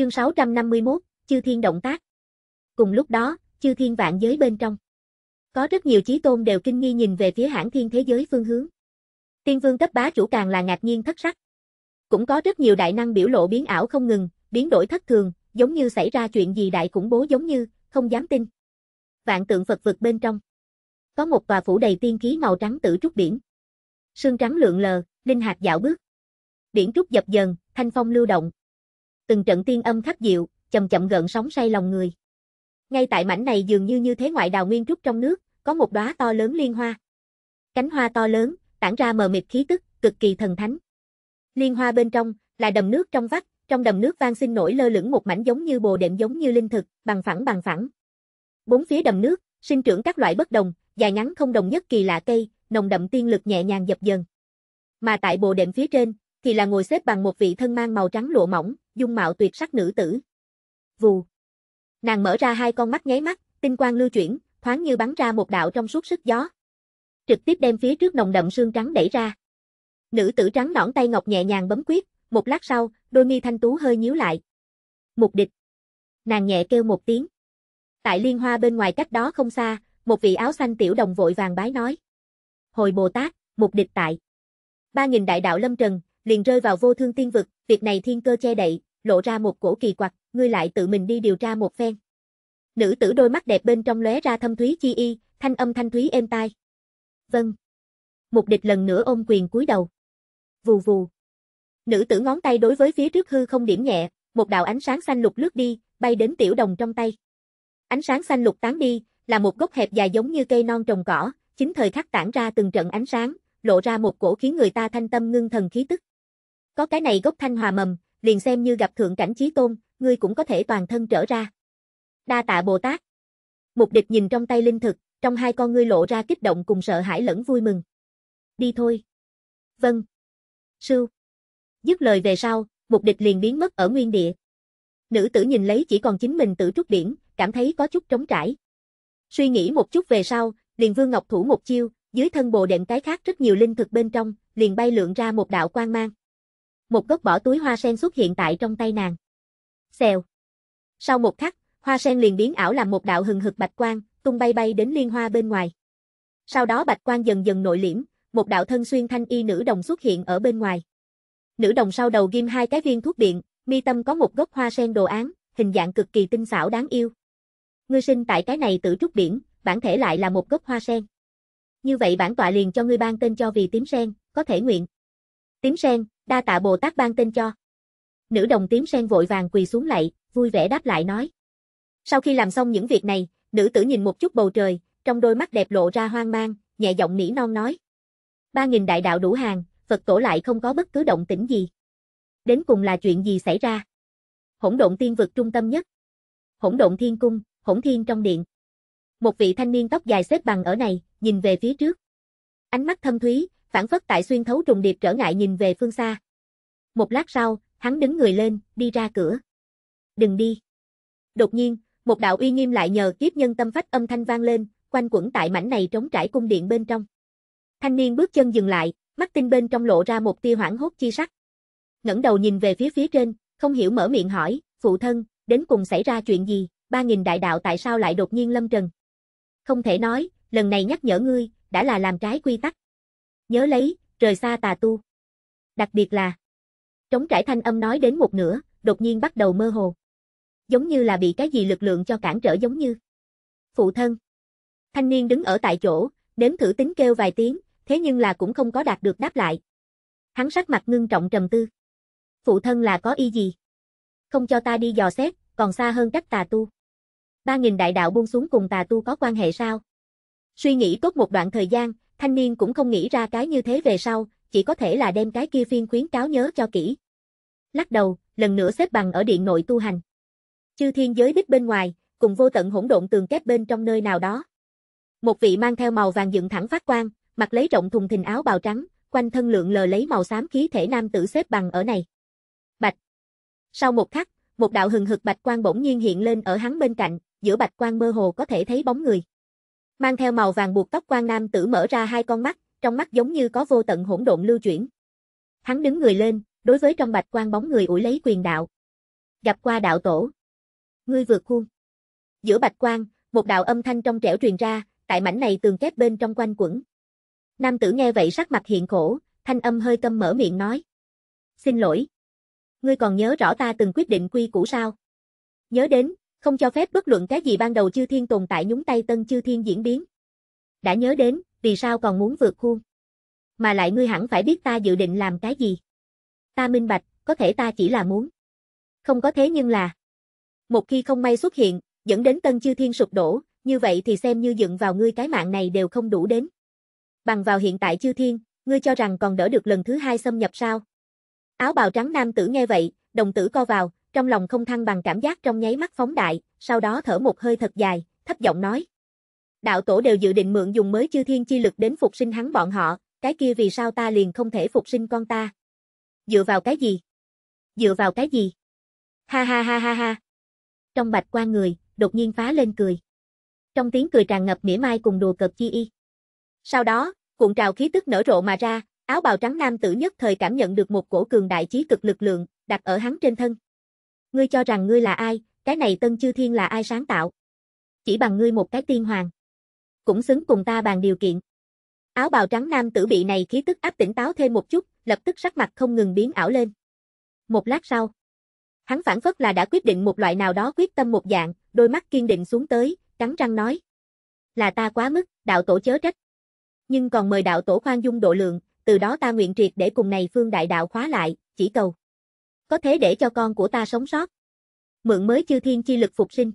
Chương 651, Chư Thiên Động Tác Cùng lúc đó, chư thiên vạn giới bên trong. Có rất nhiều chí tôn đều kinh nghi nhìn về phía hãng thiên thế giới phương hướng. Tiên vương cấp bá chủ càng là ngạc nhiên thất sắc. Cũng có rất nhiều đại năng biểu lộ biến ảo không ngừng, biến đổi thất thường, giống như xảy ra chuyện gì đại khủng bố giống như, không dám tin. Vạn tượng Phật vực bên trong. Có một tòa phủ đầy tiên khí màu trắng tử trúc biển. Sương trắng lượn lờ, linh hạt dạo bước. Biển trúc dập dần, thanh phong lưu động, từng trận tiên âm khắc diệu, chậm chậm gợn sóng say lòng người. Ngay tại mảnh này dường như như thế ngoại đào nguyên trúc trong nước, có một đóa to lớn liên hoa. Cánh hoa to lớn, tản ra mờ mịt khí tức, cực kỳ thần thánh. Liên hoa bên trong là đầm nước trong vắt, trong đầm nước vang sinh nổi lơ lửng một mảnh giống như bồ đệm giống như linh thực, bằng phẳng bằng phẳng. Bốn phía đầm nước, sinh trưởng các loại bất đồng, dài ngắn không đồng nhất kỳ lạ cây, nồng đậm tiên lực nhẹ nhàng dập dần. Mà tại bồ đệm phía trên, thì là ngồi xếp bằng một vị thân mang màu trắng lụa mỏng, dung mạo tuyệt sắc nữ tử. Vù. Nàng mở ra hai con mắt nháy mắt, tinh quang lưu chuyển, thoáng như bắn ra một đạo trong suốt sức gió. Trực tiếp đem phía trước nồng đậm xương trắng đẩy ra. Nữ tử trắng nõn tay ngọc nhẹ nhàng bấm quyết, một lát sau, đôi mi thanh tú hơi nhíu lại. Mục địch. Nàng nhẹ kêu một tiếng. Tại liên hoa bên ngoài cách đó không xa, một vị áo xanh tiểu đồng vội vàng bái nói. Hồi Bồ Tát, mục địch tại. Ba nghìn đại đạo lâm trần, liền rơi vào vô thương tiên vực, việc này thiên cơ che đậy, lộ ra một cổ kỳ quặc, ngươi lại tự mình đi điều tra một phen. Nữ tử đôi mắt đẹp bên trong lóe ra thâm thúy chi y, thanh âm thanh thúy êm tai. Vâng. Mục địch lần nữa ôm quyền cúi đầu. Vù vù. Nữ tử ngón tay đối với phía trước hư không điểm nhẹ, một đạo ánh sáng xanh lục lướt đi, bay đến tiểu đồng trong tay. Ánh sáng xanh lục tán đi, là một gốc hẹp dài giống như cây non trồng cỏ, chính thời khắc tản ra từng trận ánh sáng, lộ ra một cổ khiến người ta thanh tâm ngưng thần khí tức. Có cái này gốc thanh hòa mầm, liền xem như gặp thượng cảnh chí tôn, ngươi cũng có thể toàn thân trở ra. Đa tạ Bồ Tát. Mục địch nhìn trong tay linh thực, trong hai con ngươi lộ ra kích động cùng sợ hãi lẫn vui mừng. Đi thôi. Vâng. sư Dứt lời về sau, mục địch liền biến mất ở nguyên địa. Nữ tử nhìn lấy chỉ còn chính mình tự trúc điển, cảm thấy có chút trống trải. Suy nghĩ một chút về sau, liền vương ngọc thủ một chiêu, dưới thân bồ đệm cái khác rất nhiều linh thực bên trong, liền bay lượn ra một đạo quang mang một gốc bỏ túi hoa sen xuất hiện tại trong tay nàng. Xèo. Sau một khắc, hoa sen liền biến ảo làm một đạo hừng hực bạch quang, tung bay bay đến liên hoa bên ngoài. Sau đó bạch quang dần dần nội liễm, một đạo thân xuyên thanh y nữ đồng xuất hiện ở bên ngoài. Nữ đồng sau đầu ghim hai cái viên thuốc điện, mi tâm có một gốc hoa sen đồ án, hình dạng cực kỳ tinh xảo đáng yêu. Ngươi sinh tại cái này tử trúc biển, bản thể lại là một gốc hoa sen. Như vậy bản tọa liền cho ngươi ban tên cho vì tím sen, có thể nguyện. Tím sen, đa tạ Bồ Tát ban tên cho. Nữ đồng tím sen vội vàng quỳ xuống lại, vui vẻ đáp lại nói. Sau khi làm xong những việc này, nữ tử nhìn một chút bầu trời, trong đôi mắt đẹp lộ ra hoang mang, nhẹ giọng nỉ non nói. Ba nghìn đại đạo đủ hàng, Phật tổ lại không có bất cứ động tĩnh gì. Đến cùng là chuyện gì xảy ra? Hỗn độn tiên vực trung tâm nhất. Hỗn độn thiên cung, hỗn thiên trong điện. Một vị thanh niên tóc dài xếp bằng ở này, nhìn về phía trước. Ánh mắt thâm thúy, phản phất tại xuyên thấu trùng điệp trở ngại nhìn về phương xa. Một lát sau, hắn đứng người lên, đi ra cửa. Đừng đi. Đột nhiên, một đạo uy nghiêm lại nhờ kiếp nhân tâm phách âm thanh vang lên, quanh quẩn tại mảnh này trống trải cung điện bên trong. Thanh niên bước chân dừng lại, mắt tinh bên trong lộ ra một tia hoảng hốt chi sắc. ngẩng đầu nhìn về phía phía trên, không hiểu mở miệng hỏi, phụ thân, đến cùng xảy ra chuyện gì, ba nghìn đại đạo tại sao lại đột nhiên lâm trần. Không thể nói, lần này nhắc nhở ngươi, đã là làm trái quy tắc. Nhớ lấy, rời xa tà tu. Đặc biệt là Trống trải thanh âm nói đến một nửa, đột nhiên bắt đầu mơ hồ. Giống như là bị cái gì lực lượng cho cản trở giống như. Phụ thân. Thanh niên đứng ở tại chỗ, nếm thử tính kêu vài tiếng, thế nhưng là cũng không có đạt được đáp lại. Hắn sắc mặt ngưng trọng trầm tư. Phụ thân là có ý gì? Không cho ta đi dò xét, còn xa hơn cách tà tu. Ba nghìn đại đạo buông xuống cùng tà tu có quan hệ sao? Suy nghĩ tốt một đoạn thời gian, Thanh niên cũng không nghĩ ra cái như thế về sau, chỉ có thể là đem cái kia phiên khuyến cáo nhớ cho kỹ. Lắc đầu, lần nữa xếp bằng ở điện nội tu hành. Chư thiên giới đích bên ngoài, cùng vô tận hỗn độn tường kép bên trong nơi nào đó. Một vị mang theo màu vàng dựng thẳng phát quang, mặc lấy rộng thùng thình áo bào trắng, quanh thân lượng lờ lấy màu xám khí thể nam tử xếp bằng ở này. Bạch. Sau một khắc, một đạo hừng hực bạch quang bỗng nhiên hiện lên ở hắn bên cạnh, giữa bạch quang mơ hồ có thể thấy bóng người mang theo màu vàng buộc tóc quan nam tử mở ra hai con mắt, trong mắt giống như có vô tận hỗn độn lưu chuyển. Hắn đứng người lên, đối với trong bạch quan bóng người ủi lấy quyền đạo. Gặp qua đạo tổ. Ngươi vượt khuôn. Giữa bạch quan, một đạo âm thanh trong trẻo truyền ra, tại mảnh này tường kép bên trong quanh quẩn. Nam tử nghe vậy sắc mặt hiện khổ, thanh âm hơi câm mở miệng nói. Xin lỗi. Ngươi còn nhớ rõ ta từng quyết định quy củ sao? Nhớ đến, không cho phép bất luận cái gì ban đầu chư thiên tồn tại nhúng tay tân chư thiên diễn biến. Đã nhớ đến, vì sao còn muốn vượt khuôn? Mà lại ngươi hẳn phải biết ta dự định làm cái gì. Ta minh bạch, có thể ta chỉ là muốn. Không có thế nhưng là. Một khi không may xuất hiện, dẫn đến tân chư thiên sụp đổ, như vậy thì xem như dựng vào ngươi cái mạng này đều không đủ đến. Bằng vào hiện tại chư thiên, ngươi cho rằng còn đỡ được lần thứ hai xâm nhập sao? Áo bào trắng nam tử nghe vậy, đồng tử co vào, trong lòng không thăng bằng cảm giác trong nháy mắt phóng đại, sau đó thở một hơi thật dài, thấp giọng nói. Đạo tổ đều dự định mượn dùng mới chư thiên chi lực đến phục sinh hắn bọn họ, cái kia vì sao ta liền không thể phục sinh con ta? Dựa vào cái gì? Dựa vào cái gì? Ha ha ha ha ha. Trong bạch quan người, đột nhiên phá lên cười. Trong tiếng cười tràn ngập mỉa mai cùng đùa cợt chi y. Sau đó, cuộn trào khí tức nở rộ mà ra, áo bào trắng nam tử nhất thời cảm nhận được một cổ cường đại chí cực lực lượng, đặt ở hắn trên thân. Ngươi cho rằng ngươi là ai, cái này tân chư thiên là ai sáng tạo? Chỉ bằng ngươi một cái tiên hoàng. Cũng xứng cùng ta bàn điều kiện. Áo bào trắng nam tử bị này khí tức áp tỉnh táo thêm một chút, lập tức sắc mặt không ngừng biến ảo lên. Một lát sau, hắn phản phất là đã quyết định một loại nào đó quyết tâm một dạng, đôi mắt kiên định xuống tới, cắn răng nói. Là ta quá mức, đạo tổ chớ trách. Nhưng còn mời đạo tổ khoan dung độ lượng, từ đó ta nguyện triệt để cùng này phương đại đạo khóa lại, chỉ cầu có thế để cho con của ta sống sót. Mượn mới chư thiên chi lực phục sinh.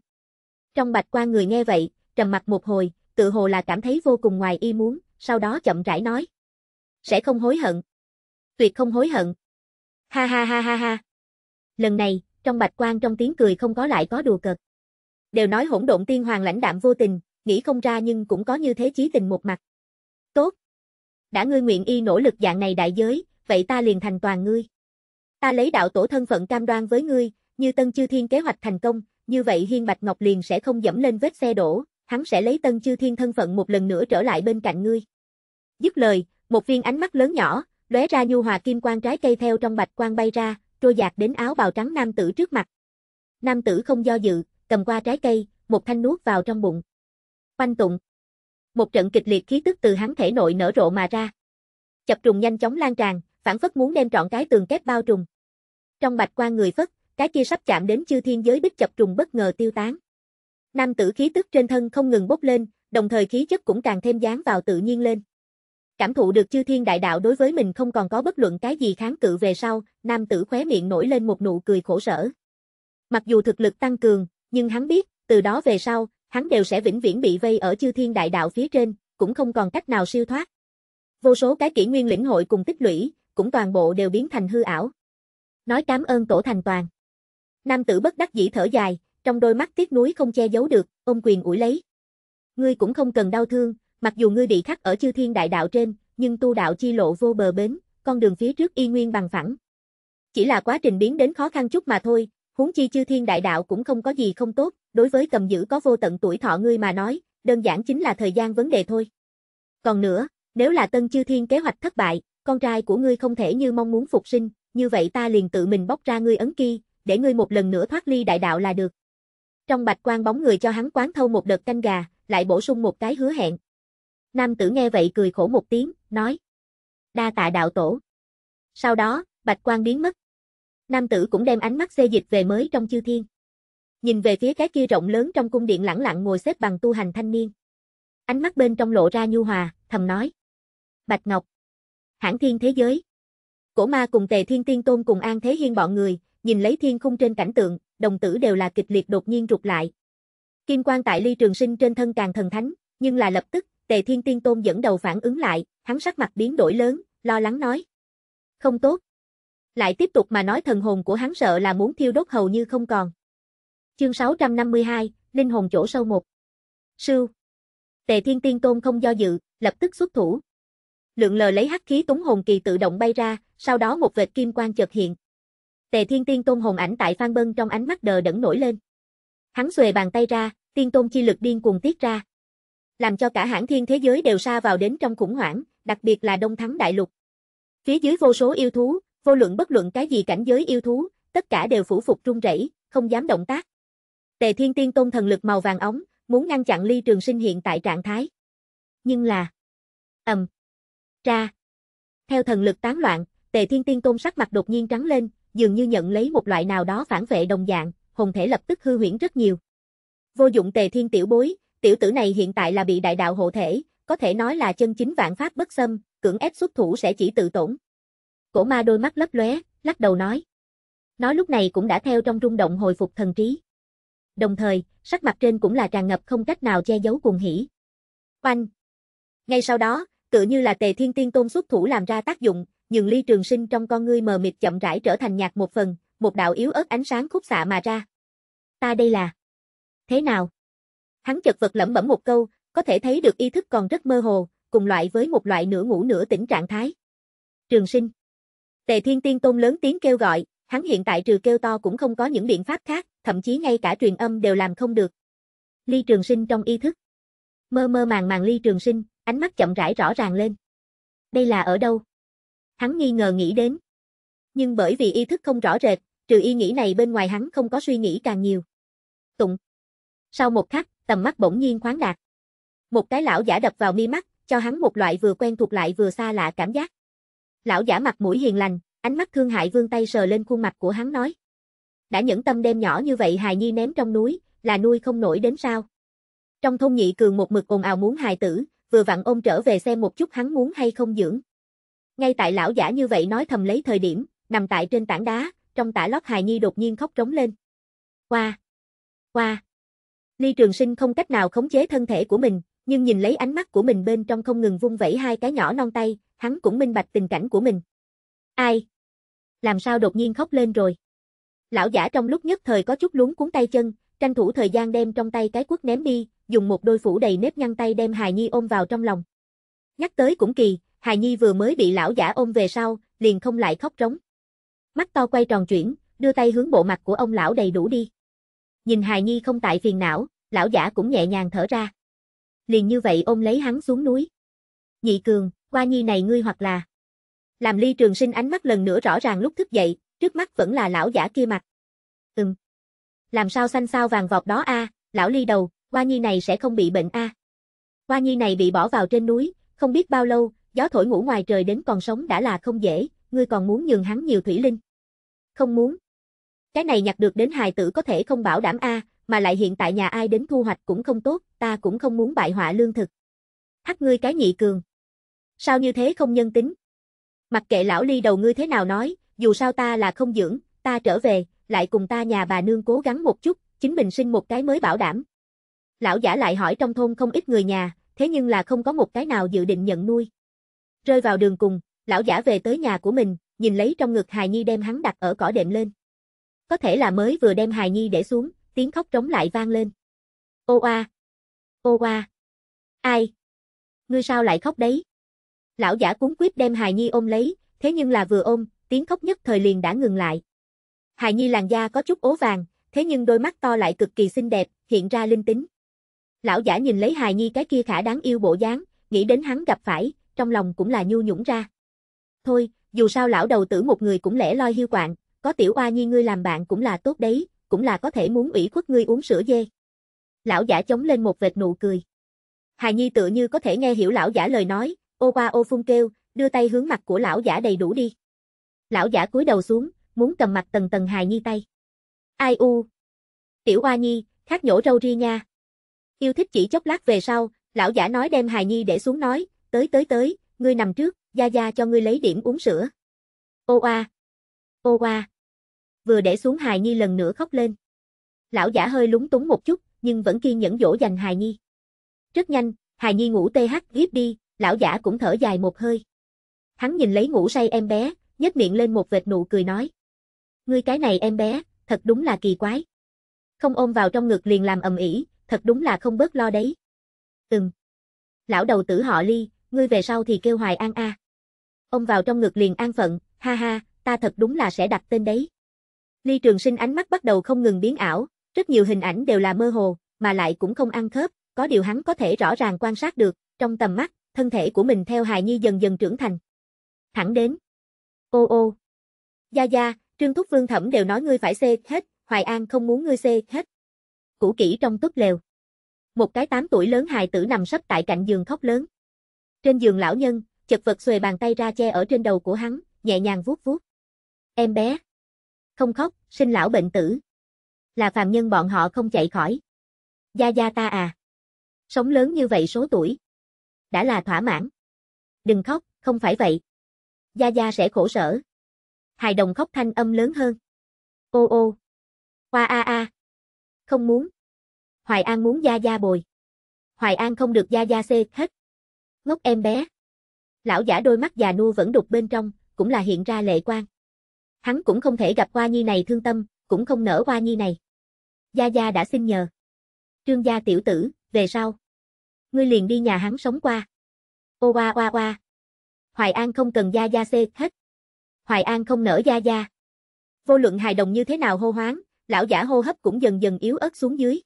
Trong bạch quan người nghe vậy, trầm mặt một hồi, tự hồ là cảm thấy vô cùng ngoài y muốn, sau đó chậm rãi nói. Sẽ không hối hận. Tuyệt không hối hận. Ha ha ha ha ha. Lần này, trong bạch quan trong tiếng cười không có lại có đùa cợt. Đều nói hỗn độn tiên hoàng lãnh đạm vô tình, nghĩ không ra nhưng cũng có như thế chí tình một mặt. Tốt. Đã ngươi nguyện y nỗ lực dạng này đại giới, vậy ta liền thành toàn ngươi. Ta lấy đạo tổ thân phận cam đoan với ngươi, như Tân Chư Thiên kế hoạch thành công, như vậy Hiên Bạch Ngọc liền sẽ không dẫm lên vết xe đổ, hắn sẽ lấy Tân Chư Thiên thân phận một lần nữa trở lại bên cạnh ngươi. Dứt lời, một viên ánh mắt lớn nhỏ, lóe ra nhu hòa kim quang trái cây theo trong bạch quang bay ra, trôi dạt đến áo bào trắng nam tử trước mặt. Nam tử không do dự, cầm qua trái cây, một thanh nuốt vào trong bụng. Oanh tụng. Một trận kịch liệt khí tức từ hắn thể nội nở rộ mà ra. Chập trùng nhanh chóng lan tràn, phản phất muốn đem trọn cái tường kép bao trùm trong bạch qua người phất, cái kia sắp chạm đến chư thiên giới bích chập trùng bất ngờ tiêu tán. Nam tử khí tức trên thân không ngừng bốc lên, đồng thời khí chất cũng càng thêm dáng vào tự nhiên lên. Cảm thụ được chư thiên đại đạo đối với mình không còn có bất luận cái gì kháng cự về sau, nam tử khóe miệng nổi lên một nụ cười khổ sở. Mặc dù thực lực tăng cường, nhưng hắn biết, từ đó về sau, hắn đều sẽ vĩnh viễn bị vây ở chư thiên đại đạo phía trên, cũng không còn cách nào siêu thoát. Vô số cái kỷ nguyên lĩnh hội cùng tích lũy, cũng toàn bộ đều biến thành hư ảo nói cảm ơn tổ thành toàn. Nam tử bất đắc dĩ thở dài, trong đôi mắt tiếc nuối không che giấu được, ôm quyền ủi lấy. Ngươi cũng không cần đau thương, mặc dù ngươi bị khắc ở chư thiên đại đạo trên, nhưng tu đạo chi lộ vô bờ bến, con đường phía trước y nguyên bằng phẳng. Chỉ là quá trình biến đến khó khăn chút mà thôi, huống chi chư thiên đại đạo cũng không có gì không tốt, đối với cầm giữ có vô tận tuổi thọ ngươi mà nói, đơn giản chính là thời gian vấn đề thôi. Còn nữa, nếu là tân chư thiên kế hoạch thất bại, con trai của ngươi không thể như mong muốn phục sinh, như vậy ta liền tự mình bóc ra ngươi ấn ki để ngươi một lần nữa thoát ly đại đạo là được. Trong bạch quan bóng người cho hắn quán thâu một đợt canh gà, lại bổ sung một cái hứa hẹn. Nam tử nghe vậy cười khổ một tiếng, nói. Đa tạ đạo tổ. Sau đó, bạch quan biến mất. Nam tử cũng đem ánh mắt xê dịch về mới trong chư thiên. Nhìn về phía cái kia rộng lớn trong cung điện lẳng lặng ngồi xếp bằng tu hành thanh niên. Ánh mắt bên trong lộ ra nhu hòa, thầm nói. Bạch Ngọc. Hãng thiên thế giới. Cổ ma cùng tề thiên tiên tôn cùng An Thế Hiên bọn người, nhìn lấy thiên khung trên cảnh tượng, đồng tử đều là kịch liệt đột nhiên rụt lại. Kim quan tại ly trường sinh trên thân càng thần thánh, nhưng là lập tức, tề thiên tiên tôn dẫn đầu phản ứng lại, hắn sắc mặt biến đổi lớn, lo lắng nói. Không tốt. Lại tiếp tục mà nói thần hồn của hắn sợ là muốn thiêu đốt hầu như không còn. Chương 652, Linh hồn chỗ sâu một. Sư Tề thiên tiên tôn không do dự, lập tức xuất thủ lượng lờ lấy hắc khí túng hồn kỳ tự động bay ra, sau đó một vệt kim quang chợt hiện. Tề Thiên Tiên Tôn hồn ảnh tại Phan Bân trong ánh mắt đờ đẫn nổi lên. Hắn xuề bàn tay ra, tiên tôn chi lực điên cuồng tiết ra. Làm cho cả hãng thiên thế giới đều sa vào đến trong khủng hoảng, đặc biệt là Đông Thắng Đại Lục. Phía dưới vô số yêu thú, vô luận bất luận cái gì cảnh giới yêu thú, tất cả đều phủ phục run rẩy, không dám động tác. Tề Thiên Tiên Tôn thần lực màu vàng ống, muốn ngăn chặn Ly Trường Sinh hiện tại trạng thái. Nhưng là ầm, ra. Theo thần lực tán loạn, Tề Thiên Tiên Tôn sắc mặt đột nhiên trắng lên, dường như nhận lấy một loại nào đó phản vệ đồng dạng, hồn thể lập tức hư huyễn rất nhiều. Vô dụng Tề Thiên tiểu bối, tiểu tử này hiện tại là bị đại đạo hộ thể, có thể nói là chân chính vạn pháp bất xâm, cưỡng ép xuất thủ sẽ chỉ tự tổn. Cổ ma đôi mắt lấp lóe, lắc đầu nói. Nó lúc này cũng đã theo trong rung động hồi phục thần trí. Đồng thời, sắc mặt trên cũng là tràn ngập không cách nào che giấu cuồng hỉ. Oanh! Ngay sau đó, tựa như là tề thiên tiên tôn xuất thủ làm ra tác dụng, nhường ly trường sinh trong con ngươi mờ mịt chậm rãi trở thành nhạt một phần, một đạo yếu ớt ánh sáng khúc xạ mà ra. Ta đây là... Thế nào? Hắn chật vật lẩm bẩm một câu, có thể thấy được ý thức còn rất mơ hồ, cùng loại với một loại nửa ngủ nửa tỉnh trạng thái. Trường sinh. Tề thiên tiên tôn lớn tiếng kêu gọi, hắn hiện tại trừ kêu to cũng không có những biện pháp khác, thậm chí ngay cả truyền âm đều làm không được. Ly trường sinh trong ý thức. Mơ mơ màng màng ly trường sinh, ánh mắt chậm rãi rõ ràng lên. Đây là ở đâu? Hắn nghi ngờ nghĩ đến. Nhưng bởi vì ý thức không rõ rệt, trừ ý nghĩ này bên ngoài hắn không có suy nghĩ càng nhiều. Tụng. Sau một khắc, tầm mắt bỗng nhiên khoáng đạt. Một cái lão giả đập vào mi mắt, cho hắn một loại vừa quen thuộc lại vừa xa lạ cảm giác. Lão giả mặt mũi hiền lành, ánh mắt thương hại vươn tay sờ lên khuôn mặt của hắn nói. Đã những tâm đêm nhỏ như vậy hài nhi ném trong núi, là nuôi không nổi đến sao? Trong thôn nhị cường một mực ồn ào muốn hài tử, vừa vặn ôm trở về xem một chút hắn muốn hay không dưỡng. Ngay tại lão giả như vậy nói thầm lấy thời điểm, nằm tại trên tảng đá, trong tả lót hài nhi đột nhiên khóc trống lên. Qua! Qua! Ly Trường Sinh không cách nào khống chế thân thể của mình, nhưng nhìn lấy ánh mắt của mình bên trong không ngừng vung vẩy hai cái nhỏ non tay, hắn cũng minh bạch tình cảnh của mình. Ai? Làm sao đột nhiên khóc lên rồi? Lão giả trong lúc nhất thời có chút luống cuốn tay chân, tranh thủ thời gian đem trong tay cái quất ném đi, dùng một đôi phủ đầy nếp nhăn tay đem Hài Nhi ôm vào trong lòng. Nhắc tới cũng kỳ, Hài Nhi vừa mới bị lão giả ôm về sau, liền không lại khóc rống. Mắt to quay tròn chuyển, đưa tay hướng bộ mặt của ông lão đầy đủ đi. Nhìn Hài Nhi không tại phiền não, lão giả cũng nhẹ nhàng thở ra. Liền như vậy ôm lấy hắn xuống núi. Nhị Cường, qua Nhi này ngươi hoặc là... Làm ly trường sinh ánh mắt lần nữa rõ ràng lúc thức dậy, trước mắt vẫn là lão giả kia mặt. Ừm. Làm sao xanh xao vàng vọt đó a à, lão ly đầu, Hoa Nhi này sẽ không bị bệnh a. À. Hoa Nhi này bị bỏ vào trên núi, không biết bao lâu, gió thổi ngủ ngoài trời đến còn sống đã là không dễ, ngươi còn muốn nhường hắn nhiều thủy linh. Không muốn. Cái này nhặt được đến hài tử có thể không bảo đảm a, à, mà lại hiện tại nhà ai đến thu hoạch cũng không tốt, ta cũng không muốn bại họa lương thực. Hắc ngươi cái nhị cường. Sao như thế không nhân tính? Mặc kệ lão ly đầu ngươi thế nào nói, dù sao ta là không dưỡng, ta trở về, lại cùng ta nhà bà nương cố gắng một chút, chính mình sinh một cái mới bảo đảm lão giả lại hỏi trong thôn không ít người nhà, thế nhưng là không có một cái nào dự định nhận nuôi. Rơi vào đường cùng, lão giả về tới nhà của mình, nhìn lấy trong ngực hài nhi đem hắn đặt ở cỏ đệm lên. Có thể là mới vừa đem hài nhi để xuống, tiếng khóc trống lại vang lên. Ô a, ô a. Ai? Ngươi sao lại khóc đấy? Lão giả cuốn quýt đem hài nhi ôm lấy, thế nhưng là vừa ôm, tiếng khóc nhất thời liền đã ngừng lại. Hài nhi làn da có chút ố vàng, thế nhưng đôi mắt to lại cực kỳ xinh đẹp, hiện ra linh tính. Lão giả nhìn lấy hài nhi cái kia khả đáng yêu bộ dáng, nghĩ đến hắn gặp phải, trong lòng cũng là nhu nhũng ra. Thôi, dù sao lão đầu tử một người cũng lẻ loi hiu quạng, có tiểu oa nhi ngươi làm bạn cũng là tốt đấy, cũng là có thể muốn ủy khuất ngươi uống sữa dê. Lão giả chống lên một vệt nụ cười. Hài nhi tự như có thể nghe hiểu lão giả lời nói, ô qua ô phun kêu, đưa tay hướng mặt của lão giả đầy đủ đi. Lão giả cúi đầu xuống, muốn cầm mặt tầng tầng hài nhi tay. Ai u? Tiểu oa nhi, khác nhổ râu ri nha. Yêu thích chỉ chốc lát về sau, lão giả nói đem hài nhi để xuống nói, tới tới tới, ngươi nằm trước, gia gia cho ngươi lấy điểm uống sữa. Ô oa, Ô a. Vừa để xuống hài nhi lần nữa khóc lên. Lão giả hơi lúng túng một chút, nhưng vẫn kiên nhẫn dỗ dành hài nhi. Rất nhanh, hài nhi ngủ tê hắt hiếp đi, lão giả cũng thở dài một hơi. Hắn nhìn lấy ngủ say em bé, nhếch miệng lên một vệt nụ cười nói: "Ngươi cái này em bé, thật đúng là kỳ quái." Không ôm vào trong ngực liền làm ầm ĩ, thật đúng là không bớt lo đấy. Ừm. Lão đầu tử họ Ly, ngươi về sau thì kêu Hoài An a. Ông vào trong ngực liền an phận, ha ha, ta thật đúng là sẽ đặt tên đấy. Ly Trường Sinh ánh mắt bắt đầu không ngừng biến ảo, rất nhiều hình ảnh đều là mơ hồ, mà lại cũng không ăn khớp, có điều hắn có thể rõ ràng quan sát được, trong tầm mắt, thân thể của mình theo hài nhi dần dần trưởng thành. Thẳng đến. Ô ô. Gia Gia, Trương Thúc Vương Thẩm đều nói ngươi phải xê hết, Hoài An không muốn ngươi xê hết cũ kỹ trong túp lều. Một cái tám tuổi lớn hài tử nằm sấp tại cạnh giường khóc lớn. Trên giường lão nhân, chật vật xuề bàn tay ra che ở trên đầu của hắn, nhẹ nhàng vuốt vuốt. Em bé. Không khóc, sinh lão bệnh tử. Là phàm nhân bọn họ không chạy khỏi. Gia gia ta à. Sống lớn như vậy số tuổi. Đã là thỏa mãn. Đừng khóc, không phải vậy. Gia gia sẽ khổ sở. Hài đồng khóc thanh âm lớn hơn. Ô ô. Hoa a a. Không muốn, Hoài An muốn Gia Gia bồi. Hoài An không được Gia Gia xê hết. Ngốc em bé. Lão giả đôi mắt già nua vẫn đục bên trong, cũng là hiện ra lệ quan. Hắn cũng không thể gặp Hoa Nhi này thương tâm, cũng không nỡ Hoa Nhi này. Gia Gia đã xin nhờ. Trương gia tiểu tử, về sau. Ngươi liền đi nhà hắn sống qua. Ô oa oa oa. Hoài An không cần Gia Gia xê hết. Hoài An không nở Gia Gia. Vô luận hài đồng như thế nào hô hoáng, lão giả hô hấp cũng dần dần yếu ớt xuống dưới.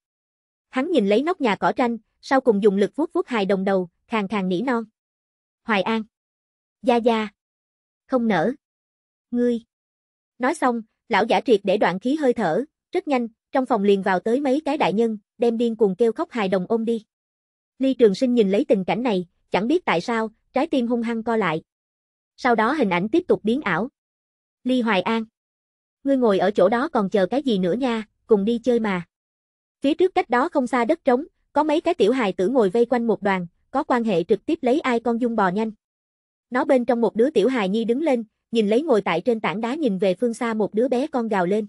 Hắn nhìn lấy nóc nhà cỏ tranh, sau cùng dùng lực vuốt vuốt hài đồng đầu, khàn khàn nỉ non. Hoài An. Gia Gia. Không nở. Ngươi. Nói xong, lão giả triệt để đoạn khí hơi thở, rất nhanh, trong phòng liền vào tới mấy cái đại nhân, đem điên cuồng kêu khóc hài đồng ôm đi. Ly Trường Sinh nhìn lấy tình cảnh này, chẳng biết tại sao, trái tim hung hăng co lại. Sau đó hình ảnh tiếp tục biến ảo. Ly Hoài An. Ngươi ngồi ở chỗ đó còn chờ cái gì nữa nha, cùng đi chơi mà. Phía trước cách đó không xa đất trống, có mấy cái tiểu hài tử ngồi vây quanh một đoàn, có quan hệ trực tiếp lấy ai con dung bò nhanh. Nó bên trong một đứa tiểu hài nhi đứng lên, nhìn lấy ngồi tại trên tảng đá nhìn về phương xa một đứa bé con gào lên.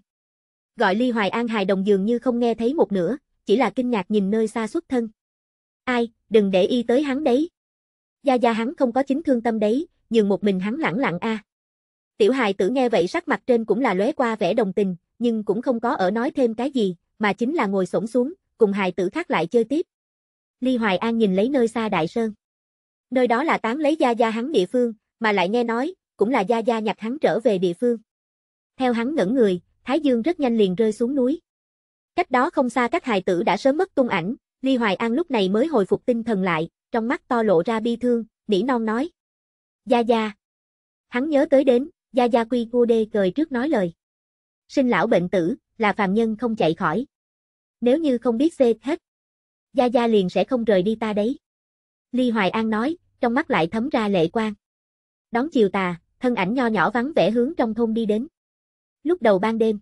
Gọi Ly Hoài An hài đồng dường như không nghe thấy một nửa, chỉ là kinh ngạc nhìn nơi xa xuất thân. Ai, đừng để y tới hắn đấy. Gia gia hắn không có chính thương tâm đấy, nhường một mình hắn lẳng lặng a. Tiểu hài tử nghe vậy sắc mặt trên cũng là lóe qua vẻ đồng tình, nhưng cũng không có ở nói thêm cái gì, mà chính là ngồi xổm xuống, cùng hài tử khác lại chơi tiếp. Ly Hoài An nhìn lấy nơi xa đại sơn. Nơi đó là tán lấy gia gia hắn địa phương, mà lại nghe nói, cũng là gia gia nhặt hắn trở về địa phương. Theo hắn ngẩn người, Thái Dương rất nhanh liền rơi xuống núi. Cách đó không xa các hài tử đã sớm mất tung ảnh, Ly Hoài An lúc này mới hồi phục tinh thần lại, trong mắt to lộ ra bi thương, nỉ non nói. Gia Gia. Hắn nhớ tới đến, Gia Gia Quy Cô Đê cười trước nói lời. Sinh lão bệnh tử, là phàm nhân không chạy khỏi. Nếu như không biết xê hết, Gia Gia liền sẽ không rời đi ta đấy. Ly Hoài An nói, trong mắt lại thấm ra lệ quang. Đón chiều tà, thân ảnh nho nhỏ vắng vẻ hướng trong thôn đi đến. Lúc đầu ban đêm,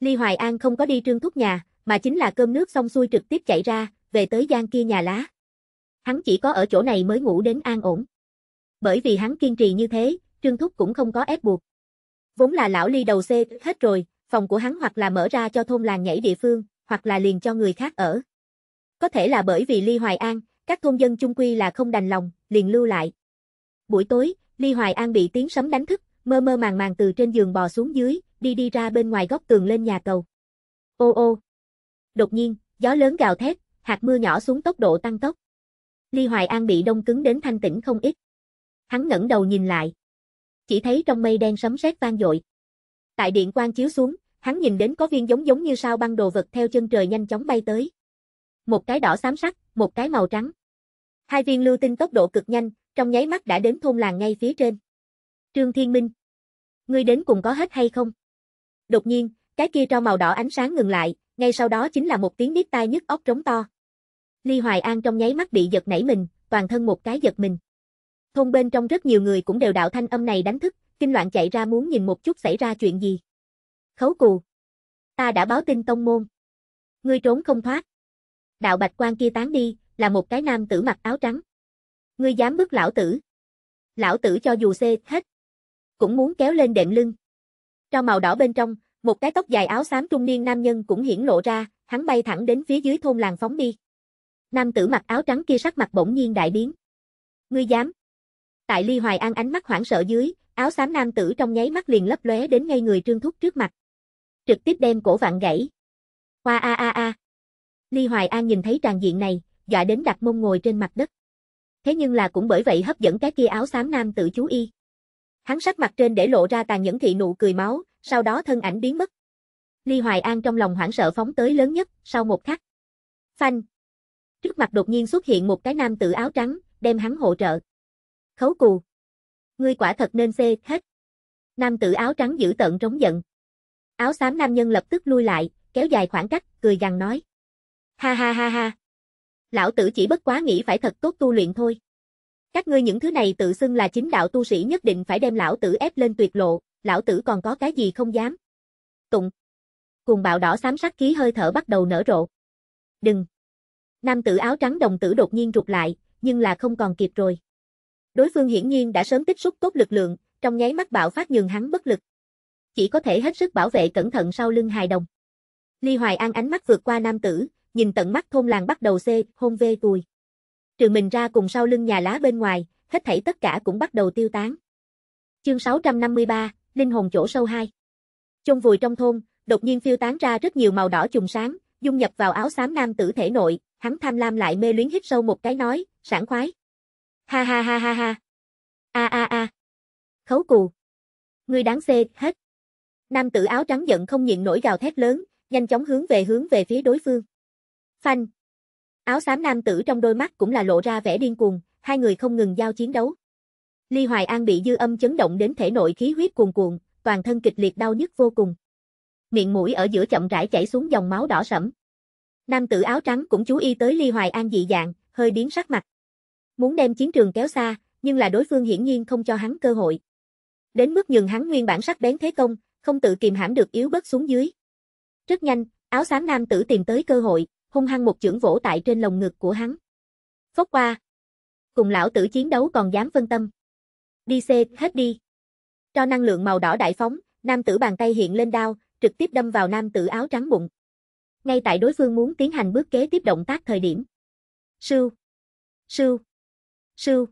Ly Hoài An không có đi trương thúc nhà, mà chính là cơm nước xong xuôi trực tiếp chạy ra, về tới gian kia nhà lá. Hắn chỉ có ở chỗ này mới ngủ đến an ổn. Bởi vì hắn kiên trì như thế, trương thúc cũng không có ép buộc. Vốn là lão Ly đầu xê hết rồi, phòng của hắn hoặc là mở ra cho thôn làng nhảy địa phương, hoặc là liền cho người khác ở. Có thể là bởi vì Ly Hoài An, các thôn dân chung quy là không đành lòng, liền lưu lại. Buổi tối, Ly Hoài An bị tiếng sấm đánh thức, mơ mơ màng màng từ trên giường bò xuống dưới, đi đi ra bên ngoài góc tường lên nhà cầu. Ô ô. Đột nhiên, gió lớn gào thét, hạt mưa nhỏ xuống tốc độ tăng tốc. Ly Hoài An bị đông cứng đến thanh tỉnh không ít. Hắn ngẩng đầu nhìn lại. Chỉ thấy trong mây đen sấm sét vang dội. Tại điện quang chiếu xuống, hắn nhìn đến có viên giống giống như sao băng đồ vật theo chân trời nhanh chóng bay tới. Một cái đỏ xám sắc, một cái màu trắng. Hai viên lưu tinh tốc độ cực nhanh, trong nháy mắt đã đến thôn làng ngay phía trên. Trương Thiên Minh, ngươi đến cùng có hết hay không? Đột nhiên, cái kia trao màu đỏ ánh sáng ngừng lại, ngay sau đó chính là một tiếng điếc tai nhức óc trống to. Ly Hoài An trong nháy mắt bị giật nảy mình, toàn thân một cái giật mình. Thôn bên trong rất nhiều người cũng đều đạo thanh âm này đánh thức, kinh loạn chạy ra muốn nhìn một chút xảy ra chuyện gì. Khấu cù. Ta đã báo tin tông môn. Ngươi trốn không thoát. Đạo bạch quan kia tán đi, là một cái nam tử mặc áo trắng. Ngươi dám bước lão tử. Lão tử cho dù xê hết. Cũng muốn kéo lên đệm lưng. Cho màu đỏ bên trong, một cái tóc dài áo xám trung niên nam nhân cũng hiển lộ ra, hắn bay thẳng đến phía dưới thôn làng phóng đi. Nam tử mặc áo trắng kia sắc mặt bỗng nhiên đại biến. Ngươi dám? Tại Ly Hoài An ánh mắt hoảng sợ dưới, áo xám nam tử trong nháy mắt liền lấp lóe đến ngay người Trương Thúc trước mặt trực tiếp đem cổ vặn gãy. Hoa a a a. Ly Hoài An nhìn thấy tràn diện này, dọa đến đặt mông ngồi trên mặt đất. Thế nhưng là cũng bởi vậy hấp dẫn cái kia áo xám nam tự chú y. Hắn sắc mặt trên để lộ ra tàn nhẫn thị nụ cười máu, sau đó thân ảnh biến mất. Ly Hoài An trong lòng hoảng sợ phóng tới lớn nhất, sau một khắc. Phanh. Trước mặt đột nhiên xuất hiện một cái nam tử áo trắng, đem hắn hỗ trợ. Khấu cù. Ngươi quả thật nên xê hết. Nam tử áo trắng giữ tận trống giận. Áo xám nam nhân lập tức lui lại, kéo dài khoảng cách, cười gằn nói. Ha ha ha ha. Lão tử chỉ bất quá nghĩ phải thật tốt tu luyện thôi. Các ngươi những thứ này tự xưng là chính đạo tu sĩ nhất định phải đem lão tử ép lên tuyệt lộ, lão tử còn có cái gì không dám. Tụng. Cùng bạo đỏ xám sắc khí hơi thở bắt đầu nở rộ. Đừng. Nam tử áo trắng đồng tử đột nhiên rụt lại, nhưng là không còn kịp rồi. Đối phương hiển nhiên đã sớm tích xúc tốt lực lượng, trong nháy mắt bạo phát nhường hắn bất lực chỉ có thể hết sức bảo vệ cẩn thận sau lưng hài đồng. Ly Hoài An ánh mắt vượt qua nam tử, nhìn tận mắt thôn làng bắt đầu xê, hôn vê vùi. Trường mình ra cùng sau lưng nhà lá bên ngoài, hết thảy tất cả cũng bắt đầu tiêu tán. Chương 653, Linh hồn chỗ sâu 2 Trong vùi trong thôn, đột nhiên phiêu tán ra rất nhiều màu đỏ trùng sáng, dung nhập vào áo xám nam tử thể nội, hắn tham lam lại mê luyến hít sâu một cái nói, sảng khoái. Ha ha ha ha ha. A a a. Khấu cù. Ngươi đáng xê, hết. Nam tử áo trắng giận không nhịn nổi gào thét lớn, nhanh chóng hướng về hướng về phía đối phương. Phanh. Áo xám nam tử trong đôi mắt cũng là lộ ra vẻ điên cuồng, hai người không ngừng giao chiến đấu. Ly Hoài An bị dư âm chấn động đến thể nội khí huyết cuồn cuộn, toàn thân kịch liệt đau nhức vô cùng. Miệng mũi ở giữa chậm rãi chảy xuống dòng máu đỏ sẫm. Nam tử áo trắng cũng chú ý tới Ly Hoài An dị dạng, hơi biến sắc mặt. Muốn đem chiến trường kéo xa, nhưng là đối phương hiển nhiên không cho hắn cơ hội. Đến mức nhường hắn nguyên bản sắc bén thế công, không tự kiềm hãm được yếu bớt xuống dưới. Rất nhanh, áo xám nam tử tìm tới cơ hội, hung hăng một chưởng vỗ tại trên lồng ngực của hắn. Phốc qua. Cùng lão tử chiến đấu còn dám phân tâm. Đi xê, hết đi. Cho năng lượng màu đỏ đại phóng, nam tử bàn tay hiện lên đao, trực tiếp đâm vào nam tử áo trắng bụng. Ngay tại đối phương muốn tiến hành bước kế tiếp động tác thời điểm. Sưu. Sưu. Sưu.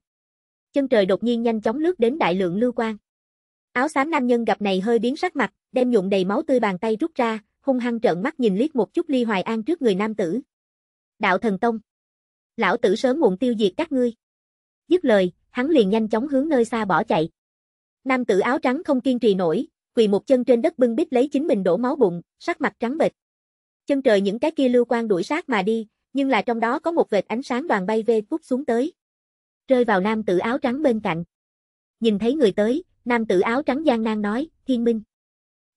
Chân trời đột nhiên nhanh chóng lướt đến đại lượng lưu quang. Áo xám nam nhân gặp này hơi biến sắc mặt, đem nhụm đầy máu tươi bàn tay rút ra, hung hăng trợn mắt nhìn liếc một chút Ly Hoài An trước người nam tử. Đạo thần tông. Lão tử sớm muộn tiêu diệt các ngươi. Dứt lời, hắn liền nhanh chóng hướng nơi xa bỏ chạy. Nam tử áo trắng không kiên trì nổi, quỳ một chân trên đất bưng bít lấy chính mình đổ máu bụng, sắc mặt trắng bệch. Chân trời những cái kia lưu quang đuổi sát mà đi, nhưng là trong đó có một vệt ánh sáng đoàn bay về vút xuống tới. Rơi vào nam tử áo trắng bên cạnh. Nhìn thấy người tới, Nam tử áo trắng gian nan nói, thiên minh.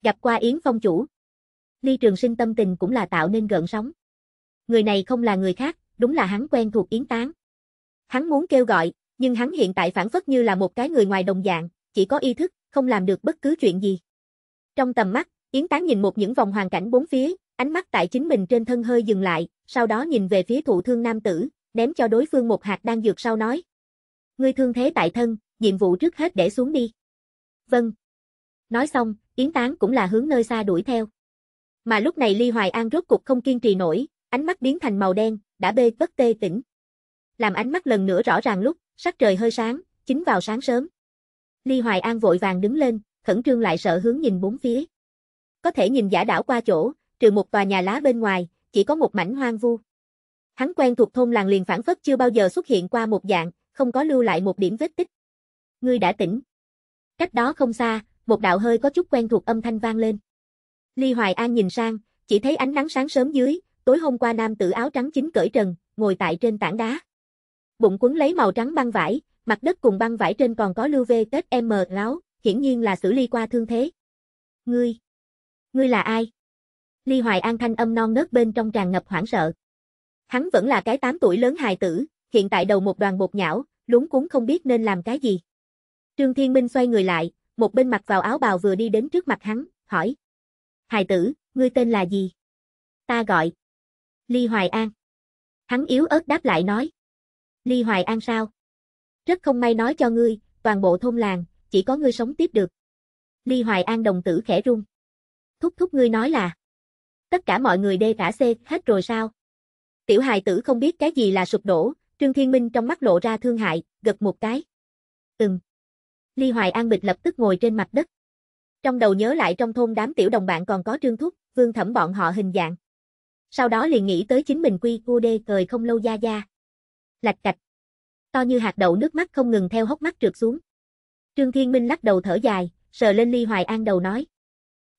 Gặp qua Yến Phong chủ. Ly Trường Sinh tâm tình cũng là tạo nên gợn sóng. Người này không là người khác, đúng là hắn quen thuộc Yến Tán. Hắn muốn kêu gọi, nhưng hắn hiện tại phản phất như là một cái người ngoài đồng dạng, chỉ có ý thức, không làm được bất cứ chuyện gì. Trong tầm mắt, Yến Tán nhìn một những vòng hoàn cảnh bốn phía, ánh mắt tại chính mình trên thân hơi dừng lại, sau đó nhìn về phía thụ thương nam tử, ném cho đối phương một hạt đan dược sau nói. Ngươi thương thế tại thân, nhiệm vụ trước hết để xuống đi vâng. Nói xong, Yến Tán cũng là hướng nơi xa đuổi theo. Mà lúc này Ly Hoài An rốt cục không kiên trì nổi, ánh mắt biến thành màu đen, đã bê bất tê tỉnh. Làm ánh mắt lần nữa rõ ràng lúc, sắc trời hơi sáng, chính vào sáng sớm. Ly Hoài An vội vàng đứng lên, khẩn trương lại sợ hướng nhìn bốn phía. Có thể nhìn giả đảo qua chỗ, trừ một tòa nhà lá bên ngoài, chỉ có một mảnh hoang vu. Hắn quen thuộc thôn làng liền phản phất chưa bao giờ xuất hiện qua một dạng, không có lưu lại một điểm vết tích. Ngươi đã tỉnh. Cách đó không xa, một đạo hơi có chút quen thuộc âm thanh vang lên. Ly Hoài An nhìn sang, chỉ thấy ánh nắng sáng sớm dưới, tối hôm qua nam tử áo trắng chính cởi trần, ngồi tại trên tảng đá. Bụng quấn lấy màu trắng băng vải, mặt đất cùng băng vải trên còn có lưu vê tết M láo, hiển nhiên là xử ly qua thương thế. Ngươi! Ngươi là ai? Ly Hoài An thanh âm non nớt bên trong tràn ngập hoảng sợ. Hắn vẫn là cái 8 tuổi lớn hài tử, hiện tại đầu một đoàn bột nhão, lúng cuốn không biết nên làm cái gì. Trương Thiên Minh xoay người lại, một bên mặc vào áo bào vừa đi đến trước mặt hắn, hỏi. Hài tử, ngươi tên là gì? Ta gọi. Ly Hoài An. Hắn yếu ớt đáp lại nói. Ly Hoài An sao? Rất không may nói cho ngươi, toàn bộ thôn làng, chỉ có ngươi sống tiếp được. Ly Hoài An đồng tử khẽ rung. Thúc thúc ngươi nói là. Tất cả mọi người đê cả C hết rồi sao? Tiểu hài tử không biết cái gì là sụp đổ, Trương Thiên Minh trong mắt lộ ra thương hại, gật một cái. Ừm, Ly Hoài An bịch lập tức ngồi trên mặt đất. Trong đầu nhớ lại trong thôn đám tiểu đồng bạn còn có Trương Thúc, Vương Thẩm bọn họ hình dạng. Sau đó liền nghĩ tới chính mình quy cu đê cười không lâu da da. Lạch cạch. To như hạt đậu nước mắt không ngừng theo hốc mắt trượt xuống. Trương Thiên Minh lắc đầu thở dài, sờ lên Ly Hoài An đầu nói.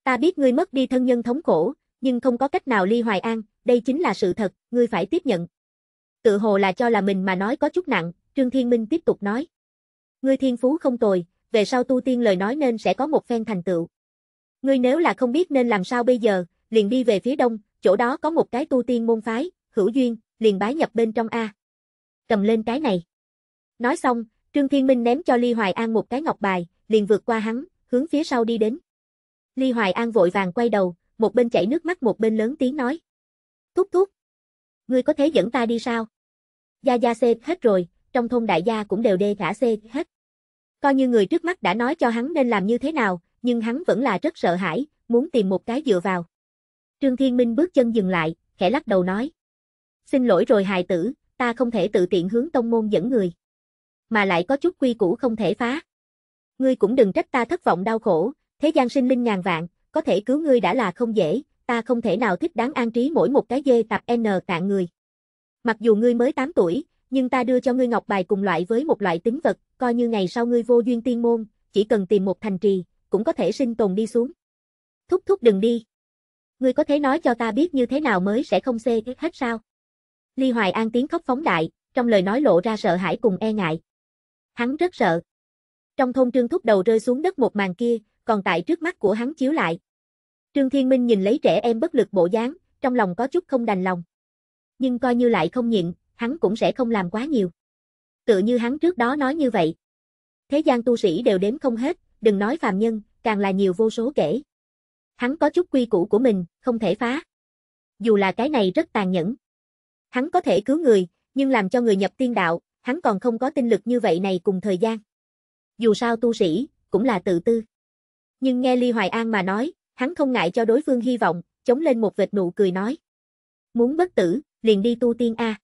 Ta biết ngươi mất đi thân nhân thống khổ, nhưng không có cách nào Ly Hoài An, đây chính là sự thật, ngươi phải tiếp nhận. Tự hồ là cho là mình mà nói có chút nặng, Trương Thiên Minh tiếp tục nói. Ngươi thiên phú không tồi, về sau tu tiên lời nói nên sẽ có một phen thành tựu. Ngươi nếu là không biết nên làm sao bây giờ, liền đi về phía đông, chỗ đó có một cái tu tiên môn phái, hữu duyên, liền bái nhập bên trong A. Cầm lên cái này. Nói xong, Trương Thiên Minh ném cho Ly Hoài An một cái ngọc bài, liền vượt qua hắn, hướng phía sau đi đến. Ly Hoài An vội vàng quay đầu, một bên chảy nước mắt một bên lớn tiếng nói. Thúc thúc. Ngươi có thể dẫn ta đi sao? Gia Gia xe hết rồi, trong thôn đại gia cũng đều đê khả xê hết. Coi như người trước mắt đã nói cho hắn nên làm như thế nào, nhưng hắn vẫn là rất sợ hãi, muốn tìm một cái dựa vào. Trương Thiên Minh bước chân dừng lại, khẽ lắc đầu nói. Xin lỗi rồi hài tử, ta không thể tự tiện hướng tông môn dẫn người. Mà lại có chút quy củ không thể phá. Ngươi cũng đừng trách ta thất vọng đau khổ, thế gian sinh linh ngàn vạn, có thể cứu ngươi đã là không dễ, ta không thể nào thích đáng an trí mỗi một cái dê tập N cạn người. Mặc dù ngươi mới 8 tuổi, nhưng ta đưa cho ngươi ngọc bài cùng loại với một loại tính vật, coi như ngày sau ngươi vô duyên tiên môn, chỉ cần tìm một thành trì, cũng có thể sinh tồn đi xuống. Thúc thúc đừng đi. Ngươi có thể nói cho ta biết như thế nào mới sẽ không xê hết sao? Ly Hoài An tiếng khóc phóng đại, trong lời nói lộ ra sợ hãi cùng e ngại. Hắn rất sợ. Trong thôn Trương Thúc đầu rơi xuống đất một màn kia, còn tại trước mắt của hắn chiếu lại. Trương Thiên Minh nhìn lấy trẻ em bất lực bộ dáng, trong lòng có chút không đành lòng. Nhưng coi như lại không nhịn, hắn cũng sẽ không làm quá nhiều. Tựa như hắn trước đó nói như vậy. Thế gian tu sĩ đều đếm không hết, đừng nói phàm nhân, càng là nhiều vô số kể. Hắn có chút quy củ của mình, không thể phá. Dù là cái này rất tàn nhẫn. Hắn có thể cứu người, nhưng làm cho người nhập tiên đạo, hắn còn không có tinh lực như vậy này cùng thời gian. Dù sao tu sĩ, cũng là tự tư. Nhưng nghe Ly Hoài An mà nói, hắn không ngại cho đối phương hy vọng, chống lên một vệt nụ cười nói. Muốn bất tử, liền đi tu tiên A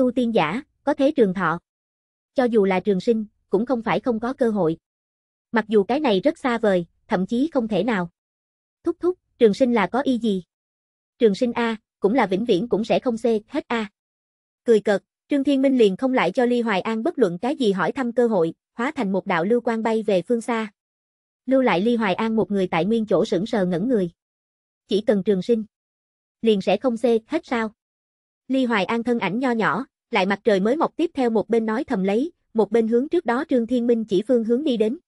tu tiên giả, có thế trường thọ. Cho dù là trường sinh, cũng không phải không có cơ hội. Mặc dù cái này rất xa vời, thậm chí không thể nào. Thúc thúc, trường sinh là có y gì? Trường sinh A, cũng là vĩnh viễn cũng sẽ không C, hết A. Cười cợt, Trương Thiên Minh liền không lại cho Ly Hoài An bất luận cái gì hỏi thăm cơ hội, hóa thành một đạo lưu quang bay về phương xa. Lưu lại Ly Hoài An một người tại nguyên chỗ sững sờ ngẩn người. Chỉ cần trường sinh, liền sẽ không C, hết sao? Ly Hoài An thân ảnh nho nhỏ, lại mặt trời mới mọc tiếp theo một bên nói thầm lấy, một bên hướng trước đó Trương Thiên Minh chỉ phương hướng đi đến.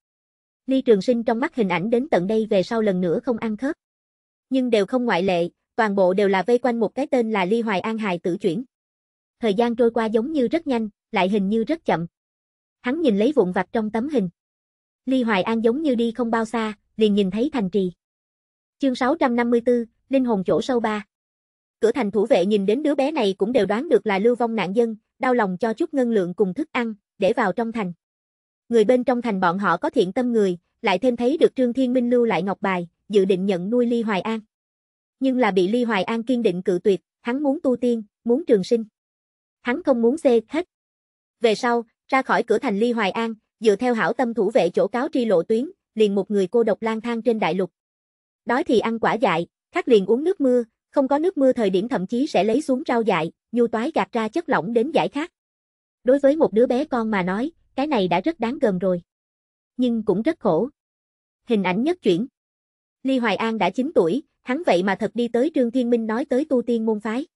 Ly Trường Sinh trong mắt hình ảnh đến tận đây về sau lần nữa không ăn khớp. Nhưng đều không ngoại lệ, toàn bộ đều là vây quanh một cái tên là Ly Hoài An hài tử chuyển. Thời gian trôi qua giống như rất nhanh, lại hình như rất chậm. Hắn nhìn lấy vụn vặt trong tấm hình. Ly Hoài An giống như đi không bao xa, liền nhìn thấy thành trì. Chương 654, Linh hồn chỗ sâu ba cửa thành thủ vệ nhìn đến đứa bé này cũng đều đoán được là lưu vong nạn dân, đau lòng cho chút ngân lượng cùng thức ăn, để vào trong thành. Người bên trong thành bọn họ có thiện tâm người, lại thêm thấy được Trương Thiên Minh lưu lại ngọc bài, dự định nhận nuôi Ly Hoài An. Nhưng là bị Ly Hoài An kiên định cự tuyệt, hắn muốn tu tiên, muốn trường sinh. Hắn không muốn xê hết. Về sau, ra khỏi cửa thành Ly Hoài An, dựa theo hảo tâm thủ vệ chỗ cáo tri lộ tuyến, liền một người cô độc lang thang trên đại lục. Đói thì ăn quả dại, khát liền uống nước mưa, không có nước mưa thời điểm thậm chí sẽ lấy xuống rau dại, nhu toái gạt ra chất lỏng đến giải khát. Đối với một đứa bé con mà nói, cái này đã rất đáng gờm rồi. Nhưng cũng rất khổ. Hình ảnh nhất chuyển. Ly Hoài An đã 9 tuổi, hắn vậy mà thật đi tới Trương Thiên Minh nói tới tu tiên môn phái.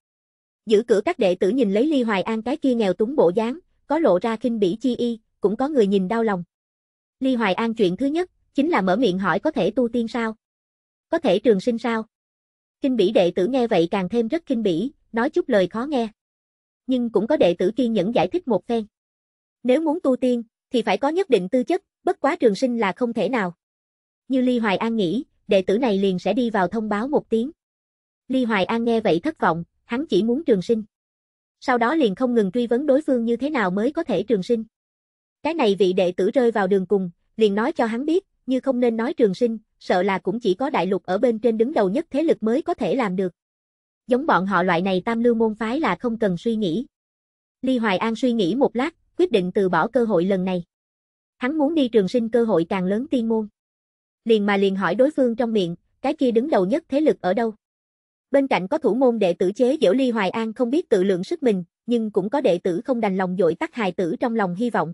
Giữ cửa các đệ tử nhìn lấy Ly Hoài An cái kia nghèo túng bộ dáng, có lộ ra khinh bỉ chi y, cũng có người nhìn đau lòng. Ly Hoài An chuyện thứ nhất, chính là mở miệng hỏi có thể tu tiên sao? Có thể trường sinh sao? Kinh bỉ đệ tử nghe vậy càng thêm rất kinh bỉ, nói chút lời khó nghe. Nhưng cũng có đệ tử kiên nhẫn giải thích một phen. Nếu muốn tu tiên, thì phải có nhất định tư chất, bất quá trường sinh là không thể nào. Như Ly Hoài An nghĩ, đệ tử này liền sẽ đi vào thông báo một tiếng. Ly Hoài An nghe vậy thất vọng, hắn chỉ muốn trường sinh. Sau đó liền không ngừng truy vấn đối phương như thế nào mới có thể trường sinh. Cái này vị đệ tử rơi vào đường cùng, liền nói cho hắn biết, như không nên nói trường sinh, sợ là cũng chỉ có đại lục ở bên trên đứng đầu nhất thế lực mới có thể làm được. Giống bọn họ loại này tam lưu môn phái là không cần suy nghĩ. Ly Hoài An suy nghĩ một lát, quyết định từ bỏ cơ hội lần này. Hắn muốn đi trường sinh cơ hội càng lớn tiên môn. Liền mà liền hỏi đối phương trong miệng, cái kia đứng đầu nhất thế lực ở đâu. Bên cạnh có thủ môn đệ tử chế giễu Ly Hoài An không biết tự lượng sức mình, nhưng cũng có đệ tử không đành lòng dội tắt hài tử trong lòng hy vọng.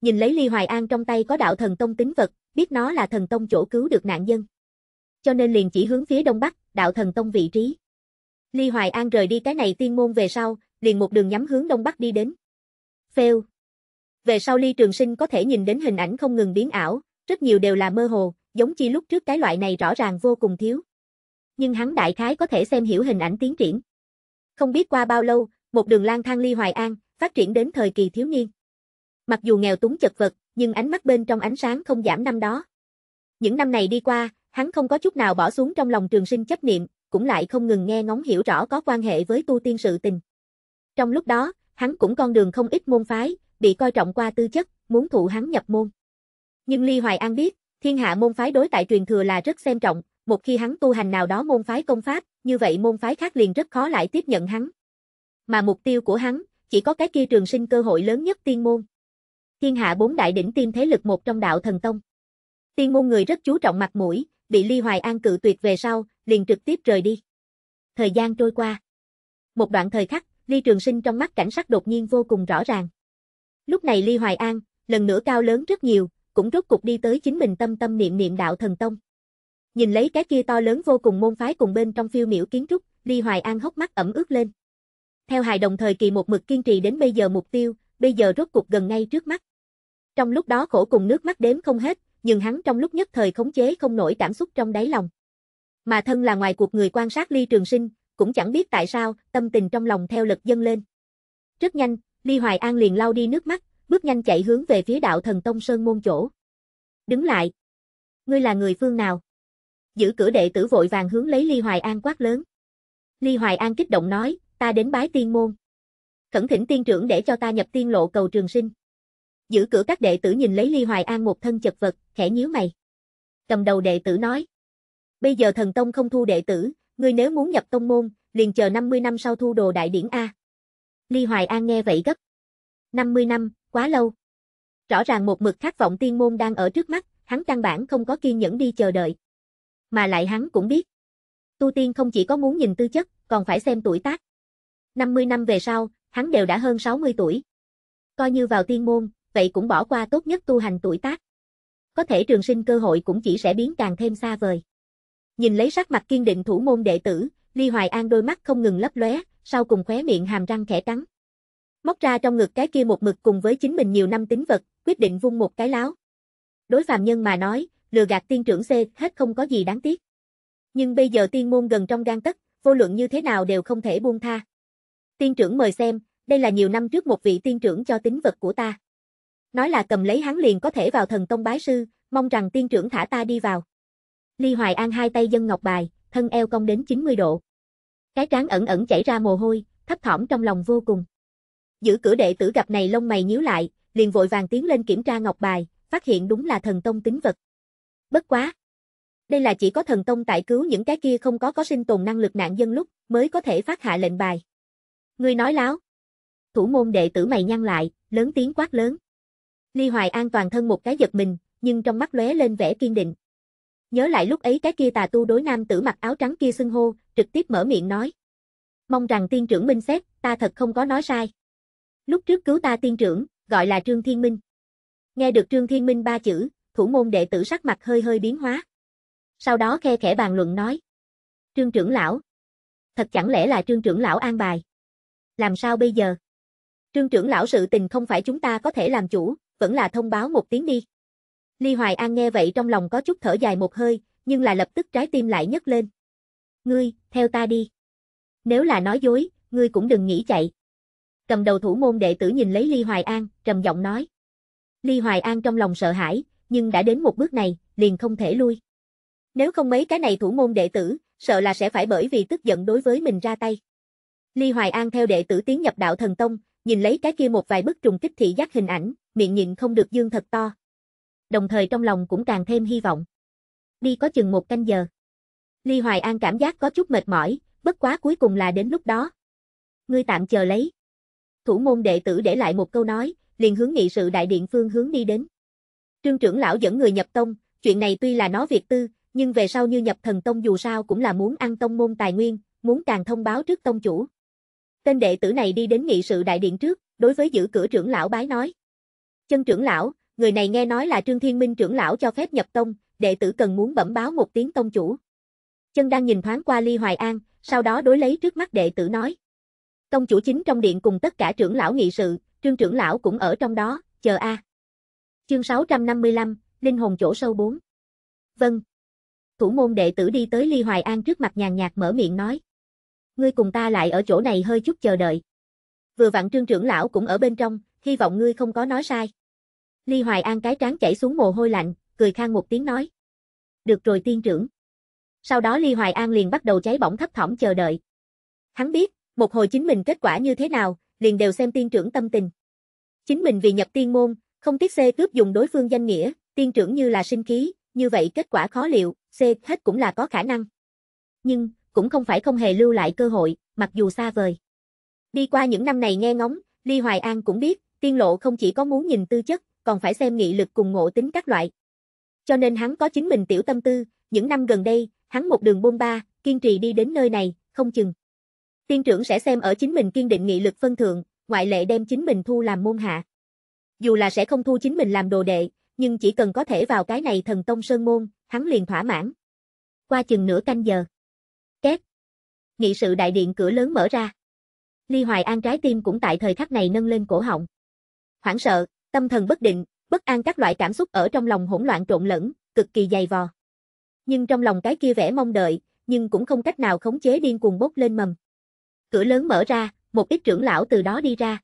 Nhìn lấy Ly Hoài An trong tay có đạo thần tông tính vật, biết nó là thần tông chỗ cứu được nạn dân. Cho nên liền chỉ hướng phía đông bắc, đạo thần tông vị trí. Ly Hoài An rời đi cái này tiên môn về sau, liền một đường nhắm hướng đông bắc đi đến. Phêu. Về sau Ly Trường Sinh có thể nhìn đến hình ảnh không ngừng biến ảo, rất nhiều đều là mơ hồ, giống chi lúc trước cái loại này rõ ràng vô cùng thiếu. Nhưng hắn đại khái có thể xem hiểu hình ảnh tiến triển. Không biết qua bao lâu, một đường lang thang Ly Hoài An, phát triển đến thời kỳ thiếu niên. Mặc dù nghèo túng chật vật, nhưng ánh mắt bên trong ánh sáng không giảm năm đó. Những năm này đi qua, hắn không có chút nào bỏ xuống trong lòng trường sinh chấp niệm, cũng lại không ngừng nghe ngóng hiểu rõ có quan hệ với tu tiên sự tình. Trong lúc đó, hắn cũng con đường không ít môn phái, bị coi trọng qua tư chất, muốn thụ hắn nhập môn. Nhưng Ly Hoài An biết, thiên hạ môn phái đối tại truyền thừa là rất xem trọng, một khi hắn tu hành nào đó môn phái công pháp, như vậy môn phái khác liền rất khó lại tiếp nhận hắn. Mà mục tiêu của hắn, chỉ có cái kia trường sinh cơ hội lớn nhất tiên môn thiên hạ bốn đại đỉnh tiêm thế lực một trong đạo thần tông. Tiên môn người rất chú trọng mặt mũi, bị Ly Hoài An cự tuyệt về sau, liền trực tiếp rời đi. Thời gian trôi qua. Một đoạn thời khắc, Ly Trường Sinh trong mắt cảnh sắc đột nhiên vô cùng rõ ràng. Lúc này Ly Hoài An, lần nữa cao lớn rất nhiều, cũng rốt cục đi tới chính mình tâm tâm niệm niệm đạo thần tông. Nhìn lấy cái kia to lớn vô cùng môn phái cùng bên trong phiêu miểu kiến trúc, Ly Hoài An hốc mắt ẩm ướt lên. Theo hài đồng thời kỳ một mực kiên trì đến bây giờ mục tiêu, bây giờ rốt cục gần ngay trước mắt. Trong lúc đó khổ cùng nước mắt đếm không hết, nhưng hắn trong lúc nhất thời khống chế không nổi cảm xúc trong đáy lòng. Mà thân là ngoài cuộc người quan sát Ly Trường Sinh, cũng chẳng biết tại sao, tâm tình trong lòng theo lực dâng lên. Rất nhanh, Ly Hoài An liền lau đi nước mắt, bước nhanh chạy hướng về phía đạo thần Tông Sơn Môn chỗ. Đứng lại! Ngươi là người phương nào? Giữ cửa đệ tử vội vàng hướng lấy Ly Hoài An quát lớn. Ly Hoài An kích động nói, ta đến bái tiên môn. Khẩn thỉnh tiên trưởng để cho ta nhập tiên lộ cầu trường sinh. Giữ cửa các đệ tử nhìn lấy Ly Hoài An một thân chật vật, khẽ nhíu mày. Cầm đầu đệ tử nói. Bây giờ thần tông không thu đệ tử, ngươi nếu muốn nhập tông môn, liền chờ 50 năm sau thu đồ đại điển A. Ly Hoài An nghe vậy gấp. 50 năm, quá lâu. Rõ ràng một mực khát vọng tiên môn đang ở trước mắt, hắn căn bản không có kiên nhẫn đi chờ đợi. Mà lại hắn cũng biết. Tu tiên không chỉ có muốn nhìn tư chất, còn phải xem tuổi tác. 50 năm về sau, hắn đều đã hơn 60 tuổi. Coi như vào tiên môn, vậy cũng bỏ qua tốt nhất tu hành tuổi tác. Có thể trường sinh cơ hội cũng chỉ sẽ biến càng thêm xa vời. Nhìn lấy sắc mặt kiên định thủ môn đệ tử, Ly Hoài An đôi mắt không ngừng lấp lóe, sau cùng khóe miệng hàm răng khẽ cắn. Móc ra trong ngực cái kia một mực cùng với chính mình nhiều năm tính vật, quyết định vung một cái láo. Đối phàm nhân mà nói, lừa gạt tiên trưởng C hết không có gì đáng tiếc. Nhưng bây giờ tiên môn gần trong gan tất vô luận như thế nào đều không thể buông tha. Tiên trưởng mời xem, đây là nhiều năm trước một vị tiên trưởng cho tính vật của ta nói là cầm lấy hắn liền có thể vào thần tông bái sư, mong rằng tiên trưởng thả ta đi vào. Ly Hoài An hai tay dân ngọc bài, thân eo cong đến 90 độ. Cái trán ẩn ẩn chảy ra mồ hôi, thấp thỏm trong lòng vô cùng. Giữ cửa đệ tử gặp này lông mày nhíu lại, liền vội vàng tiến lên kiểm tra ngọc bài, phát hiện đúng là thần tông tính vật. Bất quá. Đây là chỉ có thần tông tại cứu những cái kia không có có sinh tồn năng lực nạn dân lúc mới có thể phát hạ lệnh bài. người nói láo. Thủ môn đệ tử mày nhăn lại, lớn tiếng quát lớn. Ly Hoài An toàn thân một cái giật mình, nhưng trong mắt lóe lên vẻ kiên định. Nhớ lại lúc ấy cái kia tà tu đối nam tử mặc áo trắng kia xưng hô, trực tiếp mở miệng nói. Mong rằng tiên trưởng minh xét, ta thật không có nói sai. Lúc trước cứu ta tiên trưởng, gọi là Trương Thiên Minh. Nghe được Trương Thiên Minh ba chữ, thủ môn đệ tử sắc mặt hơi hơi biến hóa. Sau đó khe khẽ bàn luận nói. Trương trưởng lão. Thật chẳng lẽ là trương trưởng lão an bài. Làm sao bây giờ? Trương trưởng lão sự tình không phải chúng ta có thể làm chủ, vẫn là thông báo một tiếng đi. Ly Hoài An nghe vậy trong lòng có chút thở dài một hơi, nhưng là lập tức trái tim lại nhấc lên. Ngươi, theo ta đi. Nếu là nói dối, ngươi cũng đừng nghĩ chạy. Cầm đầu thủ môn đệ tử nhìn lấy Ly Hoài An, trầm giọng nói. Ly Hoài An trong lòng sợ hãi, nhưng đã đến một bước này, liền không thể lui. Nếu không mấy cái này thủ môn đệ tử, sợ là sẽ phải bởi vì tức giận đối với mình ra tay. Ly Hoài An theo đệ tử tiến nhập đạo thần tông, nhìn lấy cái kia một vài bức trùng kích thị giác hình ảnh, miệng nhịn không được dương thật to. Đồng thời trong lòng cũng càng thêm hy vọng. Đi có chừng một canh giờ. Ly Hoài An cảm giác có chút mệt mỏi, bất quá cuối cùng là đến lúc đó. Ngươi tạm chờ lấy. Thủ môn đệ tử để lại một câu nói, liền hướng nghị sự đại điện phương hướng đi đến. Trương trưởng lão dẫn người nhập tông, chuyện này tuy là nó việc tư, nhưng về sau như nhập thần tông dù sao cũng là muốn ăn tông môn tài nguyên, muốn càng thông báo trước tông chủ. Tên đệ tử này đi đến nghị sự đại điện trước, đối với giữ cửa trưởng lão bái nói. Chân trưởng lão, người này nghe nói là Trương Thiên Minh trưởng lão cho phép nhập tông, đệ tử cần muốn bẩm báo một tiếng tông chủ. Chân đang nhìn thoáng qua Ly Hoài An, sau đó đối lấy trước mắt đệ tử nói. Tông chủ chính trong điện cùng tất cả trưởng lão nghị sự, Trương trưởng lão cũng ở trong đó, chờ a. À. Chương 655, Linh hồn chỗ sâu 4. Vâng. Thủ môn đệ tử đi tới Ly Hoài An trước mặt nhàn nhạt mở miệng nói. Ngươi cùng ta lại ở chỗ này hơi chút chờ đợi. Vừa vặn trương trưởng lão cũng ở bên trong, hy vọng ngươi không có nói sai. Ly Hoài An cái trán chảy xuống mồ hôi lạnh, cười khang một tiếng nói. Được rồi tiên trưởng. Sau đó Ly Hoài An liền bắt đầu cháy bỏng thấp thỏm chờ đợi. Hắn biết, một hồi chính mình kết quả như thế nào, liền đều xem tiên trưởng tâm tình. Chính mình vì nhập tiên môn, không tiếc xê cướp dùng đối phương danh nghĩa, tiên trưởng như là sinh khí, như vậy kết quả khó liệu, xê hết cũng là có khả năng. Nhưng, cũng không phải không hề lưu lại cơ hội, mặc dù xa vời. Đi qua những năm này nghe ngóng, Ly Hoài An cũng biết, tiên lộ không chỉ có muốn nhìn tư chất, còn phải xem nghị lực cùng ngộ tính các loại. Cho nên hắn có chính mình tiểu tâm tư, những năm gần đây, hắn một đường bôn ba, kiên trì đi đến nơi này, không chừng. Tiên trưởng sẽ xem ở chính mình kiên định nghị lực phân thượng, ngoại lệ đem chính mình thu làm môn hạ. Dù là sẽ không thu chính mình làm đồ đệ, nhưng chỉ cần có thể vào cái này thần tông sơn môn, hắn liền thỏa mãn. Qua chừng nửa canh giờ. Két. Nghị sự đại điện cửa lớn mở ra. Ly Hoài An trái tim cũng tại thời khắc này nâng lên cổ họng. Hoảng sợ, tâm thần bất định, bất an các loại cảm xúc ở trong lòng hỗn loạn trộn lẫn, cực kỳ dày vò. Nhưng trong lòng cái kia vẻ mong đợi, nhưng cũng không cách nào khống chế điên cuồng bốc lên mầm. Cửa lớn mở ra, một ít trưởng lão từ đó đi ra.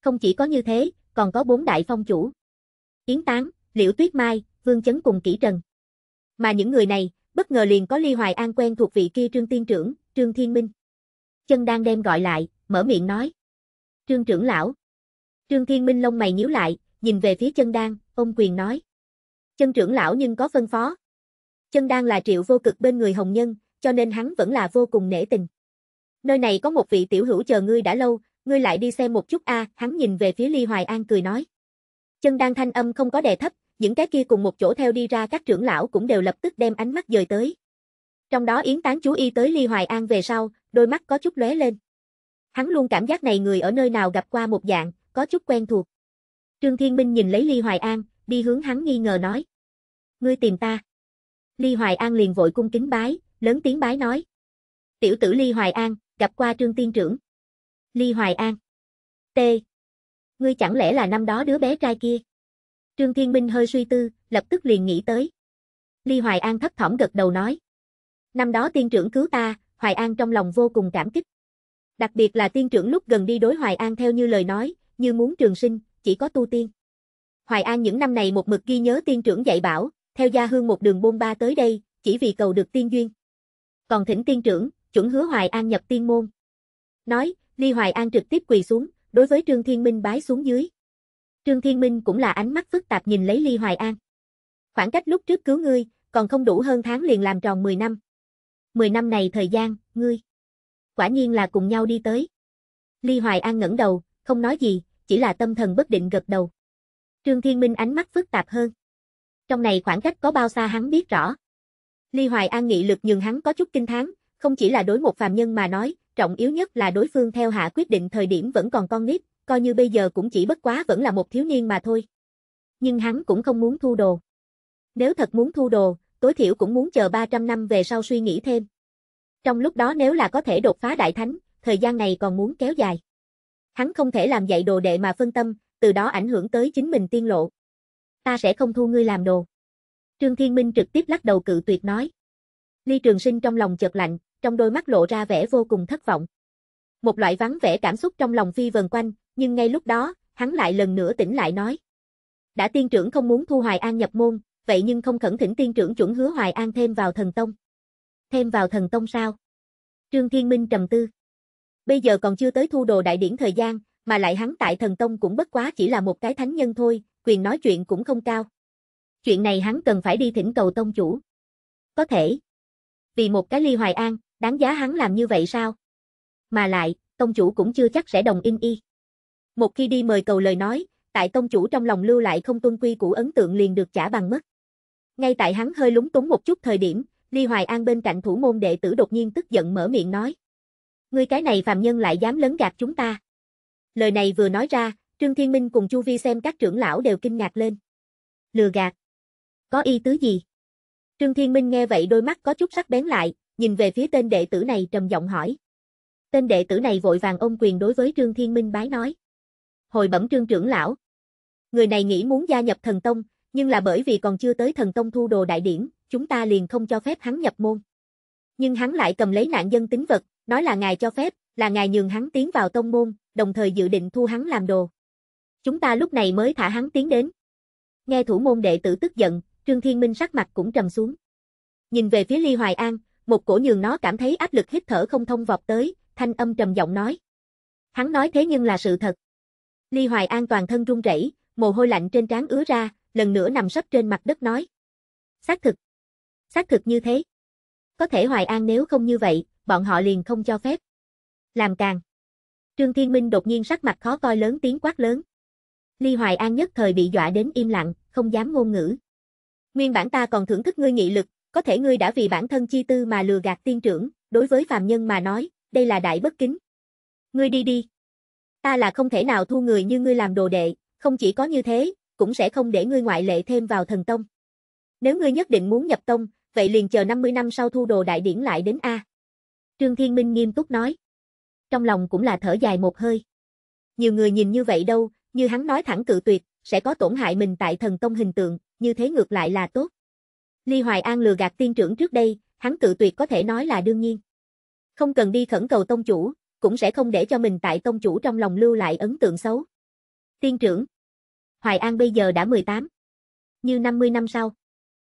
Không chỉ có như thế, còn có bốn đại phong chủ. Yến Tán, Liễu Tuyết Mai, Vương Chấn cùng Kỷ Trần. Mà những người này, bất ngờ liền có Ly Hoài An quen thuộc vị kia Trương Tiên Trưởng, Trương Thiên Minh. Chân đang đem gọi lại, mở miệng nói. Trương trưởng lão, Trương Thiên Minh lông mày nhíu lại, nhìn về phía chân đan, ông quyền nói. Chân trưởng lão nhưng có phân phó. Chân đan là triệu vô cực bên người hồng nhân, cho nên hắn vẫn là vô cùng nể tình. Nơi này có một vị tiểu hữu chờ ngươi đã lâu, ngươi lại đi xem một chút a, à, hắn nhìn về phía Ly Hoài An cười nói. Chân đan thanh âm không có đè thấp, những cái kia cùng một chỗ theo đi ra các trưởng lão cũng đều lập tức đem ánh mắt dời tới. Trong đó Yến Tán chú ý tới Ly Hoài An về sau, đôi mắt có chút lóe lên. Hắn luôn cảm giác này người ở nơi nào gặp qua một dạng, có chút quen thuộc. Trương Thiên Minh nhìn lấy Ly Hoài An, đi hướng hắn nghi ngờ nói. Ngươi tìm ta. Ly Hoài An liền vội cung kính bái, lớn tiếng bái nói. Tiểu tử Ly Hoài An, gặp qua Trương Tiên Trưởng. Ly Hoài An. T. Ngươi chẳng lẽ là năm đó đứa bé trai kia? Trương Thiên Minh hơi suy tư, lập tức liền nghĩ tới. Ly Hoài An thấp thỏm gật đầu nói. Năm đó tiên trưởng cứu ta, Hoài An trong lòng vô cùng cảm kích. Đặc biệt là tiên trưởng lúc gần đi đối Hoài An theo như lời nói, như muốn trường sinh, chỉ có tu tiên. Hoài An những năm này một mực ghi nhớ tiên trưởng dạy bảo, theo gia hương một đường bôn ba tới đây, chỉ vì cầu được tiên duyên. Còn thỉnh tiên trưởng, chuẩn hứa Hoài An nhập tiên môn. Nói, Ly Hoài An trực tiếp quỳ xuống, đối với Trương Thiên Minh bái xuống dưới. Trương Thiên Minh cũng là ánh mắt phức tạp nhìn lấy Ly Hoài An. Khoảng cách lúc trước cứu ngươi, còn không đủ hơn tháng liền làm tròn 10 năm. 10 năm này thời gian, ngươi. Quả nhiên là cùng nhau đi tới. Ly Hoài An ngẩng đầu, không nói gì, chỉ là tâm thần bất định gật đầu. Trương Thiên Minh ánh mắt phức tạp hơn. Trong này khoảng cách có bao xa hắn biết rõ. Ly Hoài An nghị lực nhường hắn có chút kinh thán, không chỉ là đối một phàm nhân mà nói, trọng yếu nhất là đối phương theo hạ quyết định thời điểm vẫn còn con nít, coi như bây giờ cũng chỉ bất quá vẫn là một thiếu niên mà thôi. Nhưng hắn cũng không muốn thu đồ. Nếu thật muốn thu đồ, tối thiểu cũng muốn chờ 300 năm về sau suy nghĩ thêm. Trong lúc đó nếu là có thể đột phá đại thánh, thời gian này còn muốn kéo dài. Hắn không thể làm dạy đồ đệ mà phân tâm, từ đó ảnh hưởng tới chính mình tiên lộ. Ta sẽ không thu ngươi làm đồ. Trương Thiên Minh trực tiếp lắc đầu cự tuyệt nói. Ly Trường Sinh trong lòng chợt lạnh, trong đôi mắt lộ ra vẻ vô cùng thất vọng. Một loại vắng vẻ cảm xúc trong lòng phi vần quanh, nhưng ngay lúc đó, hắn lại lần nữa tỉnh lại nói. Đã tiên trưởng không muốn thu Hoài An nhập môn, vậy nhưng không khẩn thỉnh tiên trưởng chuẩn hứa Hoài An thêm vào thần tông. Thêm vào thần tông sao? Trương Thiên Minh trầm tư bây giờ còn chưa tới thu đồ đại điển thời gian, mà lại hắn tại thần tông cũng bất quá chỉ là một cái thánh nhân thôi, quyền nói chuyện cũng không cao. Chuyện này hắn cần phải đi thỉnh cầu tông chủ. Có thể. Vì một cái ly hoài an, đáng giá hắn làm như vậy sao? Mà lại, tông chủ cũng chưa chắc sẽ đồng in y. Một khi đi mời cầu lời nói, tại tông chủ trong lòng lưu lại không tuân quy cũ ấn tượng liền được trả bằng mất. Ngay tại hắn hơi lúng túng một chút thời điểm, Ly Hoài An bên cạnh thủ môn đệ tử đột nhiên tức giận mở miệng nói ngươi cái này phàm nhân lại dám lấn gạt chúng ta. Lời này vừa nói ra, Trương Thiên Minh cùng Chu Vi xem các trưởng lão đều kinh ngạc lên. Lừa gạt. Có ý tứ gì? Trương Thiên Minh nghe vậy đôi mắt có chút sắc bén lại, nhìn về phía tên đệ tử này trầm giọng hỏi. Tên đệ tử này vội vàng ôm quyền đối với Trương Thiên Minh bái nói. Hồi bẩm Trương trưởng lão. Người này nghĩ muốn gia nhập thần tông, nhưng là bởi vì còn chưa tới thần tông thu đồ đại điển, chúng ta liền không cho phép hắn nhập môn. Nhưng hắn lại cầm lấy nạn dân tính vật, nói là ngài cho phép, là ngài nhường hắn tiến vào tông môn, đồng thời dự định thu hắn làm đồ. Chúng ta lúc này mới thả hắn tiến đến. Nghe thủ môn đệ tử tức giận, Trương Thiên Minh sắc mặt cũng trầm xuống. Nhìn về phía Ly Hoài An, một cổ nhường nó cảm thấy áp lực hít thở không thông vọt tới, thanh âm trầm giọng nói. Hắn nói thế nhưng là sự thật. Ly Hoài An toàn thân run rẩy, mồ hôi lạnh trên trán ứa ra, lần nữa nằm sấp trên mặt đất nói. Xác thực. Xác thực như thế. Có thể Hoài An nếu không như vậy, bọn họ liền không cho phép. Làm càng. Trương Thiên Minh đột nhiên sắc mặt khó coi lớn tiếng quát lớn. Ly Hoài An nhất thời bị dọa đến im lặng, không dám ngôn ngữ. Nguyên bản ta còn thưởng thức ngươi nghị lực, có thể ngươi đã vì bản thân chi tư mà lừa gạt tiên trưởng, đối với phàm nhân mà nói, đây là đại bất kính. Ngươi đi đi. Ta là không thể nào thu người như ngươi làm đồ đệ, không chỉ có như thế, cũng sẽ không để ngươi ngoại lệ thêm vào thần tông. Nếu ngươi nhất định muốn nhập tông, vậy liền chờ 50 năm sau thu đồ đại điển lại đến A. Trương Thiên Minh nghiêm túc nói. Trong lòng cũng là thở dài một hơi. Nhiều người nhìn như vậy đâu, như hắn nói thẳng cự tuyệt, sẽ có tổn hại mình tại thần tông hình tượng, như thế ngược lại là tốt. Ly Hoài An lừa gạt tiên trưởng trước đây, hắn cự tuyệt có thể nói là đương nhiên. Không cần đi khẩn cầu tông chủ, cũng sẽ không để cho mình tại tông chủ trong lòng lưu lại ấn tượng xấu. Tiên trưởng Hoài An bây giờ đã 18. Như 50 năm sau.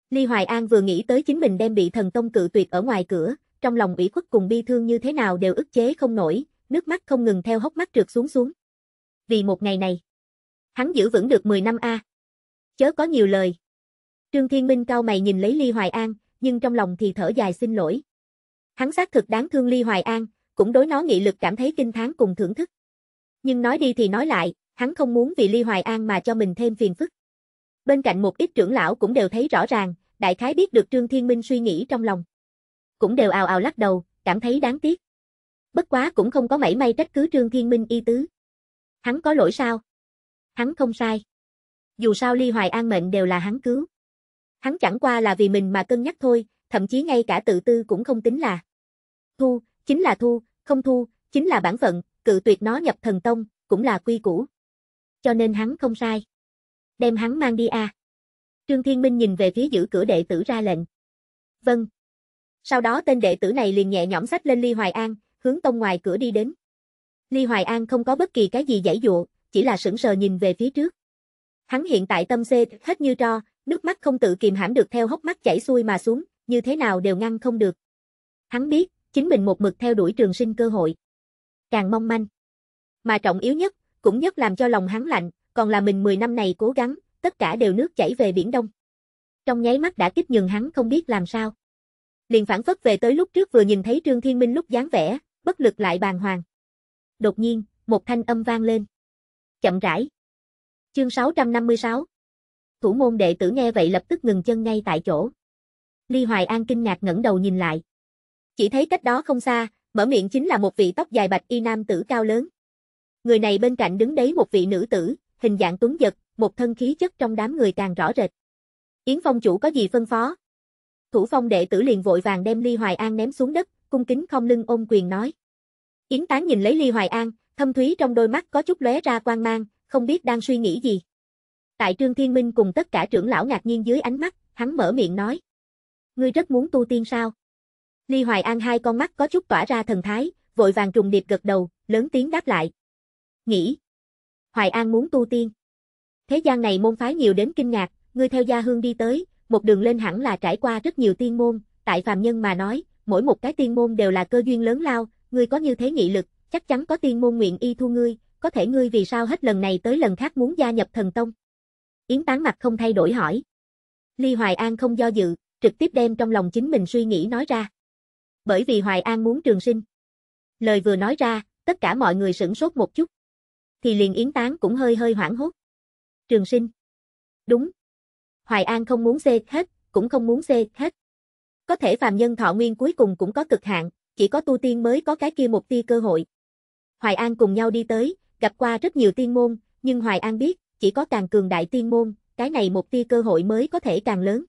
Ly Hoài An vừa nghĩ tới chính mình đem bị thần tông cự tuyệt ở ngoài cửa, trong lòng ủy khuất cùng bi thương như thế nào đều ức chế không nổi, nước mắt không ngừng theo hốc mắt trượt xuống xuống. Vì một ngày này, hắn giữ vững được 10 năm a. Chớ có nhiều lời. Trương Thiên Minh cao mày nhìn lấy Ly Hoài An, nhưng trong lòng thì thở dài xin lỗi. Hắn xác thực đáng thương Ly Hoài An, cũng đối nó nghị lực cảm thấy kinh thán cùng thưởng thức. Nhưng nói đi thì nói lại, hắn không muốn vì Ly Hoài An mà cho mình thêm phiền phức. Bên cạnh một ít trưởng lão cũng đều thấy rõ ràng, đại khái biết được Trương Thiên Minh suy nghĩ trong lòng cũng đều ào ào lắc đầu, cảm thấy đáng tiếc. Bất quá cũng không có mảy may trách cứ Trương Thiên Minh y tứ. Hắn có lỗi sao? Hắn không sai. Dù sao Ly Hoài An mệnh đều là hắn cứu. Hắn chẳng qua là vì mình mà cân nhắc thôi, thậm chí ngay cả tự tư cũng không tính là. Thu, chính là thu, không thu, chính là bản phận, cự tuyệt nó nhập thần tông, cũng là quy củ. Cho nên hắn không sai. Đem hắn mang đi à. Trương Thiên Minh nhìn về phía giữ cửa đệ tử ra lệnh. Vâng. Sau đó tên đệ tử này liền nhẹ nhõm sách lên Ly Hoài An, hướng tông ngoài cửa đi đến. Ly Hoài An không có bất kỳ cái gì giải dụa, chỉ là sững sờ nhìn về phía trước. Hắn hiện tại tâm xê hết như tro, nước mắt không tự kìm hãm được theo hốc mắt chảy xuôi mà xuống, như thế nào đều ngăn không được. Hắn biết, chính mình một mực theo đuổi trường sinh cơ hội. Càng mong manh. Mà trọng yếu nhất, cũng nhất làm cho lòng hắn lạnh, còn là mình 10 năm này cố gắng, tất cả đều nước chảy về biển đông. Trong nháy mắt đã kích nhường hắn không biết làm sao liền phản phất về tới lúc trước vừa nhìn thấy Trương Thiên Minh lúc dáng vẻ, bất lực lại bàng hoàng. Đột nhiên, một thanh âm vang lên. Chậm rãi. Chương 656 Thủ môn đệ tử nghe vậy lập tức ngừng chân ngay tại chỗ. Ly Hoài An kinh ngạc ngẩng đầu nhìn lại. Chỉ thấy cách đó không xa, mở miệng chính là một vị tóc dài bạch y nam tử cao lớn. Người này bên cạnh đứng đấy một vị nữ tử, hình dạng tuấn giật, một thân khí chất trong đám người càng rõ rệt. Yến Phong chủ có gì phân phó, Thủ phong đệ tử liền vội vàng đem Ly Hoài An ném xuống đất, cung kính không lưng ôm quyền nói. Yến Tán nhìn lấy Ly Hoài An, thâm thúy trong đôi mắt có chút lóe ra quan mang, không biết đang suy nghĩ gì. Tại Trương Thiên Minh cùng tất cả trưởng lão ngạc nhiên dưới ánh mắt, hắn mở miệng nói. Ngươi rất muốn tu tiên sao? Ly Hoài An hai con mắt có chút tỏa ra thần thái, vội vàng trùng điệp gật đầu, lớn tiếng đáp lại. Nghĩ. Hoài An muốn tu tiên. Thế gian này môn phái nhiều đến kinh ngạc, ngươi theo gia hương đi tới, một đường lên hẳn là trải qua rất nhiều tiên môn, tại phàm nhân mà nói, mỗi một cái tiên môn đều là cơ duyên lớn lao, ngươi có như thế nghị lực, chắc chắn có tiên môn nguyện y thu ngươi, có thể ngươi vì sao hết lần này tới lần khác muốn gia nhập thần tông. Yến tán mặt không thay đổi hỏi. Ly Hoài An không do dự, trực tiếp đem trong lòng chính mình suy nghĩ nói ra. Bởi vì Hoài An muốn trường sinh. Lời vừa nói ra, tất cả mọi người sửng sốt một chút. Thì liền Yến Tán cũng hơi hơi hoảng hốt. Trường sinh. Đúng, Hoài An không muốn xê hết, cũng không muốn xê hết. Có thể phàm nhân thọ nguyên cuối cùng cũng có cực hạn, chỉ có tu tiên mới có cái kia một tia cơ hội. Hoài An cùng nhau đi tới, gặp qua rất nhiều tiên môn, nhưng Hoài An biết, chỉ có càng cường đại tiên môn, cái này một tia cơ hội mới có thể càng lớn.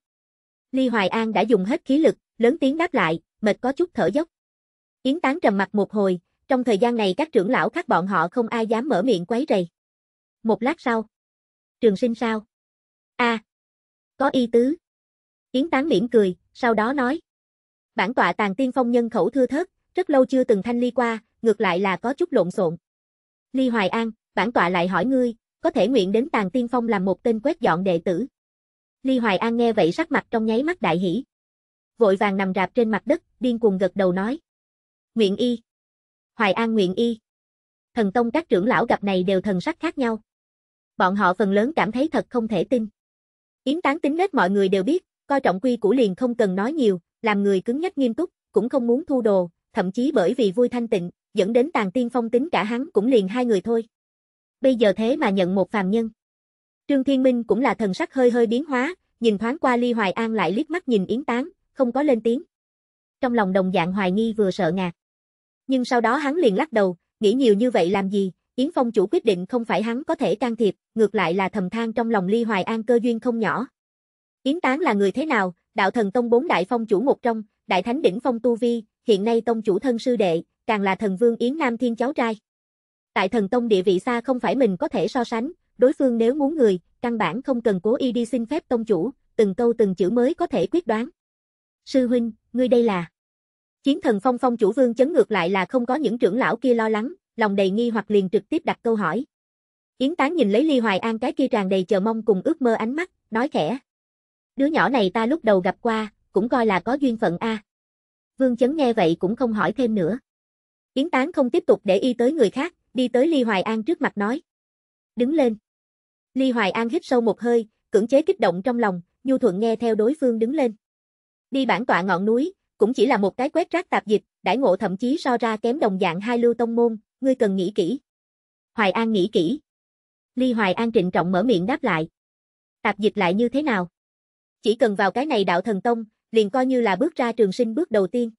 Ly Hoài An đã dùng hết khí lực, lớn tiếng đáp lại, mệt có chút thở dốc. Yến Tán trầm mặt một hồi, trong thời gian này các trưởng lão khác bọn họ không ai dám mở miệng quấy rầy. Một lát sau. Trường sinh sao? a có y tứ. Yến tán miễn cười, sau đó nói. Bản tọa tàng tiên phong nhân khẩu thưa thớt, rất lâu chưa từng thanh ly qua, ngược lại là có chút lộn xộn. Ly Hoài An, bản tọa lại hỏi ngươi, có thể nguyện đến tàng tiên phong làm một tên quét dọn đệ tử. Ly Hoài An nghe vậy sắc mặt trong nháy mắt đại hỉ. Vội vàng nằm rạp trên mặt đất, điên cuồng gật đầu nói. Nguyện y. Hoài An nguyện y. Thần Tông các trưởng lão gặp này đều thần sắc khác nhau. Bọn họ phần lớn cảm thấy thật không thể tin. Yến tán tính nết mọi người đều biết, coi trọng quy củ liền không cần nói nhiều, làm người cứng nhắc nghiêm túc, cũng không muốn thu đồ, thậm chí bởi vì vui thanh tịnh, dẫn đến tàn tiên phong tính cả hắn cũng liền hai người thôi. Bây giờ thế mà nhận một phàm nhân. Trương Thiên Minh cũng là thần sắc hơi hơi biến hóa, nhìn thoáng qua Ly Hoài An lại liếc mắt nhìn Yến Tán, không có lên tiếng. Trong lòng đồng dạng hoài nghi vừa sợ ngạc. Nhưng sau đó hắn liền lắc đầu, nghĩ nhiều như vậy làm gì, Yến Phong chủ quyết định không phải hắn có thể can thiệp, ngược lại là thầm than trong lòng Ly Hoài An cơ duyên không nhỏ. Yến Tán là người thế nào, đạo thần tông bốn đại phong chủ một trong, đại thánh đỉnh phong tu vi, hiện nay tông chủ thân sư đệ, càng là thần vương Yến Nam Thiên cháu trai. Tại thần tông địa vị xa không phải mình có thể so sánh, đối phương nếu muốn người, căn bản không cần cố y đi xin phép tông chủ, từng câu từng chữ mới có thể quyết đoán. Sư huynh, ngươi đây là... Chiến thần phong phong chủ vương chấn ngược lại là không có những trưởng lão kia lo lắng, lòng đầy nghi hoặc liền trực tiếp đặt câu hỏi. Yến Tán nhìn lấy Ly Hoài An cái kia tràn đầy chờ mong cùng ước mơ ánh mắt, nói khẽ. Đứa nhỏ này ta lúc đầu gặp qua, cũng coi là có duyên phận a. Vương Chấn nghe vậy cũng không hỏi thêm nữa. Yến Tán không tiếp tục để y tới người khác, đi tới Ly Hoài An trước mặt nói. Đứng lên. Ly Hoài An hít sâu một hơi, cưỡng chế kích động trong lòng, nhu thuận nghe theo đối phương đứng lên. Đi bản tọa ngọn núi, cũng chỉ là một cái quét rác tạp dịch, đãi ngộ thậm chí so ra kém đồng dạng hai lưu tông môn, ngươi cần nghĩ kỹ. Hoài An nghĩ kỹ. Ly Hoài An trịnh trọng mở miệng đáp lại. Tạp dịch lại như thế nào? Chỉ cần vào cái này đạo thần tông, liền coi như là bước ra trường sinh bước đầu tiên.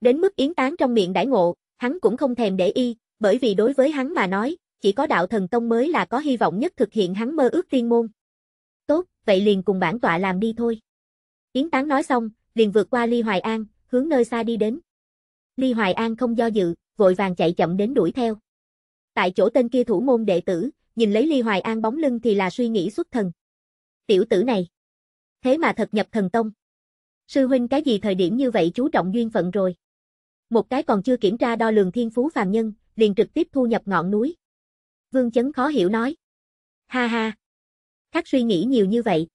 Đến mức yến tán trong miệng đãi ngộ, hắn cũng không thèm để y, bởi vì đối với hắn mà nói, chỉ có đạo thần tông mới là có hy vọng nhất thực hiện hắn mơ ước tiên môn. Tốt, vậy liền cùng bản tọa làm đi thôi. Yến tán nói xong, liền vượt qua Ly Hoài An, hướng nơi xa đi đến. Ly Hoài An không do dự, vội vàng chạy chậm đến đuổi theo. Tại chỗ tên kia thủ môn đệ tử, nhìn lấy Ly Hoài An bóng lưng thì là suy nghĩ xuất thần. Tiểu tử này, thế mà thật nhập thần tông. Sư huynh cái gì thời điểm như vậy chú trọng duyên phận rồi. Một cái còn chưa kiểm tra đo lường thiên phú phàm nhân, liền trực tiếp thu nhập ngọn núi. Vương Chấn khó hiểu nói. Ha ha. Khắc suy nghĩ nhiều như vậy.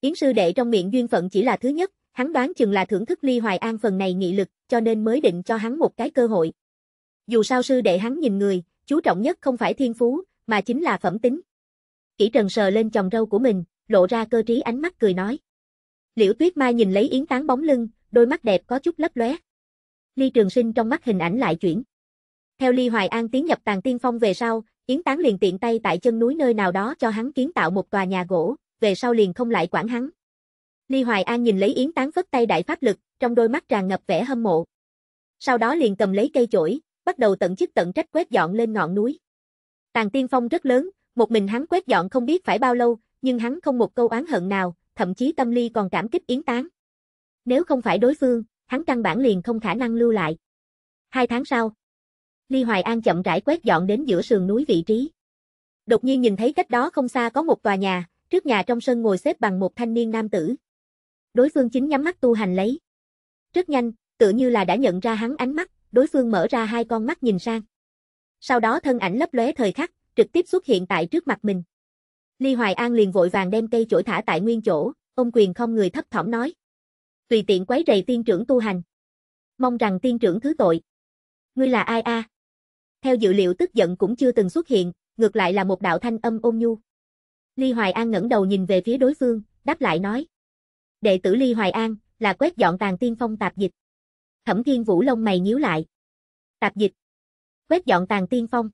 Yến sư đệ trong miệng duyên phận chỉ là thứ nhất, hắn đoán chừng là thưởng thức Ly Hoài An phần này nghị lực, cho nên mới định cho hắn một cái cơ hội dù sao sư đệ hắn nhìn người, chú trọng nhất không phải thiên phú, mà chính là phẩm tính. Kỷ Trần sờ lên chồng râu của mình, lộ ra cơ trí ánh mắt cười nói. Liễu Tuyết Mai nhìn lấy Yến Tán bóng lưng, đôi mắt đẹp có chút lấp lóe. Ly Trường Sinh trong mắt hình ảnh lại chuyển. Theo Ly Hoài An tiến nhập Tàng Tiên Phong về sau, Yến Tán liền tiện tay tại chân núi nơi nào đó cho hắn kiến tạo một tòa nhà gỗ, về sau liền không lại quản hắn. Ly Hoài An nhìn lấy Yến Tán vất tay đại pháp lực, trong đôi mắt tràn ngập vẻ hâm mộ. Sau đó liền cầm lấy cây chổi, bắt đầu tận chức tận trách quét dọn lên ngọn núi. tàng Tiên Phong rất lớn, một mình hắn quét dọn không biết phải bao lâu, nhưng hắn không một câu oán hận nào, thậm chí tâm ly còn cảm kích yến tán. Nếu không phải đối phương, hắn căn bản liền không khả năng lưu lại. Hai tháng sau, Ly Hoài An chậm rãi quét dọn đến giữa sườn núi vị trí. Đột nhiên nhìn thấy cách đó không xa có một tòa nhà, trước nhà trong sân ngồi xếp bằng một thanh niên nam tử. Đối phương chính nhắm mắt tu hành lấy. Rất nhanh, tựa như là đã nhận ra hắn ánh mắt, đối phương mở ra hai con mắt nhìn sang. Sau đó thân ảnh lấp lóe thời khắc, trực tiếp xuất hiện tại trước mặt mình. Ly Hoài An liền vội vàng đem cây chổi thả tại nguyên chỗ, ông quyền không người thấp thỏm nói. Tùy tiện quấy rầy tiên trưởng tu hành. Mong rằng tiên trưởng thứ tội. Ngươi là ai a? Theo dữ liệu tức giận cũng chưa từng xuất hiện, ngược lại là một đạo thanh âm ôn nhu. Ly Hoài An ngẩng đầu nhìn về phía đối phương, đáp lại nói. Đệ tử Ly Hoài An, là quét dọn tàn tiên phong tạp dịch. Thẩm Thiên Vũ lông mày nhíu lại. Tạp dịch. Quét dọn tàn tiên phong.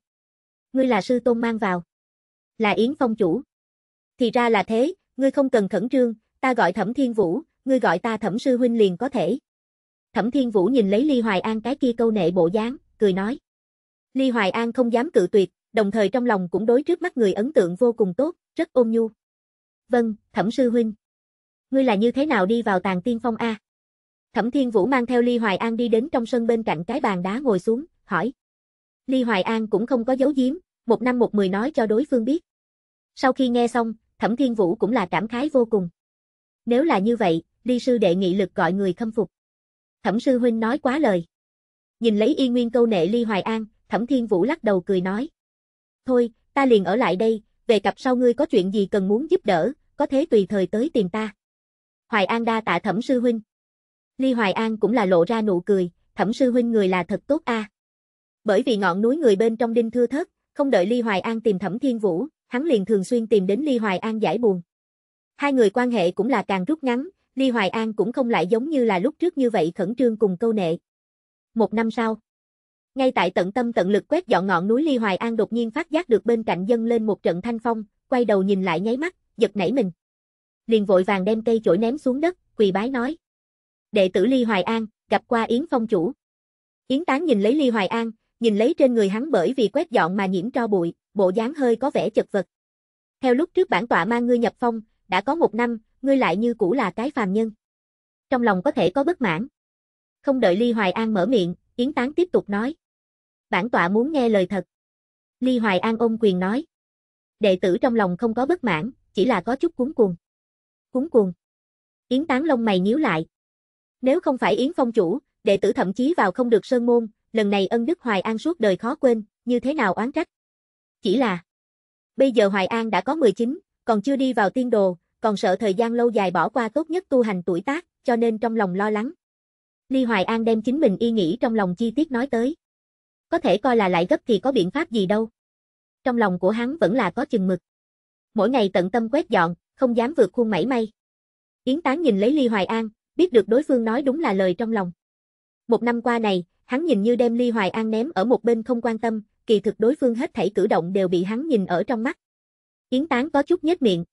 Ngươi là sư tôn mang vào. Là Yến Phong chủ. Thì ra là thế, ngươi không cần khẩn trương, ta gọi Thẩm Thiên Vũ, ngươi gọi ta Thẩm Sư Huynh liền có thể. Thẩm Thiên Vũ nhìn lấy Ly Hoài An cái kia câu nệ bộ dáng, cười nói. Ly Hoài An không dám cự tuyệt, đồng thời trong lòng cũng đối trước mắt người ấn tượng vô cùng tốt, rất ôn nhu. Vâng, Thẩm Sư Huynh. Ngươi là như thế nào đi vào tàn tiên phong A? Thẩm Thiên Vũ mang theo Ly Hoài An đi đến trong sân bên cạnh cái bàn đá ngồi xuống, hỏi. Ly Hoài An cũng không có giấu giếm, một năm một mười nói cho đối phương biết. Sau khi nghe xong, Thẩm Thiên Vũ cũng là cảm khái vô cùng. Nếu là như vậy, Ly Sư đệ nghị lực gọi người khâm phục. Thẩm Sư Huynh nói quá lời. Nhìn lấy y nguyên câu nệ Ly Hoài An, Thẩm Thiên Vũ lắc đầu cười nói. Thôi, ta liền ở lại đây, về cặp sau ngươi có chuyện gì cần muốn giúp đỡ, có thế tùy thời tới tìm ta. Hoài An đa tạ Thẩm Sư Huynh. Ly Hoài An cũng là lộ ra nụ cười, thẩm sư huynh người là thật tốt a. À. Bởi vì ngọn núi người bên trong đinh thưa thớt, không đợi Ly Hoài An tìm thẩm thiên vũ, hắn liền thường xuyên tìm đến Ly Hoài An giải buồn. Hai người quan hệ cũng là càng rút ngắn, Ly Hoài An cũng không lại giống như là lúc trước như vậy khẩn trương cùng câu nệ. Một năm sau, ngay tại tận tâm tận lực quét dọn ngọn núi Ly Hoài An đột nhiên phát giác được bên cạnh dân lên một trận thanh phong, quay đầu nhìn lại nháy mắt, giật nảy mình. Liền vội vàng đem cây chổi ném xuống đất, quỳ bái nói đệ tử Ly Hoài An, gặp qua Yến Phong chủ. Yến Tán nhìn lấy Ly Hoài An, nhìn lấy trên người hắn bởi vì quét dọn mà nhiễm cho bụi, bộ dáng hơi có vẻ chật vật. Theo lúc trước bản tọa mang ngươi nhập phong, đã có một năm, ngươi lại như cũ là cái phàm nhân. Trong lòng có thể có bất mãn. Không đợi Ly Hoài An mở miệng, Yến Tán tiếp tục nói. Bản tọa muốn nghe lời thật. Ly Hoài An ôm quyền nói. Đệ tử trong lòng không có bất mãn, chỉ là có chút cuốn cuồng. Cuốn cuồng. Yến Tán lông mày nhíu lại, nếu không phải Yến Phong chủ, đệ tử thậm chí vào không được sơn môn, lần này ân đức Hoài An suốt đời khó quên, như thế nào oán trách. Chỉ là, bây giờ Hoài An đã có 19, còn chưa đi vào tiên đồ, còn sợ thời gian lâu dài bỏ qua tốt nhất tu hành tuổi tác, cho nên trong lòng lo lắng. Ly Hoài An đem chính mình y nghĩ trong lòng chi tiết nói tới. Có thể coi là lại gấp thì có biện pháp gì đâu. Trong lòng của hắn vẫn là có chừng mực. Mỗi ngày tận tâm quét dọn, không dám vượt khuôn mảy may. Yến Tán nhìn lấy Ly Hoài An, biết được đối phương nói đúng là lời trong lòng. Một năm qua này, hắn nhìn như đem Ly Hoài An ném ở một bên không quan tâm, kỳ thực đối phương hết thảy cử động đều bị hắn nhìn ở trong mắt. Yến Tán có chút nhếch miệng.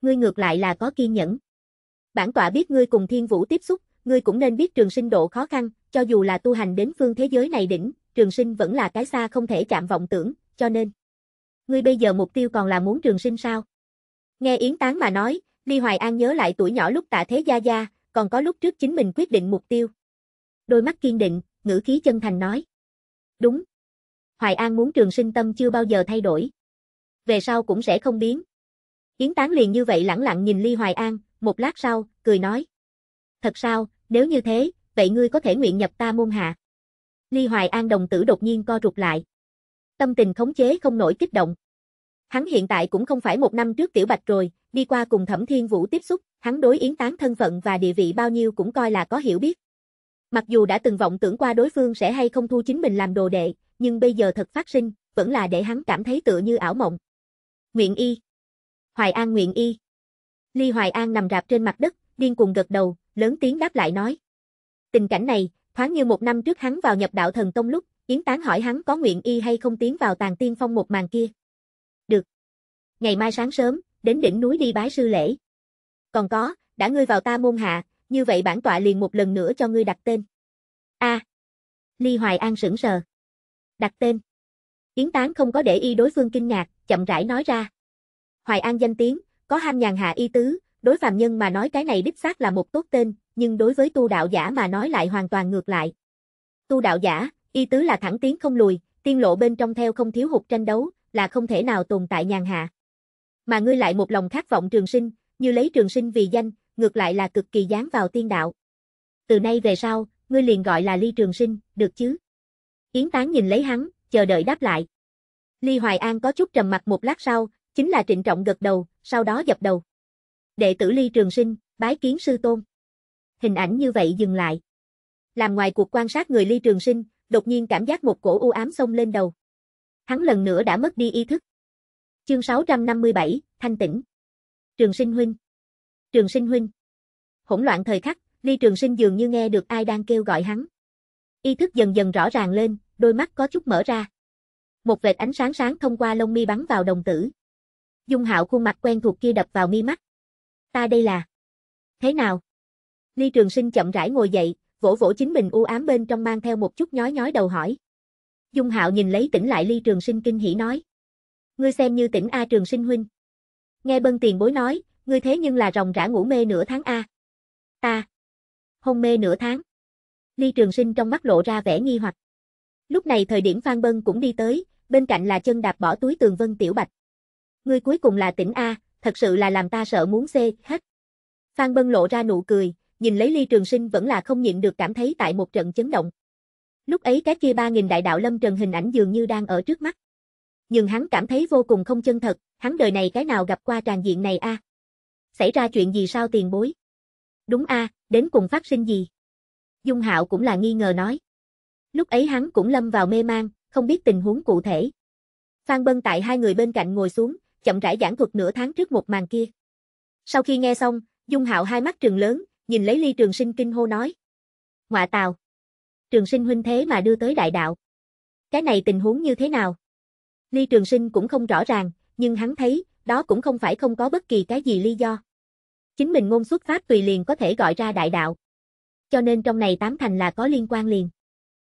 Ngươi ngược lại là có kiên nhẫn. Bản tọa biết ngươi cùng Thiên Vũ tiếp xúc, ngươi cũng nên biết trường sinh độ khó khăn, cho dù là tu hành đến phương thế giới này đỉnh, trường sinh vẫn là cái xa không thể chạm vọng tưởng, cho nên. Ngươi bây giờ mục tiêu còn là muốn trường sinh sao? Nghe Yến Tán mà nói, Ly Hoài An nhớ lại tuổi nhỏ lúc tạ thế gia gia, còn có lúc trước chính mình quyết định mục tiêu. Đôi mắt kiên định, ngữ khí chân thành nói. Đúng. Hoài An muốn trường sinh tâm chưa bao giờ thay đổi. Về sau cũng sẽ không biến. Yến Tán liền như vậy lẳng lặng nhìn Ly Hoài An, một lát sau, cười nói. Thật sao, nếu như thế, vậy ngươi có thể nguyện nhập ta môn hạ. Ly Hoài An đồng tử đột nhiên co rụt lại. Tâm tình khống chế không nổi kích động. Hắn hiện tại cũng không phải một năm trước Tiểu Bạch rồi, đi qua cùng Thẩm Thiên Vũ tiếp xúc, hắn đối Yến Tán thân phận và địa vị bao nhiêu cũng coi là có hiểu biết. Mặc dù đã từng vọng tưởng qua đối phương sẽ hay không thu chính mình làm đồ đệ, nhưng bây giờ thật phát sinh, vẫn là để hắn cảm thấy tựa như ảo mộng. Nguyện Y Hoài An Nguyện Y Ly Hoài An nằm rạp trên mặt đất, điên cuồng gật đầu, lớn tiếng đáp lại nói. Tình cảnh này, thoáng như một năm trước hắn vào nhập đạo thần tông lúc, Yến Tán hỏi hắn có nguyện y hay không tiến vào tàng tiên phong một màn kia. Được. Ngày mai sáng sớm, đến đỉnh núi đi bái sư lễ. Còn có, đã ngươi vào ta môn hạ, như vậy bản tọa liền một lần nữa cho ngươi đặt tên. A. À, Ly Hoài An sững sờ. Đặt tên. Yến Tán không có để y đối phương kinh ngạc, chậm rãi nói ra. Hoài An danh tiếng, có ham nhàn hạ y tứ, đối phàm nhân mà nói cái này đích xác là một tốt tên, nhưng đối với tu đạo giả mà nói lại hoàn toàn ngược lại. Tu đạo giả, y tứ là thẳng tiến không lùi, tiên lộ bên trong theo không thiếu hụt tranh đấu, là không thể nào tồn tại nhàn hạ. Mà ngươi lại một lòng khát vọng trường sinh, như lấy trường sinh vì danh, ngược lại là cực kỳ dán vào tiên đạo. Từ nay về sau, ngươi liền gọi là ly trường sinh, được chứ? Yến Tán nhìn lấy hắn, chờ đợi đáp lại. Ly Hoài An có chút trầm mặt một lát sau, chính là trịnh trọng gật đầu, sau đó dập đầu. Đệ tử Ly Trường Sinh, bái kiến sư tôn. Hình ảnh như vậy dừng lại. Làm ngoài cuộc quan sát người Ly Trường Sinh, đột nhiên cảm giác một cổ u ám xông lên đầu hắn lần nữa đã mất đi ý thức. Chương 657, Thanh tỉnh. Trường sinh huynh. Trường sinh huynh. Hỗn loạn thời khắc, ly trường sinh dường như nghe được ai đang kêu gọi hắn. Ý thức dần dần rõ ràng lên, đôi mắt có chút mở ra. Một vệt ánh sáng sáng thông qua lông mi bắn vào đồng tử. Dung hạo khuôn mặt quen thuộc kia đập vào mi mắt. Ta đây là... Thế nào? Ly trường sinh chậm rãi ngồi dậy, vỗ vỗ chính mình u ám bên trong mang theo một chút nhói nhói đầu hỏi. Dung Hạo nhìn lấy tỉnh lại Ly Trường Sinh kinh hỉ nói. Ngươi xem như tỉnh A Trường Sinh huynh. Nghe bân tiền bối nói, ngươi thế nhưng là ròng rã ngủ mê nửa tháng A. Ta. Hôn mê nửa tháng. Ly Trường Sinh trong mắt lộ ra vẻ nghi hoặc. Lúc này thời điểm Phan Bân cũng đi tới, bên cạnh là chân đạp bỏ túi tường Vân Tiểu Bạch. Ngươi cuối cùng là tỉnh A, thật sự là làm ta sợ muốn xê, hết. Phan Bân lộ ra nụ cười, nhìn lấy Ly Trường Sinh vẫn là không nhịn được cảm thấy tại một trận chấn động. Lúc ấy cái kia ba nghìn đại đạo lâm trần hình ảnh dường như đang ở trước mắt. Nhưng hắn cảm thấy vô cùng không chân thật, hắn đời này cái nào gặp qua tràn diện này a? À? Xảy ra chuyện gì sao tiền bối? Đúng a, à, đến cùng phát sinh gì? Dung Hạo cũng là nghi ngờ nói. Lúc ấy hắn cũng lâm vào mê mang, không biết tình huống cụ thể. Phan Bân tại hai người bên cạnh ngồi xuống, chậm rãi giảng thuật nửa tháng trước một màn kia. Sau khi nghe xong, Dung Hạo hai mắt trừng lớn, nhìn lấy Ly Trường Sinh kinh hô nói: "Ngọa tào!" trường sinh huynh thế mà đưa tới đại đạo. Cái này tình huống như thế nào? Ly trường sinh cũng không rõ ràng, nhưng hắn thấy, đó cũng không phải không có bất kỳ cái gì lý do. Chính mình ngôn xuất phát tùy liền có thể gọi ra đại đạo. Cho nên trong này tám thành là có liên quan liền.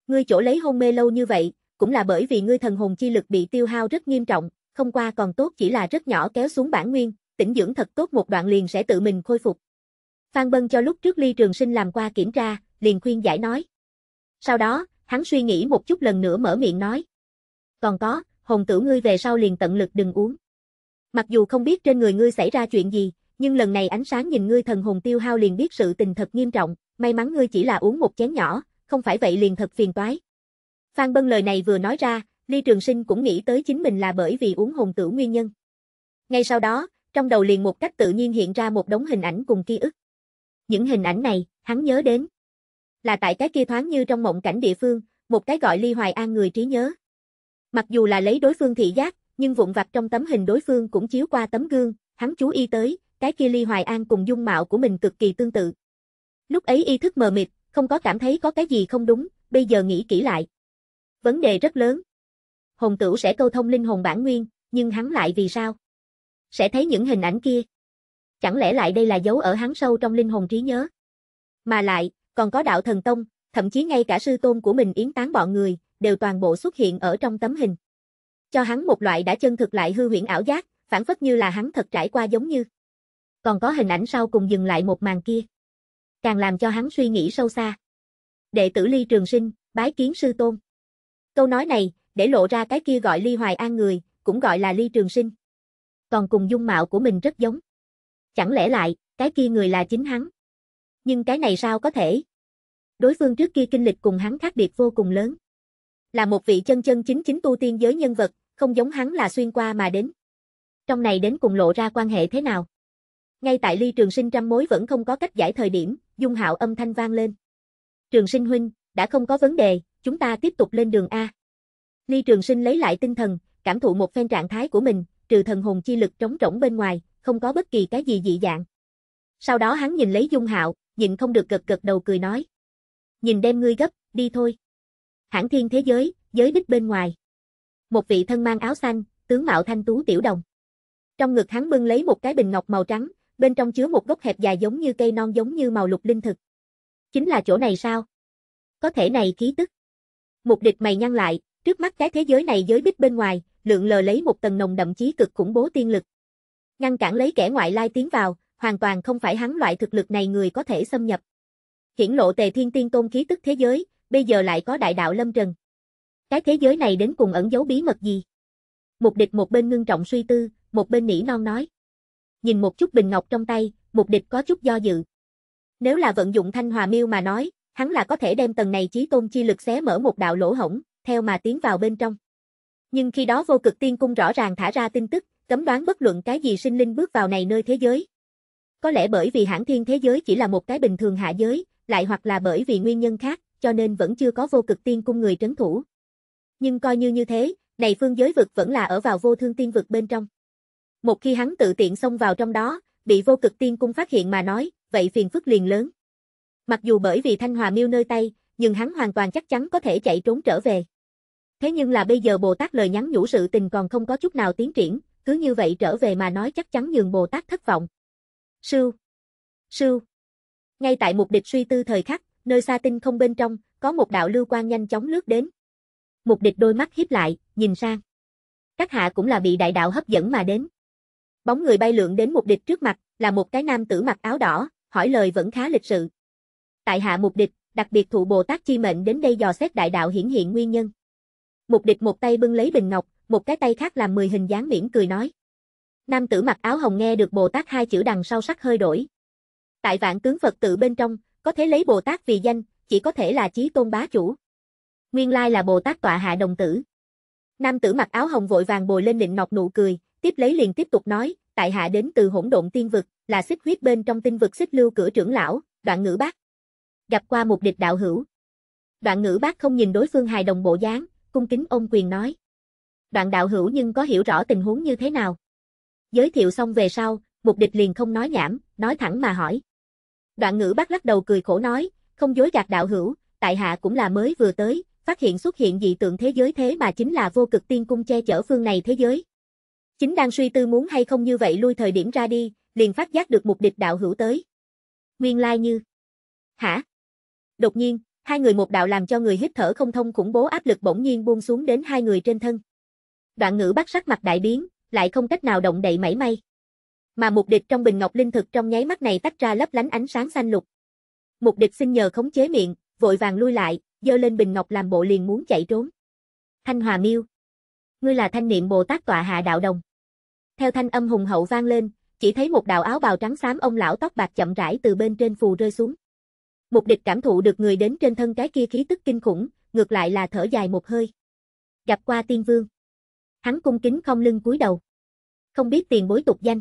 Ngươi chỗ lấy hôn mê lâu như vậy, cũng là bởi vì ngươi thần hồn chi lực bị tiêu hao rất nghiêm trọng, không qua còn tốt chỉ là rất nhỏ kéo xuống bản nguyên, tĩnh dưỡng thật tốt một đoạn liền sẽ tự mình khôi phục. Phan Bân cho lúc trước Ly Trường Sinh làm qua kiểm tra, liền khuyên giải nói. Sau đó, hắn suy nghĩ một chút lần nữa mở miệng nói. Còn có, hồn tử ngươi về sau liền tận lực đừng uống. Mặc dù không biết trên người ngươi xảy ra chuyện gì, nhưng lần này ánh sáng nhìn ngươi thần hồn tiêu hao liền biết sự tình thật nghiêm trọng, may mắn ngươi chỉ là uống một chén nhỏ, không phải vậy liền thật phiền toái. Phan Bân lời này vừa nói ra, Ly Trường Sinh cũng nghĩ tới chính mình là bởi vì uống hồn tử nguyên nhân. Ngay sau đó, trong đầu liền một cách tự nhiên hiện ra một đống hình ảnh cùng ký ức. Những hình ảnh này, hắn nhớ đến là tại cái kia thoáng như trong mộng cảnh địa phương, một cái gọi Ly Hoài An người trí nhớ. Mặc dù là lấy đối phương thị giác, nhưng vụn vặt trong tấm hình đối phương cũng chiếu qua tấm gương, hắn chú ý tới, cái kia Ly Hoài An cùng dung mạo của mình cực kỳ tương tự. Lúc ấy ý thức mờ mịt, không có cảm thấy có cái gì không đúng, bây giờ nghĩ kỹ lại. Vấn đề rất lớn. Hồn tửu sẽ câu thông linh hồn bản nguyên, nhưng hắn lại vì sao? Sẽ thấy những hình ảnh kia. Chẳng lẽ lại đây là dấu ở hắn sâu trong linh hồn trí nhớ? Mà lại, còn có đạo thần tông, thậm chí ngay cả sư tôn của mình yến tán bọn người, đều toàn bộ xuất hiện ở trong tấm hình. Cho hắn một loại đã chân thực lại hư huyễn ảo giác, phản phất như là hắn thật trải qua giống như. Còn có hình ảnh sau cùng dừng lại một màn kia. Càng làm cho hắn suy nghĩ sâu xa. Đệ tử Ly Trường Sinh, bái kiến sư tôn. Câu nói này, để lộ ra cái kia gọi Ly Hoài An người, cũng gọi là Ly Trường Sinh. Còn cùng dung mạo của mình rất giống. Chẳng lẽ lại, cái kia người là chính hắn? Nhưng cái này sao có thể, đối phương trước kia kinh lịch cùng hắn khác biệt vô cùng lớn. Là một vị chân chân chính chính tu tiên giới nhân vật, không giống hắn là xuyên qua mà đến. Trong này đến cùng lộ ra quan hệ thế nào? Ngay tại ly trường sinh trăm mối vẫn không có cách giải thời điểm, dung hạo âm thanh vang lên. Trường sinh huynh, đã không có vấn đề, chúng ta tiếp tục lên đường A. Ly trường sinh lấy lại tinh thần, cảm thụ một phen trạng thái của mình, trừ thần hồn chi lực trống rỗng bên ngoài, không có bất kỳ cái gì dị dạng. Sau đó hắn nhìn lấy dung hạo, nhìn không được gật gật đầu cười nói nhìn đem ngươi gấp, đi thôi. Hãng thiên thế giới, giới đích bên ngoài. Một vị thân mang áo xanh, tướng mạo thanh tú tiểu đồng. Trong ngực hắn bưng lấy một cái bình ngọc màu trắng, bên trong chứa một gốc hẹp dài giống như cây non giống như màu lục linh thực. Chính là chỗ này sao? Có thể này khí tức. Mục địch mày nhăn lại, trước mắt cái thế giới này giới bích bên ngoài, lượng lờ lấy một tầng nồng đậm chí cực khủng bố tiên lực. Ngăn cản lấy kẻ ngoại lai tiến vào, hoàn toàn không phải hắn loại thực lực này người có thể xâm nhập hiển lộ tề thiên tiên tôn khí tức thế giới, bây giờ lại có đại đạo lâm trần. Cái thế giới này đến cùng ẩn giấu bí mật gì? Mục địch một bên ngưng trọng suy tư, một bên nỉ non nói. Nhìn một chút bình ngọc trong tay, mục địch có chút do dự. Nếu là vận dụng thanh hòa miêu mà nói, hắn là có thể đem tầng này trí tôn chi lực xé mở một đạo lỗ hổng, theo mà tiến vào bên trong. Nhưng khi đó vô cực tiên cung rõ ràng thả ra tin tức, cấm đoán bất luận cái gì sinh linh bước vào này nơi thế giới. Có lẽ bởi vì hãng thiên thế giới chỉ là một cái bình thường hạ giới, lại hoặc là bởi vì nguyên nhân khác, cho nên vẫn chưa có vô cực tiên cung người trấn thủ. Nhưng coi như như thế, này phương giới vực vẫn là ở vào vô thương tiên vực bên trong. Một khi hắn tự tiện xông vào trong đó, bị vô cực tiên cung phát hiện mà nói, vậy phiền phức liền lớn. Mặc dù bởi vì Thanh Hòa Miêu nơi tay, nhưng hắn hoàn toàn chắc chắn có thể chạy trốn trở về. Thế nhưng là bây giờ Bồ Tát lời nhắn nhủ sự tình còn không có chút nào tiến triển, cứ như vậy trở về mà nói chắc chắn nhường Bồ Tát thất vọng. sư, sư. Ngay tại mục địch suy tư thời khắc, nơi xa tinh không bên trong, có một đạo lưu quan nhanh chóng lướt đến. Mục địch đôi mắt hiếp lại, nhìn sang. Các hạ cũng là bị đại đạo hấp dẫn mà đến. Bóng người bay lượn đến mục địch trước mặt, là một cái nam tử mặc áo đỏ, hỏi lời vẫn khá lịch sự. Tại hạ mục địch, đặc biệt thụ Bồ Tát chi mệnh đến đây dò xét đại đạo hiển hiện nguyên nhân. Mục địch một tay bưng lấy bình ngọc, một cái tay khác làm mười hình dáng miễn cười nói. Nam tử mặc áo hồng nghe được Bồ Tát hai chữ đằng sau sắc hơi đổi, Tại vạn tướng Phật tự bên trong, có thể lấy Bồ Tát vì danh, chỉ có thể là chí tôn bá chủ. Nguyên lai là Bồ Tát tọa hạ đồng tử. Nam tử mặc áo hồng vội vàng bồi lên định ngọc nụ cười, tiếp lấy liền tiếp tục nói, tại hạ đến từ hỗn độn tiên vực, là xích huyết bên trong tinh vực xích lưu cửa trưởng lão, đoạn ngữ bác. Gặp qua một địch đạo hữu. Đoạn ngữ bác không nhìn đối phương hài đồng bộ dáng, cung kính ôm quyền nói. Đoạn đạo hữu nhưng có hiểu rõ tình huống như thế nào? Giới thiệu xong về sau, mục địch liền không nói nhảm, nói thẳng mà hỏi. Đoạn ngữ bắt lắc đầu cười khổ nói, không dối gạt đạo hữu, tại hạ cũng là mới vừa tới, phát hiện xuất hiện dị tượng thế giới thế mà chính là vô cực tiên cung che chở phương này thế giới. Chính đang suy tư muốn hay không như vậy lui thời điểm ra đi, liền phát giác được mục địch đạo hữu tới. Nguyên lai like như. Hả? Đột nhiên, hai người một đạo làm cho người hít thở không thông khủng bố áp lực bỗng nhiên buông xuống đến hai người trên thân. Đoạn ngữ bắt sắc mặt đại biến, lại không cách nào động đậy mảy may mà mục địch trong bình ngọc linh thực trong nháy mắt này tách ra lấp lánh ánh sáng xanh lục. Mục địch xin nhờ khống chế miệng, vội vàng lui lại, giơ lên bình ngọc làm bộ liền muốn chạy trốn. Thanh Hòa Miêu, ngươi là thanh niệm Bồ Tát tọa hạ đạo đồng. Theo thanh âm hùng hậu vang lên, chỉ thấy một đạo áo bào trắng xám ông lão tóc bạc chậm rãi từ bên trên phù rơi xuống. Mục địch cảm thụ được người đến trên thân cái kia khí tức kinh khủng, ngược lại là thở dài một hơi. Gặp qua tiên vương. Hắn cung kính không lưng cúi đầu. Không biết tiền bối tục danh.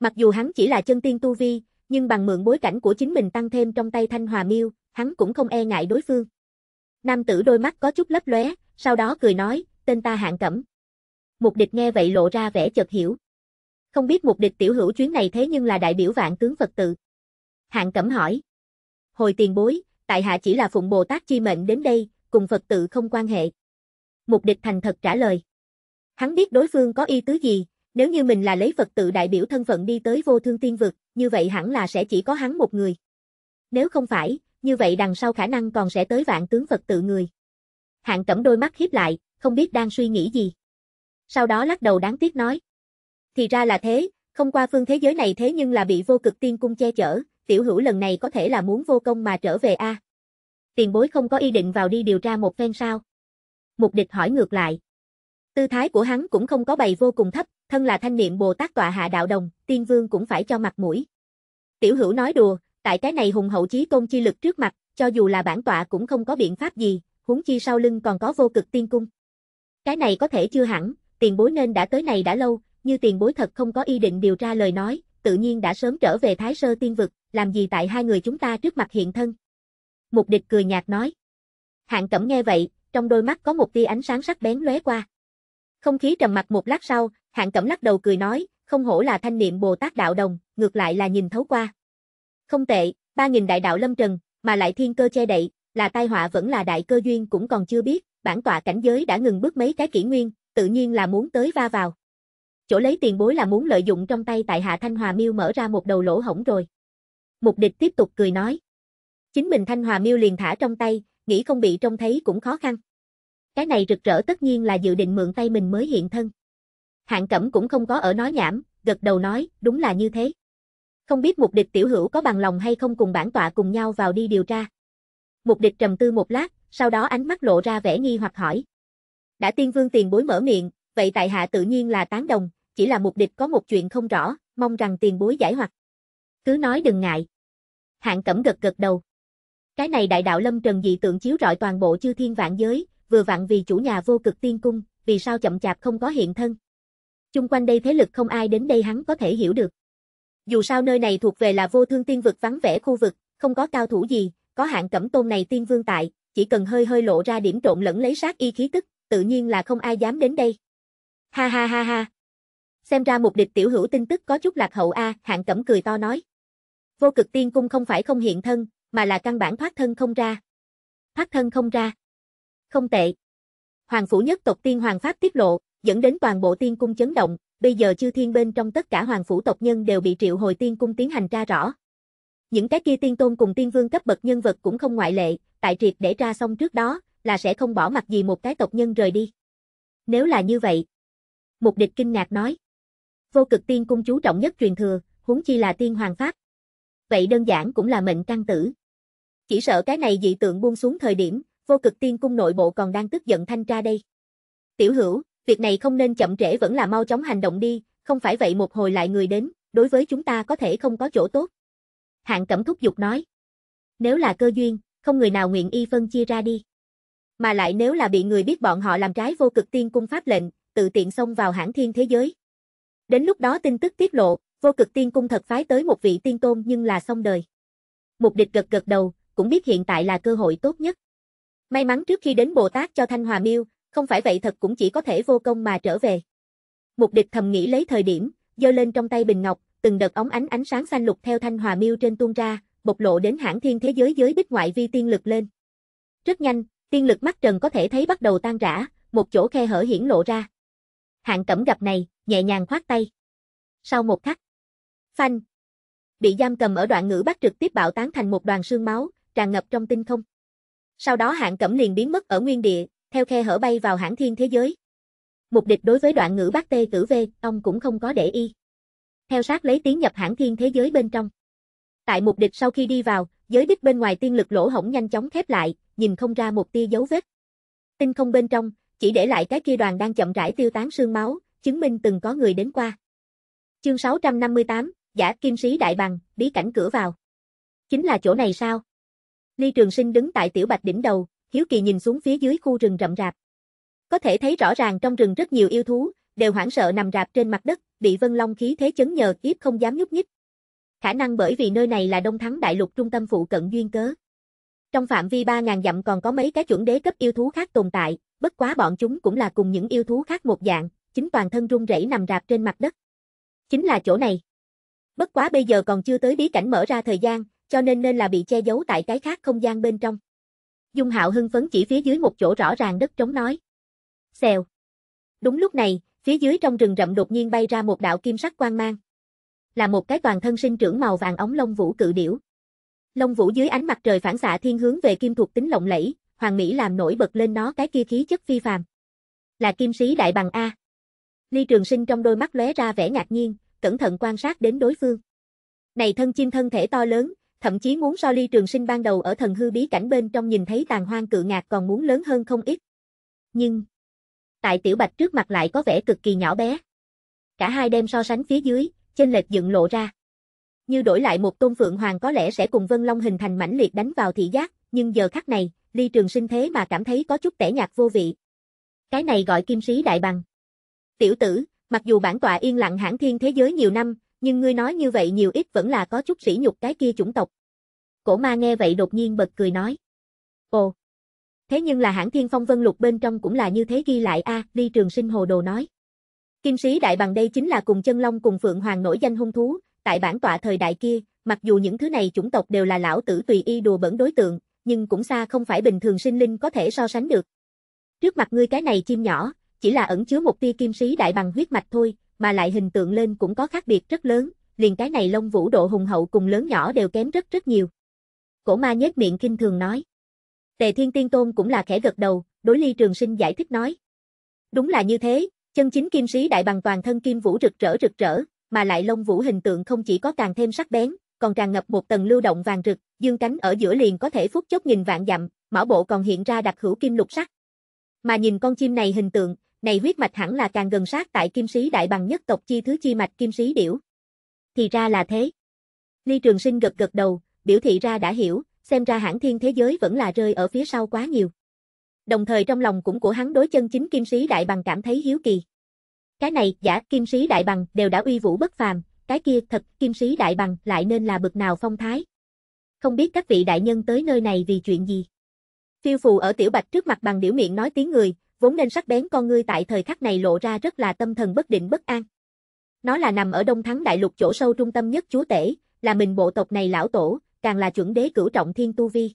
Mặc dù hắn chỉ là chân tiên tu vi, nhưng bằng mượn bối cảnh của chính mình tăng thêm trong tay Thanh Hòa Miêu, hắn cũng không e ngại đối phương. Nam tử đôi mắt có chút lấp lóe, sau đó cười nói, tên ta hạng cẩm. Mục địch nghe vậy lộ ra vẻ chợt hiểu. Không biết mục địch tiểu hữu chuyến này thế nhưng là đại biểu vạn tướng Phật tự. Hạng cẩm hỏi. Hồi tiền bối, tại hạ chỉ là phụng Bồ Tát chi mệnh đến đây, cùng Phật tự không quan hệ. Mục địch thành thật trả lời. Hắn biết đối phương có ý tứ gì, nếu như mình là lấy Phật tự đại biểu thân phận đi tới vô thương tiên vực, như vậy hẳn là sẽ chỉ có hắn một người. Nếu không phải, như vậy đằng sau khả năng còn sẽ tới vạn tướng Phật tự người. Hạng cẩm đôi mắt hiếp lại, không biết đang suy nghĩ gì. Sau đó lắc đầu đáng tiếc nói. Thì ra là thế, không qua phương thế giới này thế nhưng là bị vô cực tiên cung che chở, tiểu hữu lần này có thể là muốn vô công mà trở về a. Tiền bối không có ý định vào đi điều tra một phen sao? Mục địch hỏi ngược lại. Tư thái của hắn cũng không có bày vô cùng thấp, thân là thanh niệm Bồ Tát tọa hạ đạo đồng, tiên vương cũng phải cho mặt mũi. Tiểu hữu nói đùa, tại cái này hùng hậu chí công chi lực trước mặt, cho dù là bản tọa cũng không có biện pháp gì, huống chi sau lưng còn có vô cực tiên cung. Cái này có thể chưa hẳn, tiền bối nên đã tới này đã lâu, như tiền bối thật không có ý định điều tra lời nói, tự nhiên đã sớm trở về Thái Sơ Tiên Vực, làm gì tại hai người chúng ta trước mặt hiện thân. Mục địch cười nhạt nói. Hạng cẩm nghe vậy, trong đôi mắt có một tia ánh sáng sắc bén lóe qua. Không khí trầm mặt một lát sau, Hạng Cẩm lắc đầu cười nói, không hổ là thanh niệm Bồ Tát đạo đồng, ngược lại là nhìn thấu qua. Không tệ, ba nghìn đại đạo lâm trần, mà lại thiên cơ che đậy, là tai họa vẫn là đại cơ duyên cũng còn chưa biết, bản tọa cảnh giới đã ngừng bước mấy cái kỷ nguyên, tự nhiên là muốn tới va vào. Chỗ lấy tiền bối là muốn lợi dụng trong tay tại Hạ Thanh Hòa Miêu mở ra một đầu lỗ hổng rồi. Mục địch tiếp tục cười nói. Chính mình Thanh Hòa Miêu liền thả trong tay, nghĩ không bị trông thấy cũng khó khăn. Cái này rực rỡ tất nhiên là dự định mượn tay mình mới hiện thân hạng cẩm cũng không có ở nói nhảm, gật đầu nói, đúng là như thế. Không biết mục địch tiểu hữu có bằng lòng hay không cùng bản tọa cùng nhau vào đi điều tra. Mục địch trầm tư một lát, sau đó ánh mắt lộ ra vẻ nghi hoặc hỏi. Đã tiên vương tiền bối mở miệng, vậy tại hạ tự nhiên là tán đồng, chỉ là mục địch có một chuyện không rõ, mong rằng tiền bối giải hoặc. Cứ nói đừng ngại. Hạng cẩm gật gật đầu. Cái này đại đạo lâm trần dị tượng chiếu rọi toàn bộ chư thiên vạn giới, vừa vặn vì chủ nhà vô cực tiên cung, vì sao chậm chạp không có hiện thân chung quanh đây thế lực không ai đến đây hắn có thể hiểu được. Dù sao nơi này thuộc về là vô thương tiên vực vắng vẻ khu vực, không có cao thủ gì, có hạng cẩm tôn này tiên vương tại, chỉ cần hơi hơi lộ ra điểm trộn lẫn lấy sát y khí tức, tự nhiên là không ai dám đến đây. Ha ha ha ha. Xem ra mục địch tiểu hữu tin tức có chút lạc hậu a, à, hạng cẩm cười to nói. Vô cực tiên cung không phải không hiện thân, mà là căn bản thoát thân không ra. Thoát thân không ra. Không tệ. Hoàng phủ nhất tộc tiên hoàng pháp tiết lộ, dẫn đến toàn bộ tiên cung chấn động, bây giờ chư thiên bên trong tất cả hoàng phủ tộc nhân đều bị triệu hồi tiên cung tiến hành tra rõ. Những cái kia tiên tôn cùng tiên vương cấp bậc nhân vật cũng không ngoại lệ, tại triệt để tra xong trước đó, là sẽ không bỏ mặt gì một cái tộc nhân rời đi. Nếu là như vậy, Mục địch kinh ngạc nói. Vô cực tiên cung chú trọng nhất truyền thừa, huống chi là tiên hoàng pháp. Vậy đơn giản cũng là mệnh căn tử. Chỉ sợ cái này dị tượng buông xuống thời điểm, vô cực tiên cung nội bộ còn đang tức giận thanh tra đây. Tiểu hữu, Việc này không nên chậm trễ vẫn là mau chóng hành động đi, không phải vậy một hồi lại người đến, đối với chúng ta có thể không có chỗ tốt. Hạng cẩm thúc giục nói. Nếu là cơ duyên, không người nào nguyện y phân chia ra đi. Mà lại nếu là bị người biết bọn họ làm trái vô cực tiên cung pháp lệnh, tự tiện xông vào hãng thiên thế giới. Đến lúc đó tin tức tiết lộ, vô cực tiên cung thật phái tới một vị tiên tôn nhưng là xong đời. Mục địch gật gật đầu, cũng biết hiện tại là cơ hội tốt nhất. May mắn trước khi đến Bồ Tát cho Thanh Hòa Miêu, không phải vậy thật cũng chỉ có thể vô công mà trở về. Mục địch thầm nghĩ lấy thời điểm, giơ lên trong tay bình ngọc, từng đợt ống ánh ánh sáng xanh lục theo thanh hòa miêu trên tuôn ra, bộc lộ đến hãng thiên thế giới giới bích ngoại vi tiên lực lên. Rất nhanh, tiên lực mắt trần có thể thấy bắt đầu tan rã, một chỗ khe hở hiển lộ ra. Hạng cẩm gặp này, nhẹ nhàng khoát tay. Sau một khắc, phanh, bị giam cầm ở đoạn ngữ bắt trực tiếp bạo tán thành một đoàn sương máu, tràn ngập trong tinh không. Sau đó hạng cẩm liền biến mất ở nguyên địa, theo khe hở bay vào hãng thiên thế giới. Mục địch đối với đoạn ngữ bác tê tử V, ông cũng không có để y. Theo sát lấy tiến nhập hãng thiên thế giới bên trong. Tại mục địch sau khi đi vào, giới đích bên ngoài tiên lực lỗ hổng nhanh chóng khép lại, nhìn không ra một tia dấu vết. Tinh không bên trong, chỉ để lại cái kia đoàn đang chậm rãi tiêu tán sương máu, chứng minh từng có người đến qua. Chương 658, giả kim sĩ đại bằng, bí cảnh cửa vào. Chính là chỗ này sao? Ly Trường Sinh đứng tại tiểu bạch đỉnh đầu, hiếu kỳ nhìn xuống phía dưới khu rừng rậm rạp. Có thể thấy rõ ràng trong rừng rất nhiều yêu thú, đều hoảng sợ nằm rạp trên mặt đất, bị Vân Long khí thế chấn nhờ kiếp không dám nhúc nhích. Khả năng bởi vì nơi này là Đông Thắng Đại Lục trung tâm phụ cận duyên cớ. Trong phạm vi 3000 dặm còn có mấy cái chuẩn đế cấp yêu thú khác tồn tại, bất quá bọn chúng cũng là cùng những yêu thú khác một dạng, chính toàn thân run rẩy nằm rạp trên mặt đất. Chính là chỗ này. Bất quá bây giờ còn chưa tới bí cảnh mở ra thời gian, cho nên nên là bị che giấu tại cái khác không gian bên trong. Dung Hạo hưng phấn chỉ phía dưới một chỗ rõ ràng đất trống nói. Xèo. Đúng lúc này, phía dưới trong rừng rậm đột nhiên bay ra một đạo kim sắc quang mang. Là một cái toàn thân sinh trưởng màu vàng ống lông vũ cự điểu. Lông vũ dưới ánh mặt trời phản xạ thiên hướng về kim thuộc tính lộng lẫy, hoàng mỹ làm nổi bật lên nó cái kia khí chất phi phàm. Là kim sĩ đại bằng a. Ly Trường Sinh trong đôi mắt lóe ra vẻ ngạc nhiên, cẩn thận quan sát đến đối phương. Này thân chim thân thể to lớn, thậm chí muốn so ly trường sinh ban đầu ở thần hư bí cảnh bên trong nhìn thấy tàn hoang cự ngạc còn muốn lớn hơn không ít. Nhưng, tại tiểu bạch trước mặt lại có vẻ cực kỳ nhỏ bé. Cả hai đem so sánh phía dưới, trên lệch dựng lộ ra. Như đổi lại một tôn phượng hoàng có lẽ sẽ cùng Vân Long hình thành mãnh liệt đánh vào thị giác, nhưng giờ khắc này, ly trường sinh thế mà cảm thấy có chút tẻ nhạt vô vị. Cái này gọi kim sĩ đại bằng. Tiểu tử, mặc dù bản tọa yên lặng hãng thiên thế giới nhiều năm, nhưng ngươi nói như vậy nhiều ít vẫn là có chút sỉ nhục cái kia chủng tộc. Cổ ma nghe vậy đột nhiên bật cười nói. Ồ! Thế nhưng là hãng thiên phong vân lục bên trong cũng là như thế ghi lại a à, ly trường sinh hồ đồ nói. Kim sĩ đại bằng đây chính là cùng chân long cùng phượng hoàng nổi danh hung thú, tại bản tọa thời đại kia, mặc dù những thứ này chủng tộc đều là lão tử tùy y đùa bẩn đối tượng, nhưng cũng xa không phải bình thường sinh linh có thể so sánh được. Trước mặt ngươi cái này chim nhỏ, chỉ là ẩn chứa một tia kim sĩ đại bằng huyết mạch thôi, mà lại hình tượng lên cũng có khác biệt rất lớn, liền cái này lông vũ độ hùng hậu cùng lớn nhỏ đều kém rất rất nhiều. Cổ ma nhếch miệng kinh thường nói. Tề Thiên Tiên Tôn cũng là khẽ gật đầu, đối Ly Trường Sinh giải thích nói. Đúng là như thế, chân chính kim sĩ đại bằng toàn thân kim vũ rực rỡ rực rỡ, mà lại lông vũ hình tượng không chỉ có càng thêm sắc bén, còn tràn ngập một tầng lưu động vàng rực, dương cánh ở giữa liền có thể phút chốc nghìn vạn dặm, mỏ bộ còn hiện ra đặc hữu kim lục sắc. Mà nhìn con chim này hình tượng, này huyết mạch hẳn là càng gần sát tại kim sĩ đại bằng nhất tộc chi thứ chi mạch kim sĩ điểu. Thì ra là thế. Ly Trường Sinh gật gật đầu, biểu thị ra đã hiểu, xem ra hãng thiên thế giới vẫn là rơi ở phía sau quá nhiều. Đồng thời trong lòng cũng của hắn đối chân chính kim sĩ đại bằng cảm thấy hiếu kỳ. Cái này, giả kim sĩ đại bằng đều đã uy vũ bất phàm, cái kia thật kim sĩ đại bằng lại nên là bực nào phong thái. Không biết các vị đại nhân tới nơi này vì chuyện gì. Phiêu phù ở tiểu bạch trước mặt bằng điểu miệng nói tiếng người, vốn nên sắc bén con ngươi tại thời khắc này lộ ra rất là tâm thần bất định bất an. Nó là nằm ở Đông Thắng Đại Lục chỗ sâu trung tâm nhất chúa tể, là mình bộ tộc này lão tổ, càng là chuẩn đế cửu trọng thiên tu vi.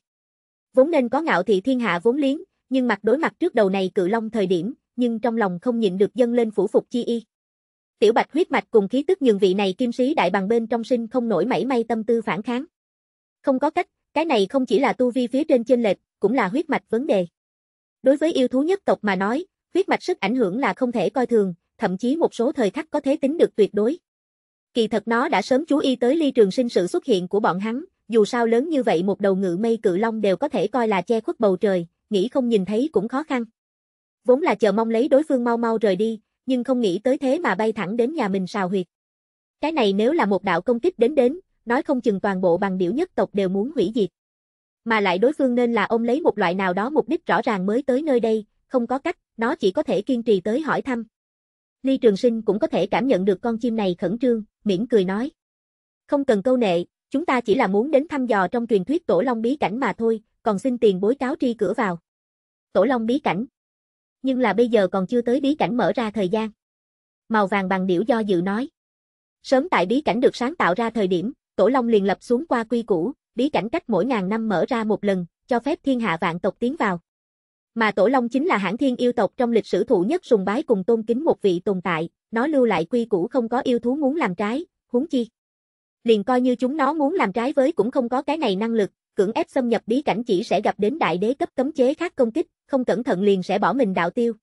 Vốn nên có ngạo thị thiên hạ vốn liếng, nhưng mặt đối mặt trước đầu này cự long thời điểm, nhưng trong lòng không nhịn được dâng lên phủ phục chi y. Tiểu Bạch huyết mạch cùng khí tức nhường vị này kim sĩ đại bằng bên trong sinh không nổi mảy may tâm tư phản kháng. Không có cách, cái này không chỉ là tu vi phía trên chênh lệch, cũng là huyết mạch vấn đề. Đối với yêu thú nhất tộc mà nói, huyết mạch sức ảnh hưởng là không thể coi thường, thậm chí một số thời khắc có thể tính được tuyệt đối. Kỳ thật nó đã sớm chú ý tới Ly Trường Sinh sự xuất hiện của bọn hắn, dù sao lớn như vậy một đầu ngự mây cự long đều có thể coi là che khuất bầu trời, nghĩ không nhìn thấy cũng khó khăn. Vốn là chờ mong lấy đối phương mau mau rời đi, nhưng không nghĩ tới thế mà bay thẳng đến nhà mình sào huyệt. Cái này nếu là một đạo công kích đến đến, nói không chừng toàn bộ bằng điểu nhất tộc đều muốn hủy diệt mà lại đối phương nên là ôm lấy một loại nào đó mục đích rõ ràng mới tới nơi đây, không có cách, nó chỉ có thể kiên trì tới hỏi thăm. Ly Trường Sinh cũng có thể cảm nhận được con chim này khẩn trương, miễn cười nói. Không cần câu nệ, chúng ta chỉ là muốn đến thăm dò trong truyền thuyết Tổ Long Bí Cảnh mà thôi, còn xin tiền bối cáo tri cửa vào. Tổ Long Bí Cảnh. Nhưng là bây giờ còn chưa tới Bí Cảnh mở ra thời gian. Màu vàng bằng điểu do dự nói. Sớm tại Bí Cảnh được sáng tạo ra thời điểm, Tổ Long liền lập xuống qua quy củ, bí cảnh cách mỗi ngàn năm mở ra một lần, cho phép thiên hạ vạn tộc tiến vào. Mà Tổ Long chính là hãng thiên yêu tộc trong lịch sử thụ nhất sùng bái cùng tôn kính một vị tồn tại, nó lưu lại quy củ không có yêu thú muốn làm trái, huống chi. Liền coi như chúng nó muốn làm trái với cũng không có cái này năng lực, cưỡng ép xâm nhập bí cảnh chỉ sẽ gặp đến đại đế cấp cấm chế khác công kích, không cẩn thận liền sẽ bỏ mình đạo tiêu.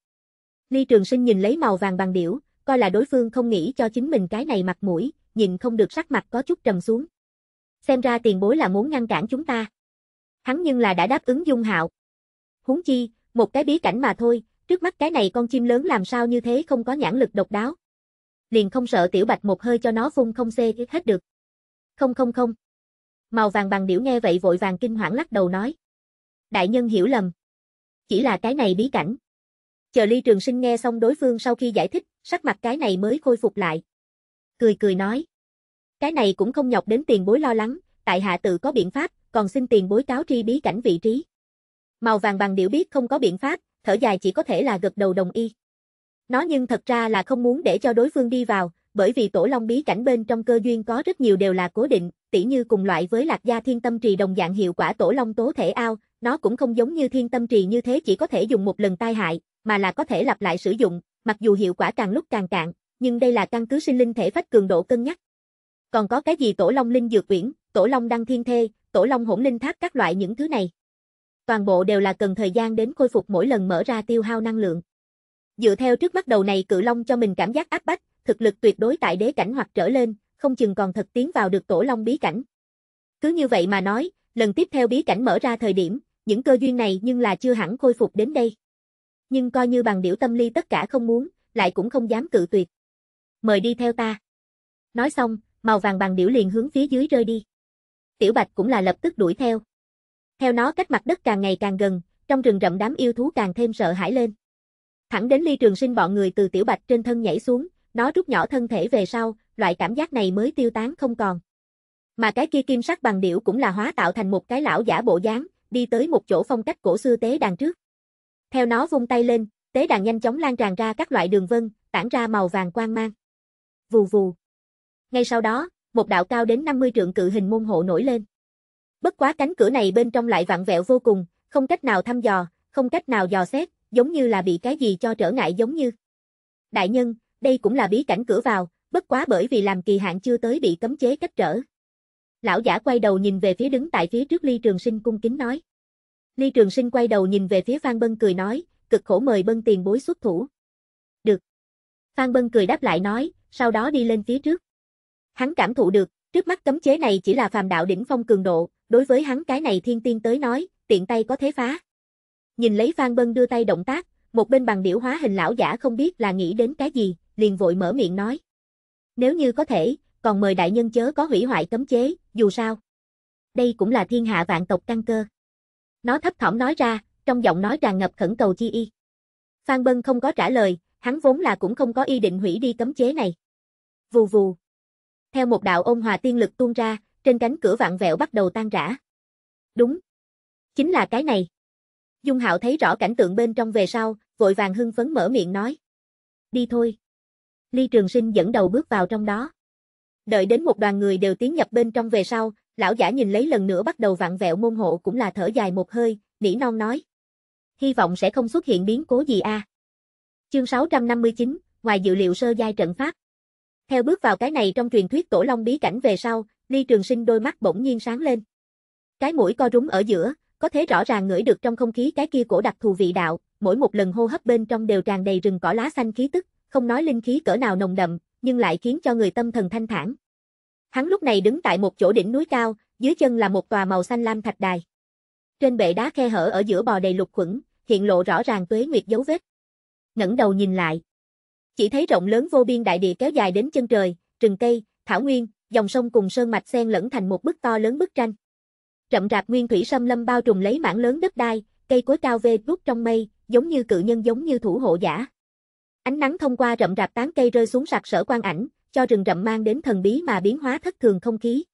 Ly Trường Sinh nhìn lấy màu vàng bằng điểu, coi là đối phương không nghĩ cho chính mình cái này mặt mũi, nhìn không được sắc mặt có chút trầm xuống xem ra tiền bối là muốn ngăn cản chúng ta. Hắn nhưng là đã đáp ứng dung hạo. húng chi, một cái bí cảnh mà thôi, trước mắt cái này con chim lớn làm sao như thế không có nhãn lực độc đáo. Liền không sợ tiểu bạch một hơi cho nó phun không xê hết được. Không không không. Màu vàng bằng điểu nghe vậy vội vàng kinh hoảng lắc đầu nói. Đại nhân hiểu lầm. Chỉ là cái này bí cảnh. Chờ ly trường sinh nghe xong đối phương sau khi giải thích, sắc mặt cái này mới khôi phục lại. Cười cười nói. Cái này cũng không nhọc đến tiền bối lo lắng, tại hạ tự có biện pháp, còn xin tiền bối cáo tri bí cảnh vị trí. Màu vàng bằng điệu biết không có biện pháp, thở dài chỉ có thể là gật đầu đồng ý. Nó nhưng thật ra là không muốn để cho đối phương đi vào, bởi vì tổ long bí cảnh bên trong cơ duyên có rất nhiều đều là cố định, tỉ như cùng loại với lạc gia thiên tâm trì đồng dạng hiệu quả tổ long tố thể ao, nó cũng không giống như thiên tâm trì như thế chỉ có thể dùng một lần tai hại, mà là có thể lặp lại sử dụng, mặc dù hiệu quả càng lúc càng cạn, nhưng đây là căn cứ sinh linh thể phách cường độ cân nhắc còn có cái gì tổ long linh dược quyển, tổ long đăng thiên thê, tổ long hỗn linh tháp các loại những thứ này. Toàn bộ đều là cần thời gian đến khôi phục mỗi lần mở ra tiêu hao năng lượng. Dựa theo trước mắt đầu này cự long cho mình cảm giác áp bách, thực lực tuyệt đối tại đế cảnh hoặc trở lên, không chừng còn thật tiến vào được tổ long bí cảnh. Cứ như vậy mà nói, lần tiếp theo bí cảnh mở ra thời điểm, những cơ duyên này nhưng là chưa hẳn khôi phục đến đây. Nhưng coi như bằng điểu tâm ly tất cả không muốn, lại cũng không dám cự tuyệt. Mời đi theo ta. Nói xong, màu vàng bằng điểu liền hướng phía dưới rơi đi. Tiểu Bạch cũng là lập tức đuổi theo. Theo nó cách mặt đất càng ngày càng gần, trong rừng rậm đám yêu thú càng thêm sợ hãi lên. Thẳng đến Ly Trường Sinh bọn người từ Tiểu Bạch trên thân nhảy xuống, nó rút nhỏ thân thể về sau, loại cảm giác này mới tiêu tán không còn. Mà cái kia kim sắc bằng điểu cũng là hóa tạo thành một cái lão giả bộ dáng, đi tới một chỗ phong cách cổ xưa tế đàn trước. Theo nó vung tay lên, tế đàn nhanh chóng lan tràn ra các loại đường vân, tản ra màu vàng quang mang. Vù vù. Ngay sau đó, một đạo cao đến 50 trượng cự hình môn hộ nổi lên. Bất quá cánh cửa này bên trong lại vặn vẹo vô cùng, không cách nào thăm dò, không cách nào dò xét, giống như là bị cái gì cho trở ngại giống như. Đại nhân, đây cũng là bí cảnh cửa vào, bất quá bởi vì làm kỳ hạn chưa tới bị cấm chế cách trở. Lão giả quay đầu nhìn về phía đứng tại phía trước Ly Trường Sinh cung kính nói. Ly Trường Sinh quay đầu nhìn về phía Phan Bân cười nói, cực khổ mời Bân tiền bối xuất thủ. Được. Phan Bân cười đáp lại nói, sau đó đi lên phía trước. Hắn cảm thụ được, trước mắt cấm chế này chỉ là phàm đạo đỉnh phong cường độ, đối với hắn cái này thiên tiên tới nói, tiện tay có thế phá. Nhìn lấy Phan Bân đưa tay động tác, một bên bằng điểu hóa hình lão giả không biết là nghĩ đến cái gì, liền vội mở miệng nói. Nếu như có thể, còn mời đại nhân chớ có hủy hoại cấm chế, dù sao. Đây cũng là thiên hạ vạn tộc căn cơ. Nó thấp thỏm nói ra, trong giọng nói tràn ngập khẩn cầu chi y. Phan Bân không có trả lời, hắn vốn là cũng không có ý định hủy đi cấm chế này. Vù vù, theo một đạo ôn hòa tiên lực tuôn ra, trên cánh cửa vạn vẹo bắt đầu tan rã. Đúng. Chính là cái này. Dung Hạo thấy rõ cảnh tượng bên trong về sau, vội vàng hưng phấn mở miệng nói. Đi thôi. Ly Trường Sinh dẫn đầu bước vào trong đó. Đợi đến một đoàn người đều tiến nhập bên trong về sau, lão giả nhìn lấy lần nữa bắt đầu vặn vẹo môn hộ cũng là thở dài một hơi, nỉ non nói. Hy vọng sẽ không xuất hiện biến cố gì a. À. Chương 659, ngoài dự liệu sơ giai trận pháp, theo bước vào cái này trong truyền thuyết tổ long bí cảnh về sau, Ly Trường Sinh đôi mắt bỗng nhiên sáng lên. Cái mũi co rúm ở giữa, có thể rõ ràng ngửi được trong không khí cái kia cổ đặc thù vị đạo, mỗi một lần hô hấp bên trong đều tràn đầy rừng cỏ lá xanh khí tức, không nói linh khí cỡ nào nồng đậm, nhưng lại khiến cho người tâm thần thanh thản. Hắn lúc này đứng tại một chỗ đỉnh núi cao, dưới chân là một tòa màu xanh lam thạch đài. Trên bệ đá khe hở ở giữa bò đầy lục khuẩn, hiện lộ rõ ràng tuế nguyệt dấu vết. Ngẩng đầu nhìn lại, chỉ thấy rộng lớn vô biên đại địa kéo dài đến chân trời, rừng cây, thảo nguyên, dòng sông cùng sơn mạch xen lẫn thành một bức to lớn bức tranh. Rậm rạp nguyên thủy sâm lâm bao trùm lấy mảng lớn đất đai, cây cối cao vê vút trong mây, giống như cự nhân giống như thủ hộ giả. Ánh nắng thông qua rậm rạp tán cây rơi xuống sạc sở quang ảnh, cho rừng rậm mang đến thần bí mà biến hóa thất thường không khí.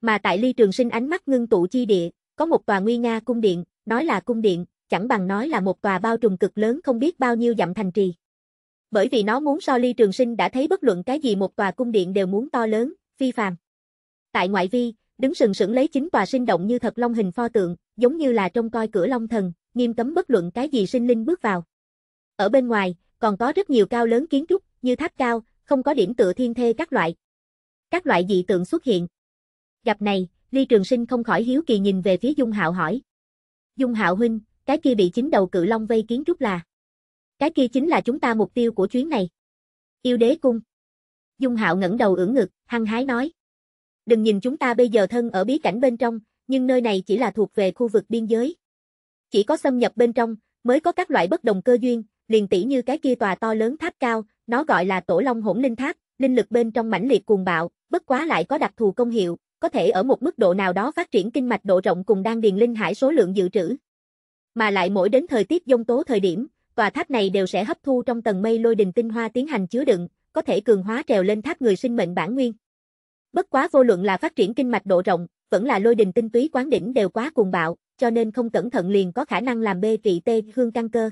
Mà tại Ly Trường Sinh ánh mắt ngưng tụ chi địa, có một tòa nguy nga cung điện, nói là cung điện, chẳng bằng nói là một tòa bao trùm cực lớn không biết bao nhiêu dặm thành trì bởi vì nó muốn so ly trường sinh đã thấy bất luận cái gì một tòa cung điện đều muốn to lớn, phi phàm. Tại ngoại vi, đứng sừng sững lấy chính tòa sinh động như thật long hình pho tượng, giống như là trông coi cửa long thần, nghiêm cấm bất luận cái gì sinh linh bước vào. Ở bên ngoài, còn có rất nhiều cao lớn kiến trúc, như tháp cao, không có điểm tựa thiên thê các loại. Các loại dị tượng xuất hiện. Gặp này, Ly Trường Sinh không khỏi hiếu kỳ nhìn về phía Dung Hạo hỏi. Dung Hạo huynh, cái kia bị chính đầu cự long vây kiến trúc là? Cái kia chính là chúng ta mục tiêu của chuyến này. Yêu đế cung. Dung hạo ngẩng đầu ưỡn ngực, hăng hái nói. Đừng nhìn chúng ta bây giờ thân ở bí cảnh bên trong, nhưng nơi này chỉ là thuộc về khu vực biên giới. Chỉ có xâm nhập bên trong, mới có các loại bất đồng cơ duyên, liền tỷ như cái kia tòa to lớn tháp cao, nó gọi là tổ long hỗn linh tháp, linh lực bên trong mãnh liệt cuồng bạo, bất quá lại có đặc thù công hiệu, có thể ở một mức độ nào đó phát triển kinh mạch độ rộng cùng đan điền linh hải số lượng dự trữ. Mà lại mỗi đến thời tiết dông tố thời điểm, tòa tháp này đều sẽ hấp thu trong tầng mây lôi đình tinh hoa tiến hành chứa đựng, có thể cường hóa trèo lên tháp người sinh mệnh bản nguyên. Bất quá vô luận là phát triển kinh mạch độ rộng, vẫn là lôi đình tinh túy quán đỉnh đều quá cuồng bạo, cho nên không cẩn thận liền có khả năng làm bê trị tê hương căn cơ.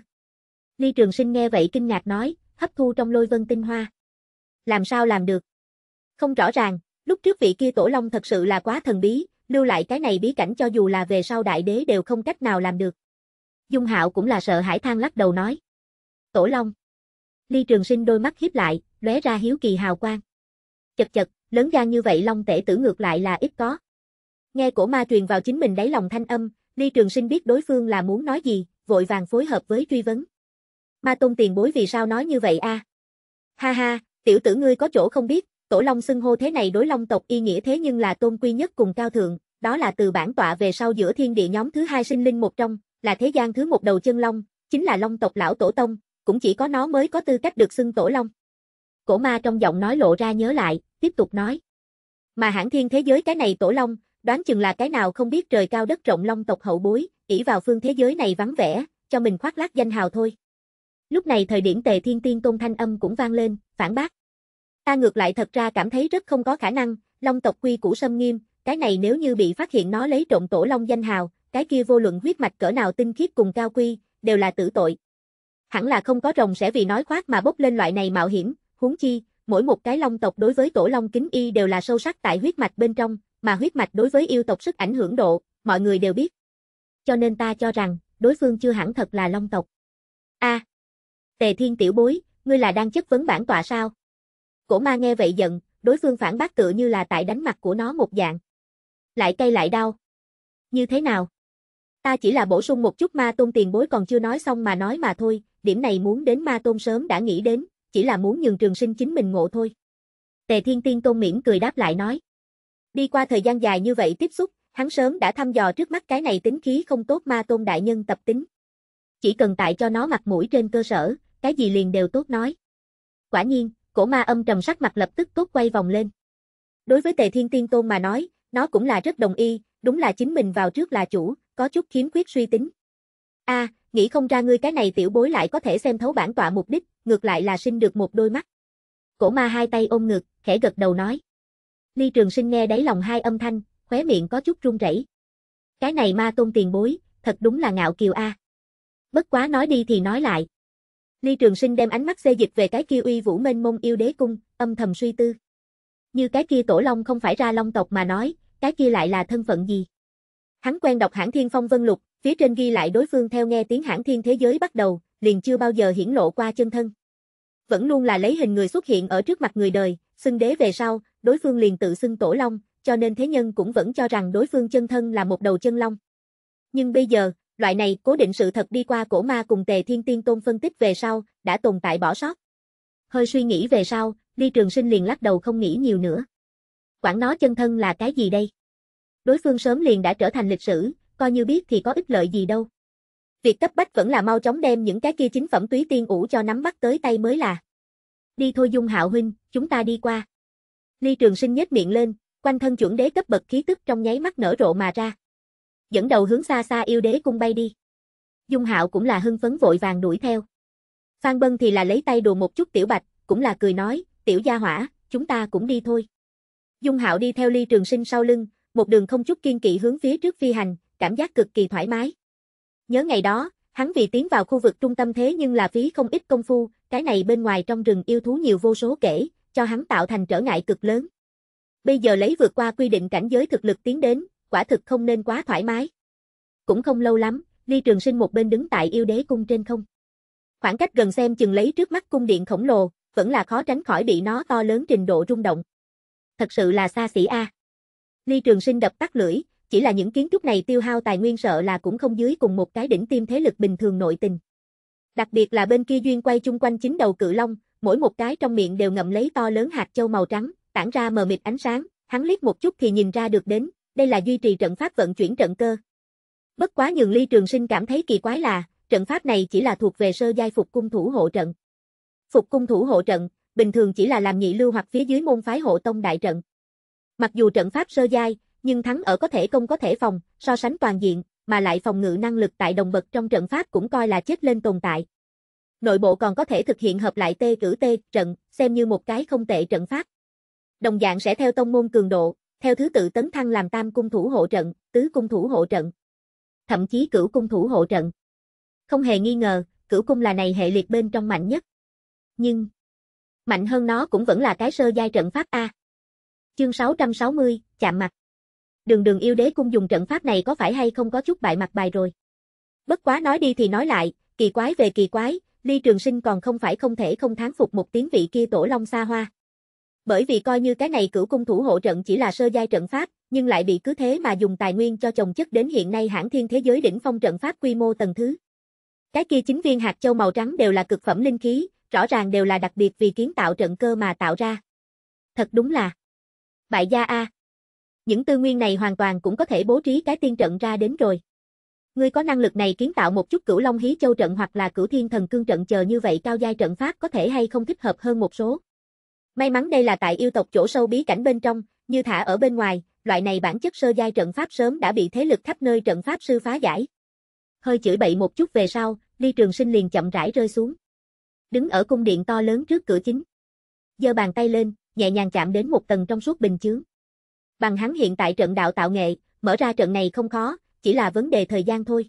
Ly Trường Sinh nghe vậy kinh ngạc nói, hấp thu trong lôi vân tinh hoa. Làm sao làm được? Không rõ ràng, lúc trước vị kia tổ long thật sự là quá thần bí, lưu lại cái này bí cảnh cho dù là về sau đại đế đều không cách nào làm được. Dung Hạo cũng là sợ hãi than lắc đầu nói. Tổ Long. Ly Trường Sinh đôi mắt hiếp lại, lóe ra hiếu kỳ hào quang. Chật chật, lớn gan như vậy Long tể tử ngược lại là ít có. Nghe cổ ma truyền vào chính mình đáy lòng thanh âm, Ly Trường Sinh biết đối phương là muốn nói gì, vội vàng phối hợp với truy vấn. Ma Tôn tiền bối vì sao nói như vậy a? Ha ha, tiểu tử ngươi có chỗ không biết, tổ long xưng hô thế này đối long tộc y nghĩa thế nhưng là tôn quy nhất cùng cao thượng, đó là từ bản tọa về sau giữa thiên địa nhóm thứ hai sinh linh một trong, là thế gian thứ một đầu chân long, chính là long tộc lão tổ tông, cũng chỉ có nó mới có tư cách được xưng tổ long. Cổ ma trong giọng nói lộ ra nhớ lại, tiếp tục nói. Mà hãng thiên thế giới cái này tổ long, đoán chừng là cái nào không biết trời cao đất rộng long tộc hậu bối, ỷ vào phương thế giới này vắng vẻ, cho mình khoác lác danh hào thôi. Lúc này thời điểm tề thiên tiên tôn thanh âm cũng vang lên, phản bác. Ta ngược lại thật ra cảm thấy rất không có khả năng, long tộc quy củ sâm nghiêm, cái này nếu như bị phát hiện nó lấy trộm tổ long danh hào, cái kia vô luận huyết mạch cỡ nào tinh khiết cùng cao quy, đều là tử tội. Hẳn là không có rồng sẽ vì nói khoác mà bốc lên loại này mạo hiểm, huống chi, mỗi một cái long tộc đối với tổ long kính y đều là sâu sắc tại huyết mạch bên trong, mà huyết mạch đối với yêu tộc sức ảnh hưởng độ, mọi người đều biết. Cho nên ta cho rằng, đối phương chưa hẳn thật là long tộc. A. À, tề Thiên tiểu bối, ngươi là đang chất vấn bản tọa sao? Cổ ma nghe vậy giận, đối phương phản bác tựa như là tại đánh mặt của nó một dạng. Lại cay lại đau. Như thế nào? Ta chỉ là bổ sung một chút ma tôn tiền bối còn chưa nói xong mà nói mà thôi, điểm này muốn đến ma tôn sớm đã nghĩ đến, chỉ là muốn nhường trường sinh chính mình ngộ thôi. Tề Thiên Tiên Tôn miễn cười đáp lại nói. Đi qua thời gian dài như vậy tiếp xúc, hắn sớm đã thăm dò trước mắt cái này tính khí không tốt ma tôn đại nhân tập tính. Chỉ cần tại cho nó mặt mũi trên cơ sở, cái gì liền đều tốt nói. Quả nhiên, cổ ma âm trầm sắc mặt lập tức tốt quay vòng lên. Đối với Tề Thiên Tiên Tôn mà nói, nó cũng là rất đồng ý, đúng là chính mình vào trước là chủ, có chút khiếm khuyết suy tính. A, à, nghĩ không ra ngươi cái này tiểu bối lại có thể xem thấu bản tọa mục đích, ngược lại là sinh được một đôi mắt. Cổ ma hai tay ôm ngực, khẽ gật đầu nói. Ly Trường Sinh nghe đáy lòng hai âm thanh, khóe miệng có chút run rẩy. Cái này ma tôn tiền bối, thật đúng là ngạo kiều a. À. Bất quá nói đi thì nói lại. Ly Trường Sinh đem ánh mắt xê dịch về cái kia uy vũ mênh mông yêu đế cung, âm thầm suy tư. Như cái kia tổ long không phải ra long tộc mà nói, cái kia lại là thân phận gì? Hắn quen đọc hãn thiên phong vân lục, phía trên ghi lại đối phương theo nghe tiếng hãn thiên thế giới bắt đầu, liền chưa bao giờ hiển lộ qua chân thân. Vẫn luôn là lấy hình người xuất hiện ở trước mặt người đời, xưng đế về sau, đối phương liền tự xưng tổ long, cho nên thế nhân cũng vẫn cho rằng đối phương chân thân là một đầu chân long. Nhưng bây giờ, loại này cố định sự thật đi qua cổ ma cùng tề thiên tiên tôn phân tích về sau, đã tồn tại bỏ sót. Hơi suy nghĩ về sau, Ly Trường Sinh liền lắc đầu không nghĩ nhiều nữa. Quản nó chân thân là cái gì đây? đối phương sớm liền đã trở thành lịch sử, coi như biết thì có ích lợi gì đâu. Việc cấp bách vẫn là mau chóng đem những cái kia chính phẩm túy tiên ủ cho nắm bắt tới tay mới là. Đi thôi Dung Hạo huynh, chúng ta đi qua. Ly Trường Sinh nhếch miệng lên, quanh thân chuẩn đế cấp bậc khí tức trong nháy mắt nở rộ mà ra. Dẫn đầu hướng xa xa yêu đế cung bay đi. Dung Hạo cũng là hưng phấn vội vàng đuổi theo. Phan Bân thì là lấy tay đùa một chút Tiểu Bạch, cũng là cười nói, "Tiểu gia hỏa, chúng ta cũng đi thôi." Dung Hạo đi theo Ly Trường Sinh sau lưng, một đường không chút kiên kỵ hướng phía trước phi hành, cảm giác cực kỳ thoải mái. Nhớ ngày đó, hắn vì tiến vào khu vực trung tâm thế nhưng là phí không ít công phu, cái này bên ngoài trong rừng yêu thú nhiều vô số kể, cho hắn tạo thành trở ngại cực lớn. Bây giờ lấy vượt qua quy định cảnh giới thực lực tiến đến, quả thực không nên quá thoải mái. Cũng không lâu lắm, Ly Trường Sinh một bên đứng tại yêu đế cung trên không. Khoảng cách gần xem chừng lấy trước mắt cung điện khổng lồ, vẫn là khó tránh khỏi bị nó to lớn trình độ rung động. Thật sự là xa xỉ a. À. Ly Trường Sinh đập tắt lưỡi, chỉ là những kiến trúc này tiêu hao tài nguyên sợ là cũng không dưới cùng một cái đỉnh tiêm thế lực bình thường nội tình. Đặc biệt là bên kia duyên quay chung quanh chính đầu cự long, mỗi một cái trong miệng đều ngậm lấy to lớn hạt châu màu trắng, tản ra mờ mịt ánh sáng, hắn liếc một chút thì nhìn ra được đến, đây là duy trì trận pháp vận chuyển trận cơ. Bất quá nhường Ly Trường Sinh cảm thấy kỳ quái là, trận pháp này chỉ là thuộc về sơ giai phục cung thủ hộ trận. Phục cung thủ hộ trận, bình thường chỉ là làm nhị lưu hoặc phía dưới môn phái hộ tông đại trận. Mặc dù trận pháp sơ giai, nhưng thắng ở có thể công có thể phòng, so sánh toàn diện, mà lại phòng ngự năng lực tại đồng bậc trong trận pháp cũng coi là chết lên tồn tại. Nội bộ còn có thể thực hiện hợp lại tê cử tê trận, xem như một cái không tệ trận pháp. Đồng dạng sẽ theo tông môn cường độ, theo thứ tự tấn thăng làm tam cung thủ hộ trận, tứ cung thủ hộ trận, thậm chí cửu cung thủ hộ trận. Không hề nghi ngờ, cửu cung là này hệ liệt bên trong mạnh nhất. Nhưng, mạnh hơn nó cũng vẫn là cái sơ giai trận pháp A. Chương 660, chạm mặt. Đường đường yêu đế cung dùng trận pháp này có phải hay không có chút bại mặt bài rồi. Bất quá nói đi thì nói lại, kỳ quái về kỳ quái, Ly Trường Sinh còn không phải không thể không thán phục một tiếng vị kia tổ long xa hoa. Bởi vì coi như cái này cửu cung thủ hộ trận chỉ là sơ giai trận pháp, nhưng lại bị cứ thế mà dùng tài nguyên cho chồng chất đến hiện nay hãng thiên thế giới đỉnh phong trận pháp quy mô tầng thứ. Cái kia chính viên hạt châu màu trắng đều là cực phẩm linh khí, rõ ràng đều là đặc biệt vì kiến tạo trận cơ mà tạo ra. Thật đúng là Bại gia A. Những tư nguyên này hoàn toàn cũng có thể bố trí cái tiên trận ra đến rồi. Ngươi có năng lực này kiến tạo một chút cửu long hí châu trận hoặc là cửu thiên thần cương trận chờ như vậy cao giai trận pháp có thể hay không thích hợp hơn một số. May mắn đây là tại yêu tộc chỗ sâu bí cảnh bên trong, như thả ở bên ngoài, loại này bản chất sơ giai trận pháp sớm đã bị thế lực khắp nơi trận pháp sư phá giải. Hơi chửi bậy một chút về sau, Ly Trường Sinh liền chậm rãi rơi xuống. Đứng ở cung điện to lớn trước cửa chính. Giơ bàn tay lên, nhẹ nhàng chạm đến một tầng trong suốt bình chướng. Bằng hắn hiện tại trận đạo tạo nghệ, mở ra trận này không khó, chỉ là vấn đề thời gian thôi.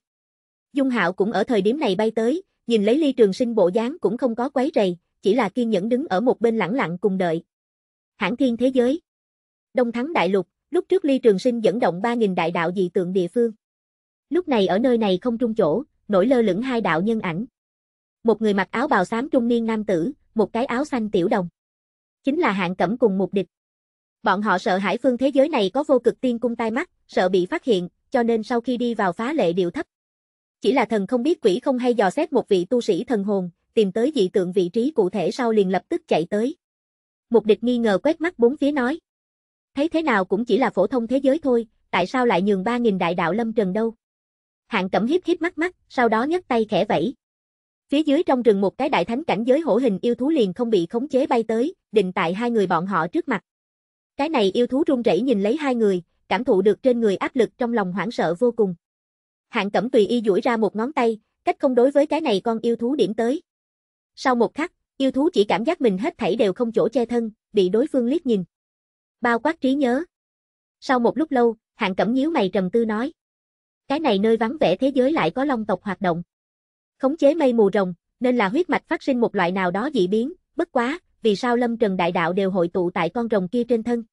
Dung Hạo cũng ở thời điểm này bay tới, nhìn lấy Ly Trường Sinh bộ dáng cũng không có quấy rầy, chỉ là kiên nhẫn đứng ở một bên lẳng lặng cùng đợi. Hãng Thiên thế giới. Đông Thắng đại lục, lúc trước Ly Trường Sinh dẫn động 3000 đại đạo dị tượng địa phương. Lúc này ở nơi này không trung chỗ, nổi lơ lửng hai đạo nhân ảnh. Một người mặc áo bào xám trung niên nam tử, một cái áo xanh tiểu đồng chính là hạng cẩm cùng mục địch. Bọn họ sợ hải phương thế giới này có vô cực tiên cung tai mắt, sợ bị phát hiện, cho nên sau khi đi vào phá lệ điệu thấp. Chỉ là thần không biết quỷ không hay dò xét một vị tu sĩ thần hồn, tìm tới dị tượng vị trí cụ thể sau liền lập tức chạy tới. Mục địch nghi ngờ quét mắt bốn phía nói. Thấy thế nào cũng chỉ là phổ thông thế giới thôi, tại sao lại nhường ba nghìn đại đạo lâm trần đâu? Hạng cẩm hiếp hiếp mắt mắt, sau đó nhấc tay khẽ vẫy. Phía dưới trong rừng một cái đại thánh cảnh giới hổ hình yêu thú liền không bị khống chế bay tới, định tại hai người bọn họ trước mặt. Cái này yêu thú run rẩy nhìn lấy hai người, cảm thụ được trên người áp lực trong lòng hoảng sợ vô cùng. Hạng Cẩm tùy y duỗi ra một ngón tay, cách không đối với cái này con yêu thú điểm tới. Sau một khắc, yêu thú chỉ cảm giác mình hết thảy đều không chỗ che thân, bị đối phương liếc nhìn. Bao quát trí nhớ. Sau một lúc lâu, Hạng Cẩm nhíu mày trầm tư nói. Cái này nơi vắng vẻ thế giới lại có long tộc hoạt động. Khống chế mây mù rồng, nên là huyết mạch phát sinh một loại nào đó dị biến, bất quá, vì sao lâm trần đại đạo đều hội tụ tại con rồng kia trên thân.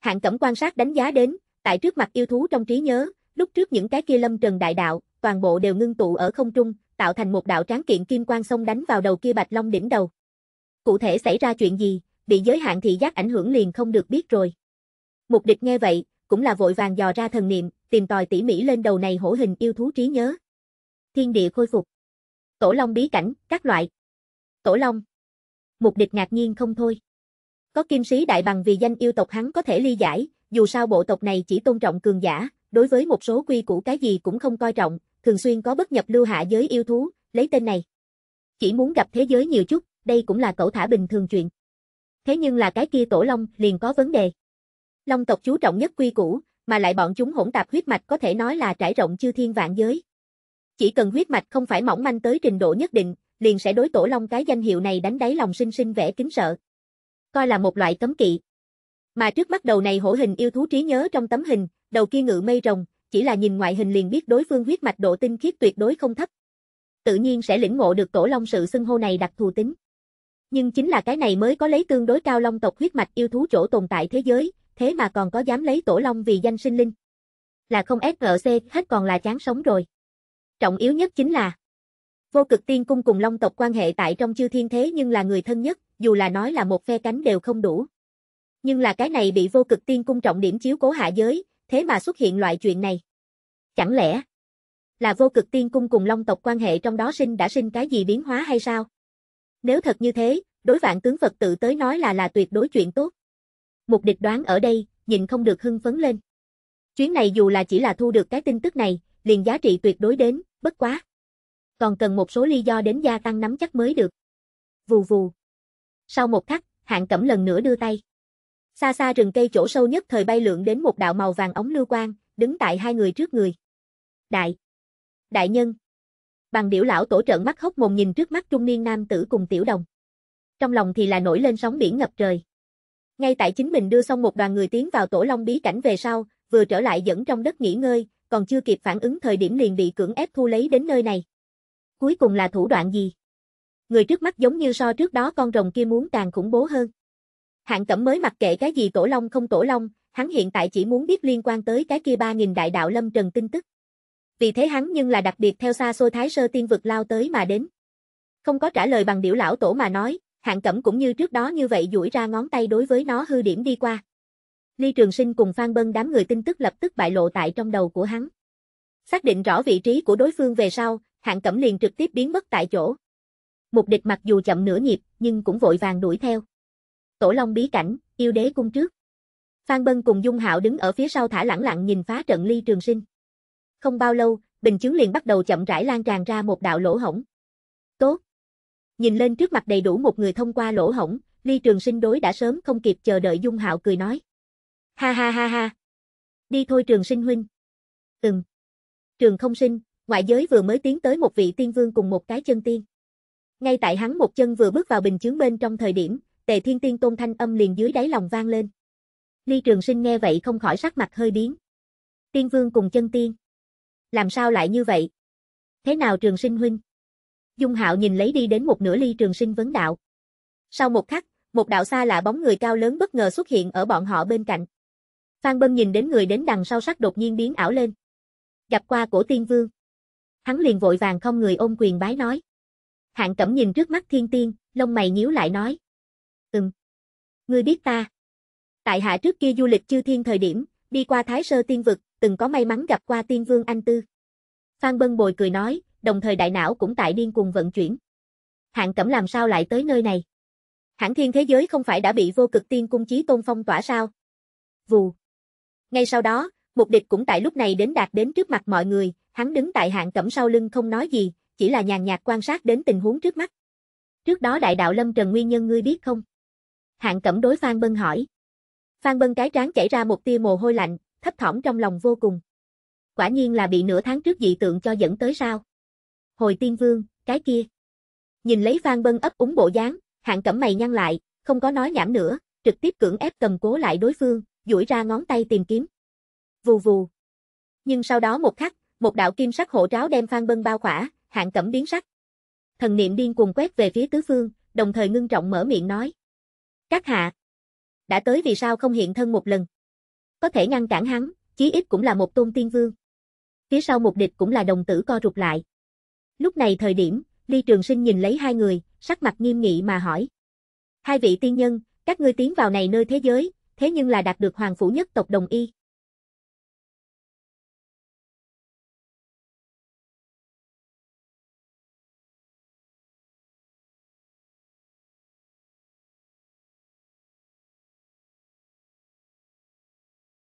Hạng cẩm quan sát đánh giá đến, tại trước mặt yêu thú trong trí nhớ, lúc trước những cái kia lâm trần đại đạo, toàn bộ đều ngưng tụ ở không trung, tạo thành một đạo tráng kiện kim quang xông đánh vào đầu kia bạch long đỉnh đầu. Cụ thể xảy ra chuyện gì, bị giới hạn thị giác ảnh hưởng liền không được biết rồi. Mục địch nghe vậy, cũng là vội vàng dò ra thần niệm, tìm tòi tỉ mỉ lên đầu này hổ hình yêu thú trí nhớ. Thiên địa khôi phục. Tổ Long bí cảnh, các loại. Tổ Long mục địch ngạc nhiên không thôi. Có kim sĩ đại bằng vì danh yêu tộc hắn có thể ly giải, dù sao bộ tộc này chỉ tôn trọng cường giả, đối với một số quy củ cái gì cũng không coi trọng, thường xuyên có bất nhập lưu hạ giới yêu thú, lấy tên này. Chỉ muốn gặp thế giới nhiều chút, đây cũng là cậu thả bình thường chuyện. Thế nhưng là cái kia tổ long liền có vấn đề. Long tộc chú trọng nhất quy củ, mà lại bọn chúng hỗn tạp huyết mạch có thể nói là trải rộng chư thiên vạn giới. Chỉ cần huyết mạch không phải mỏng manh tới trình độ nhất định, liền sẽ đối tổ long cái danh hiệu này đánh đáy lòng sinh sinh vẻ kính sợ. Coi là một loại cấm kỵ. Mà trước mắt đầu này hổ hình yêu thú trí nhớ trong tấm hình, đầu kia ngự mây rồng, chỉ là nhìn ngoại hình liền biết đối phương huyết mạch độ tinh khiết tuyệt đối không thấp. Tự nhiên sẽ lĩnh ngộ được tổ long sự xưng hô này đặc thù tính. Nhưng chính là cái này mới có lấy tương đối cao long tộc huyết mạch yêu thú chỗ tồn tại thế giới, thế mà còn có dám lấy tổ long vì danh sinh linh. Là không SGC hết còn là chán sống rồi. Trọng yếu nhất chính là Vô cực tiên cung cùng long tộc quan hệ tại trong chư thiên thế nhưng là người thân nhất, dù là nói là một phe cánh đều không đủ. Nhưng là cái này bị vô cực tiên cung trọng điểm chiếu cố hạ giới, thế mà xuất hiện loại chuyện này. Chẳng lẽ là vô cực tiên cung cùng long tộc quan hệ trong đó sinh đã sinh cái gì biến hóa hay sao? Nếu thật như thế, đối vạn tướng Phật tự tới nói là là tuyệt đối chuyện tốt. Một địch đoán ở đây, nhìn không được hưng phấn lên. Chuyến này dù là chỉ là thu được cái tin tức này, liền giá trị tuyệt đối đến, bất quá còn cần một số lý do đến gia tăng nắm chắc mới được. Vù vù. Sau một khắc, hạng cẩm lần nữa đưa tay. Xa xa rừng cây chỗ sâu nhất thời bay lượn đến một đạo màu vàng ống lưu quang, đứng tại hai người trước người. Đại. Đại nhân. Bằng điểu lão tổ trợn mắt hốc mồm nhìn trước mắt trung niên nam tử cùng tiểu đồng. Trong lòng thì là nổi lên sóng biển ngập trời. Ngay tại chính mình đưa xong một đoàn người tiến vào tổ long bí cảnh về sau, vừa trở lại dẫn trong đất nghỉ ngơi, còn chưa kịp phản ứng thời điểm liền bị cưỡng ép thu lấy đến nơi này cuối cùng là thủ đoạn gì? Người trước mắt giống như so trước đó con rồng kia muốn càng khủng bố hơn. Hạng cẩm mới mặc kệ cái gì tổ long không tổ long, hắn hiện tại chỉ muốn biết liên quan tới cái kia 3.000 đại đạo lâm trần tin tức. Vì thế hắn nhưng là đặc biệt theo xa xôi thái sơ tiên vực lao tới mà đến. Không có trả lời bằng điểu lão tổ mà nói, hạng cẩm cũng như trước đó như vậy duỗi ra ngón tay đối với nó hư điểm đi qua. Ly Trường Sinh cùng Phan Bân đám người tin tức lập tức bại lộ tại trong đầu của hắn. Xác định rõ vị trí của đối phương về sau, hạng cẩm liền trực tiếp biến mất tại chỗ. Mục địch mặc dù chậm nửa nhịp, nhưng cũng vội vàng đuổi theo. Tổ Long bí cảnh, yêu đế cung trước. Phan Bân cùng Dung Hạo đứng ở phía sau thả lẳng lặng nhìn phá trận ly trường sinh. Không bao lâu, bình chứng liền bắt đầu chậm rãi lan tràn ra một đạo lỗ hổng. Tốt. Nhìn lên trước mặt đầy đủ một người thông qua lỗ hổng, ly trường sinh đối đã sớm không kịp chờ đợi Dung Hạo cười nói. Ha ha ha ha. Đi thôi trường sinh huynh. Ừm. Trường không sinh, ngoại giới vừa mới tiến tới một vị tiên vương cùng một cái chân tiên. Ngay tại hắn một chân vừa bước vào bình chướng bên trong thời điểm, Tề Thiên Tiên Tôn thanh âm liền dưới đáy lòng vang lên. Ly Trường Sinh nghe vậy không khỏi sắc mặt hơi biến. Tiên vương cùng chân tiên. Làm sao lại như vậy? Thế nào Trường Sinh huynh? Dung Hạo nhìn lấy đi đến một nửa Ly Trường Sinh vấn đạo. Sau một khắc, một đạo xa lạ bóng người cao lớn bất ngờ xuất hiện ở bọn họ bên cạnh. Phan Bân nhìn đến người đến đằng sau sắc đột nhiên biến ảo lên. Gặp qua cổ tiên vương. Hắn liền vội vàng không người ôm quyền bái nói. Hạng cẩm nhìn trước mắt thiên tiên, lông mày nhíu lại nói. Ừm. Ngươi biết ta. Tại hạ trước kia du lịch chư thiên thời điểm, đi qua Thái Sơ Tiên Vực, từng có may mắn gặp qua Tiên Vương Anh Tư. Phan Bân Bồi cười nói, đồng thời đại não cũng tại điên cuồng vận chuyển. Hạng cẩm làm sao lại tới nơi này? Hãng thiên thế giới không phải đã bị vô cực tiên cung chí tôn phong tỏa sao? Vù. Ngay sau đó, mục địch cũng tại lúc này đến đạt đến trước mặt mọi người, Hắn đứng tại hạng cẩm sau lưng không nói gì, chỉ là nhàn nhạt quan sát đến tình huống trước mắt. Trước đó đại đạo lâm trần nguyên nhân ngươi biết không? Hạng cẩm đối Phan Bân hỏi. Phan Bân cái trán chảy ra một tia mồ hôi lạnh, thấp thỏm trong lòng vô cùng. Quả nhiên là bị nửa tháng trước dị tượng cho dẫn tới sao. Hồi tiên vương, cái kia. Nhìn lấy Phan Bân ấp úng bộ dáng, hạng cẩm mày nhăn lại, không có nói nhảm nữa, trực tiếp cưỡng ép cầm cố lại đối phương, duỗi ra ngón tay tìm kiếm. Vù vù. Nhưng sau đó một khắc, một đạo kim sắc hộ tráo đem Phan Bân bao khỏa, hạng cẩm biến sắc. Thần niệm điên cuồng quét về phía tứ phương, đồng thời ngưng trọng mở miệng nói. Các hạ, đã tới vì sao không hiện thân một lần. Có thể ngăn cản hắn, chí ít cũng là một tôn tiên vương. Phía sau một địch cũng là đồng tử co rụt lại. Lúc này thời điểm, Ly Trường Sinh nhìn lấy hai người, sắc mặt nghiêm nghị mà hỏi. Hai vị tiên nhân, các ngươi tiến vào này nơi thế giới, thế nhưng là đạt được hoàng phủ nhất tộc đồng y.